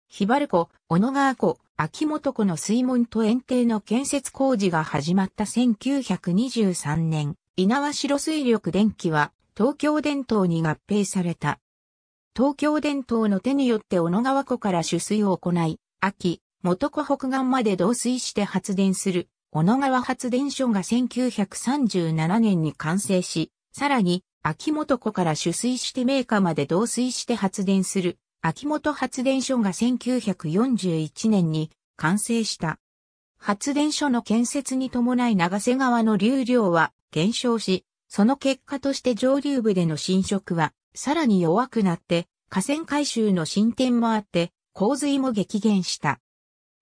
[SPEAKER 1] ひばる湖、小野川湖、秋元湖の水門と園庭の建設工事が始まった1923年、稲葉城水力電気は東京電灯に合併された。東京電灯の手によって小野川湖から取水を行い、秋、元湖北岸まで導水して発電する小野川発電所が1937年に完成し、さらに、秋元湖から取水してメーカーまで導水して発電する、秋元発電所が1941年に完成した。発電所の建設に伴い長瀬川の流量は減少し、その結果として上流部での浸食はさらに弱くなって、河川改修の進展もあって、洪水も激減した。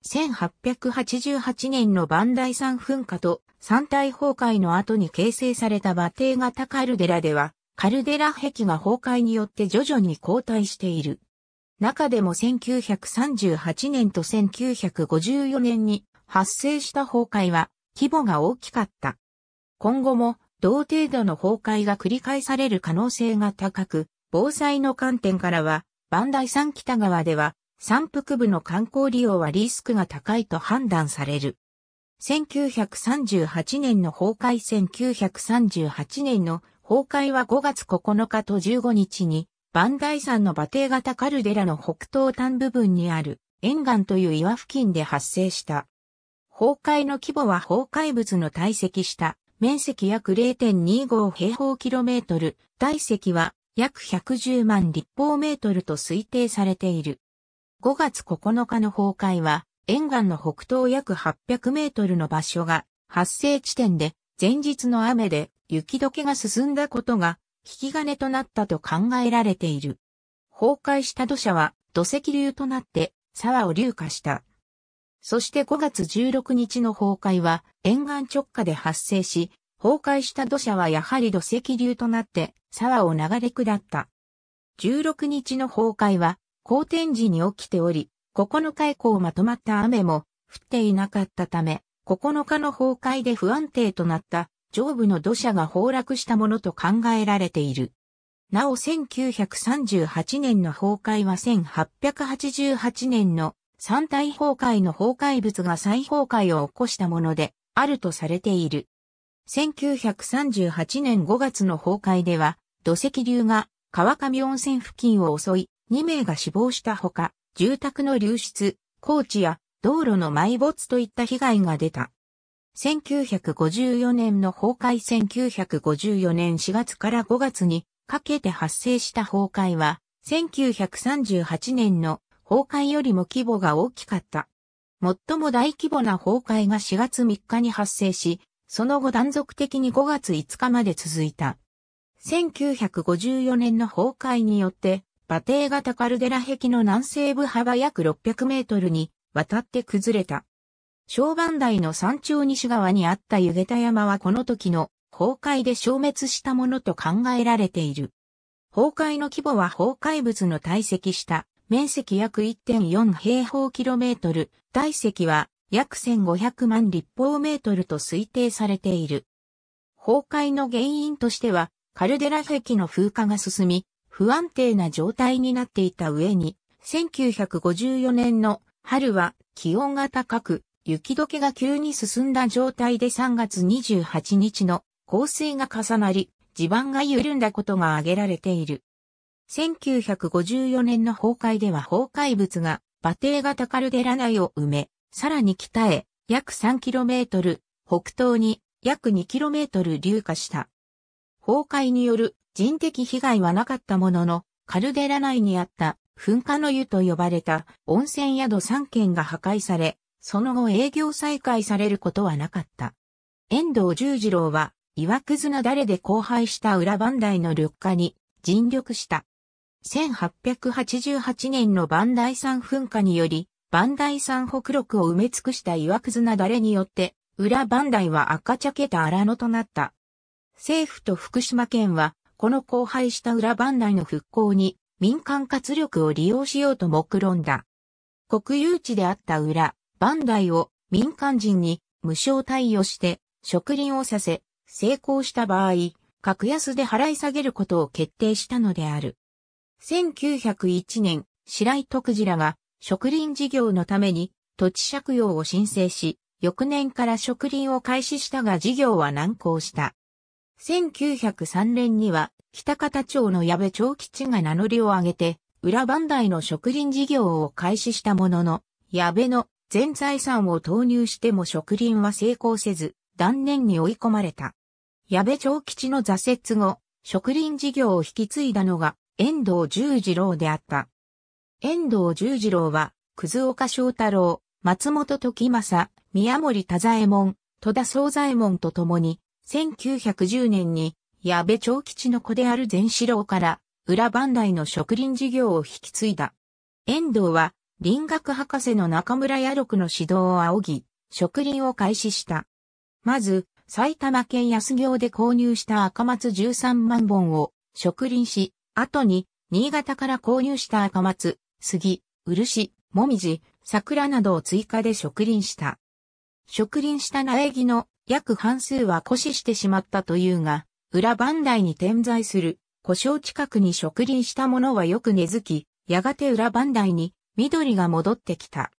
[SPEAKER 1] 1888年のバンダイ山噴火と山体崩壊の後に形成されたバテ型カルデラでは、カルデラ壁が崩壊によって徐々に後退している。中でも1938年と1954年に発生した崩壊は規模が大きかった。今後も同程度の崩壊が繰り返される可能性が高く、防災の観点からは、バンダイ山北側では山腹部の観光利用はリスクが高いと判断される。1938年の崩壊1938年の崩壊は5月9日と15日に、ダイ山の馬蹄型カルデラの北東端部分にある沿岸という岩付近で発生した。崩壊の規模は崩壊物の堆積した面積約0.25平方キロメートル、体積は約110万立方メートルと推定されている。5月9日の崩壊は、沿岸の北東約800メートルの場所が発生地点で、前日の雨で雪解けが進んだことが、引き金となったと考えられている。崩壊した土砂は土石流となって沢を流下した。そして5月16日の崩壊は沿岸直下で発生し、崩壊した土砂はやはり土石流となって沢を流れ下った。16日の崩壊は好天時に起きており、9日以降まとまった雨も降っていなかったため、9日の崩壊で不安定となった上部の土砂が崩落したものと考えられている。なお1938年の崩壊は1888年の三体崩壊の崩壊物が再崩壊を起こしたものであるとされている。1938年5月の崩壊では土石流が川上温泉付近を襲い2名が死亡したほか、住宅の流出、高地や道路の埋没といった被害が出た。1954年の崩壊1954年4月から5月にかけて発生した崩壊は、1938年の崩壊よりも規模が大きかった。最も大規模な崩壊が4月3日に発生し、その後断続的に5月5日まで続いた。1954年の崩壊によって馬蹄型カルデラ壁の南西部幅約600メートルに渡って崩れた。小盤台の山頂西側にあった湯げた山はこの時の崩壊で消滅したものと考えられている。崩壊の規模は崩壊物の堆積した面積約1.4平方キロメートル、体積は約1500万立方メートルと推定されている。崩壊の原因としては、カルデラ壁の風化が進み、不安定な状態になっていた上に、1954年の春は気温が高く、雪解けが急に進んだ状態で3月28日の降水が重なり、地盤が緩んだことが挙げられている。1954年の崩壊では崩壊物が馬蹄型カルデラ内を埋め、さらに北へ約 3km、北東に約 2km 流下した。崩壊による人的被害はなかったものの、カルデラ内にあった噴火の湯と呼ばれた温泉宿3軒が破壊され、その後営業再開されることはなかった。遠藤十次郎は、岩な誰で荒廃した裏磐梯の緑化に尽力した。1888年の磐梯山噴火により、磐梯山北陸を埋め尽くした岩な誰によって、裏磐梯は赤茶けた荒野となった。政府と福島県は、この荒廃した裏番内の復興に民間活力を利用しようと目論んだ。国有地であった裏、番台を民間人に無償貸与して植林をさせ、成功した場合、格安で払い下げることを決定したのである。1901年、白井徳次らが植林事業のために土地借用を申請し、翌年から植林を開始したが事業は難航した。1903年には、北方町の矢部町吉が名乗りを上げて、裏番台の植林事業を開始したものの、矢部の全財産を投入しても植林は成功せず、断念に追い込まれた。矢部町吉の挫折後、植林事業を引き継いだのが、遠藤十次郎であった。遠藤十次郎は、葛岡翔太郎、松本時政、宮森田左衛門、戸田総左衛門と共に、1910年に矢部長吉の子である善四郎から裏番台の植林事業を引き継いだ。遠藤は林学博士の中村野六の指導を仰ぎ、植林を開始した。まず、埼玉県安行で購入した赤松13万本を植林し、後に新潟から購入した赤松、杉、漆、もみじ、桜などを追加で植林した。植林した苗木の約半数は枯死してしまったというが、裏磐梯に点在する故障近くに植林したものはよく根付き、やがて裏磐梯に緑が戻ってきた。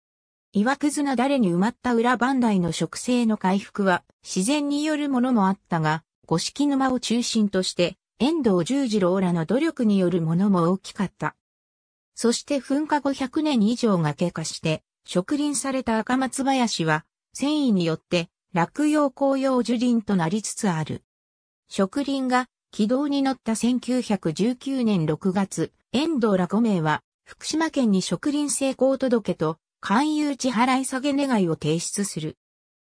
[SPEAKER 1] 岩くずなだれに埋まった裏磐梯の植生の回復は自然によるものもあったが、五色沼を中心として、遠藤十次郎らの努力によるものも大きかった。そして噴火後100年以上が経過して、植林された赤松林は、繊維によって落葉紅葉樹林となりつつある。植林が軌道に乗った1919年6月、遠藤ら5名は、福島県に植林成功届と、勧誘地払い下げ願いを提出する。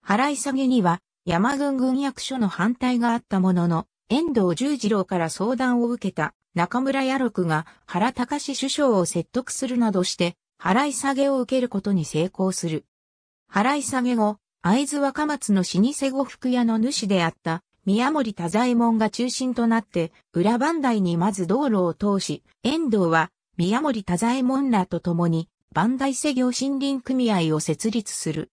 [SPEAKER 1] 払い下げには、山郡郡役所の反対があったものの、遠藤十次郎から相談を受けた中村野六が原隆首相を説得するなどして、払い下げを受けることに成功する。払い下げ後、会津若松の老舗呉服屋の主であった宮森多左衛門が中心となって、裏磐梯にまず道路を通し、遠藤は宮森多左衛門らと共に、磐梯世業森林組合を設立する。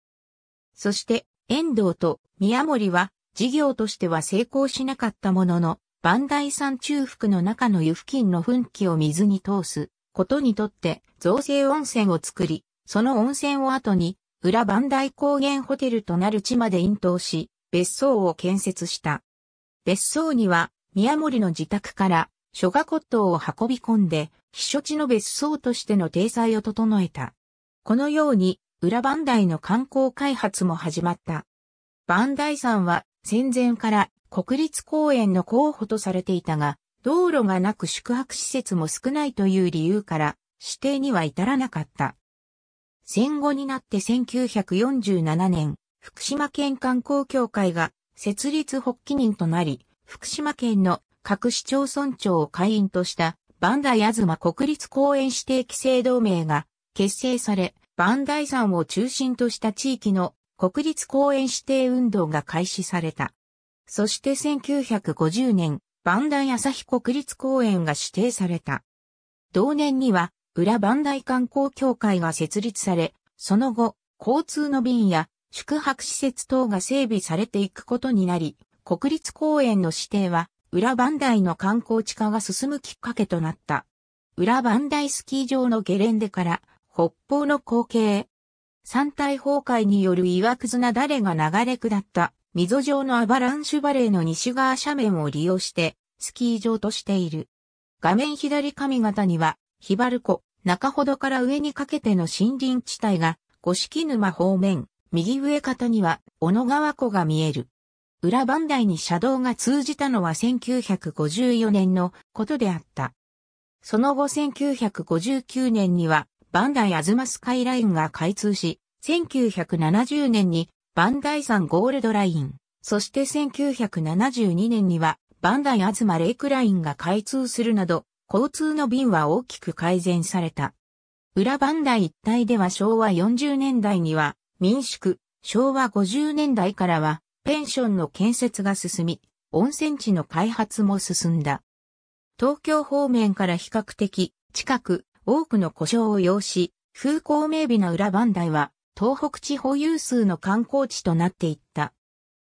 [SPEAKER 1] そして、遠藤と宮森は、事業としては成功しなかったものの、磐梯山中腹の中の湯付近の噴気を水に通すことにとって、造成温泉を作り、その温泉を後に、裏磐梯高原ホテルとなる地まで引導し、別荘を建設した。別荘には、宮森の自宅から諸賀骨董を運び込んで、避暑地の別荘としての体裁を整えた。このように、裏磐梯の観光開発も始まった。磐梯山は戦前から国立公園の候補とされていたが、道路がなく宿泊施設も少ないという理由から指定には至らなかった。戦後になって1947年、福島県観光協会が設立発起人となり、福島県の各市町村長を会員とした磐梯吾妻国立公園指定規制同盟が結成され、磐梯山を中心とした地域の国立公園指定運動が開始された。そして1950年、磐梯朝日国立公園が指定された。同年には、浦磐梯観光協会が設立され、その後、交通の便や宿泊施設等が整備されていくことになり、国立公園の指定は、裏磐梯の観光地化が進むきっかけとなった。裏磐梯スキー場のゲレンデから、北方の光景。山体崩壊による岩くずなだれが流れ下った、溝状のアバランシュバレーの西側斜面を利用して、スキー場としている。画面左上方には、ヒバル湖、中ほどから上にかけての森林地帯が、五色沼方面、右上方には、小野川湖が見える。裏磐台に車道が通じたのは1954年のことであった。その後1959年には、磐イアズマスカイラインが開通し、1970年に、磐イ山ゴールドライン、そして1972年には、磐イアズマレイクラインが開通するなど、交通の便は大きく改善された。裏磐梯一帯では昭和40年代には民宿、昭和50年代からはペンションの建設が進み、温泉地の開発も進んだ。東京方面から比較的近く多くの故障を要し、風光明媚な裏磐梯は東北地方有数の観光地となっていった。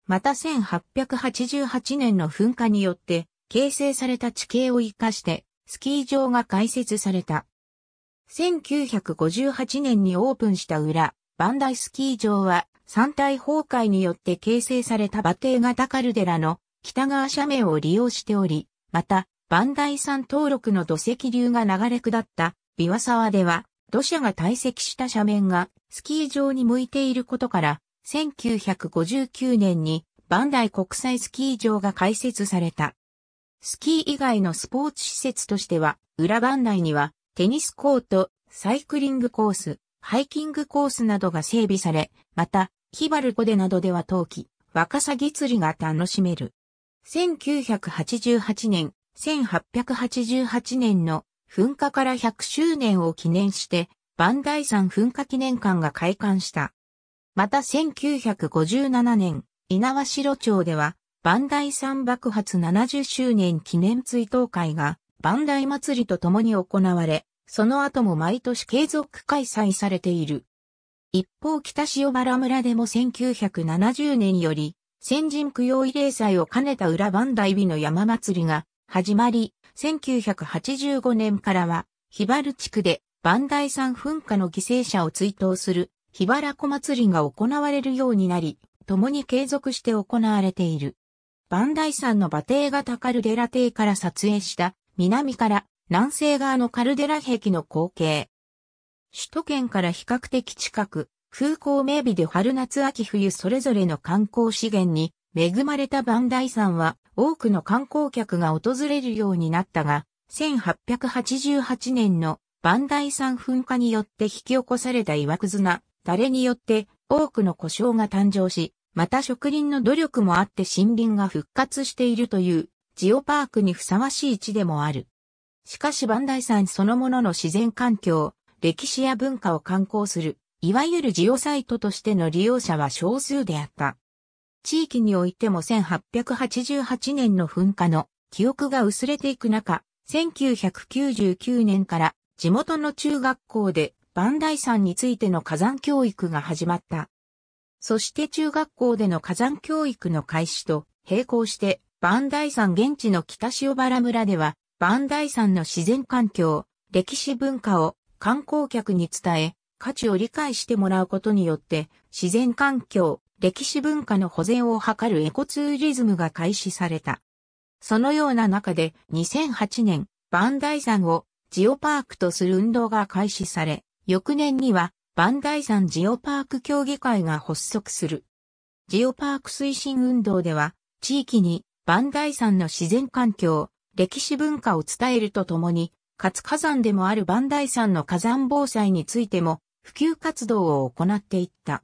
[SPEAKER 1] また1888年の噴火によって形成された地形を活かしてスキー場が開設された。1958年にオープンした裏、バンダイスキー場は山体崩壊によって形成された馬蹄型カルデラの北側斜面を利用しており、また、バンダイ山登録の土石流が流れ下ったビワ沢では土砂が堆積した斜面がスキー場に向いていることから、1959年にバンダイ国際スキー場が開設された。スキー以外のスポーツ施設としては、裏番内には、テニスコート、サイクリングコース、ハイキングコースなどが整備され、また、キバルコデなどでは冬季、ワカサギ釣りが楽しめる。1988年、1888年の噴火から100周年を記念して、バンダイ山噴火記念館が開館した。また1957年、稲葉城町では、バンダイ山爆発70周年記念追悼会が、バンダイ祭りと共に行われ、その後も毎年継続開催されている。一方北塩原村でも1970年より、先人供養慰霊祭を兼ねた裏バンダイ美の山祭りが始まり、1985年からは、ヒバル地区でバンダイ山噴火の犠牲者を追悼する、ヒバラコ祭りが行われるようになり、共に継続して行われている。バンダイ山の馬蹄型カルデラ帝から撮影した南から南西側のカルデラ壁の光景。首都圏から比較的近く、風光明媚で春夏秋冬それぞれの観光資源に恵まれたバンダイ山は多くの観光客が訪れるようになったが、1888年のバンダイ山噴火によって引き起こされた岩くずな、誰によって多くの故障が誕生し、また植林の努力もあって森林が復活しているという、ジオパークにふさわしい地でもある。しかしバンダイ山そのものの自然環境、歴史や文化を観光する、いわゆるジオサイトとしての利用者は少数であった。地域においても1888年の噴火の記憶が薄れていく中、1999年から地元の中学校でバンダイ山についての火山教育が始まった。そして中学校での火山教育の開始と並行して、バンダイ山現地の北塩原村では、バンダイ山の自然環境、歴史文化を観光客に伝え、価値を理解してもらうことによって、自然環境、歴史文化の保全を図るエコツーリズムが開始された。そのような中で2008年、バンダイ山をジオパークとする運動が開始され、翌年にはバンダイ山ジオパーク協議会が発足する。ジオパーク推進運動では、地域にバンダイ山の自然環境、歴史文化を伝えるとともに、かつ火山でもあるバンダイ山の火山防災についても普及活動を行っていった。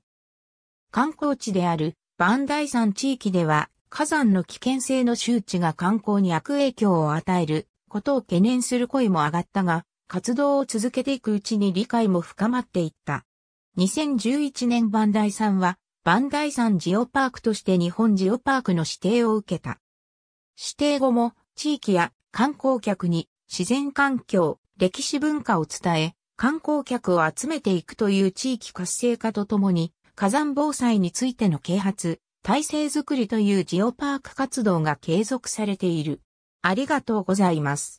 [SPEAKER 1] 観光地であるバンダイ山地域では火山の危険性の周知が観光に悪影響を与えることを懸念する声も上がったが、活動を続けていくうちに理解も深まっていった。2011年バンダイさんは、バンダイ山ジオパークとして日本ジオパークの指定を受けた。指定後も、地域や観光客に自然環境、歴史文化を伝え、観光客を集めていくという地域活性化とともに、火山防災についての啓発、体制づくりというジオパーク活動が継続されている。ありがとうございます。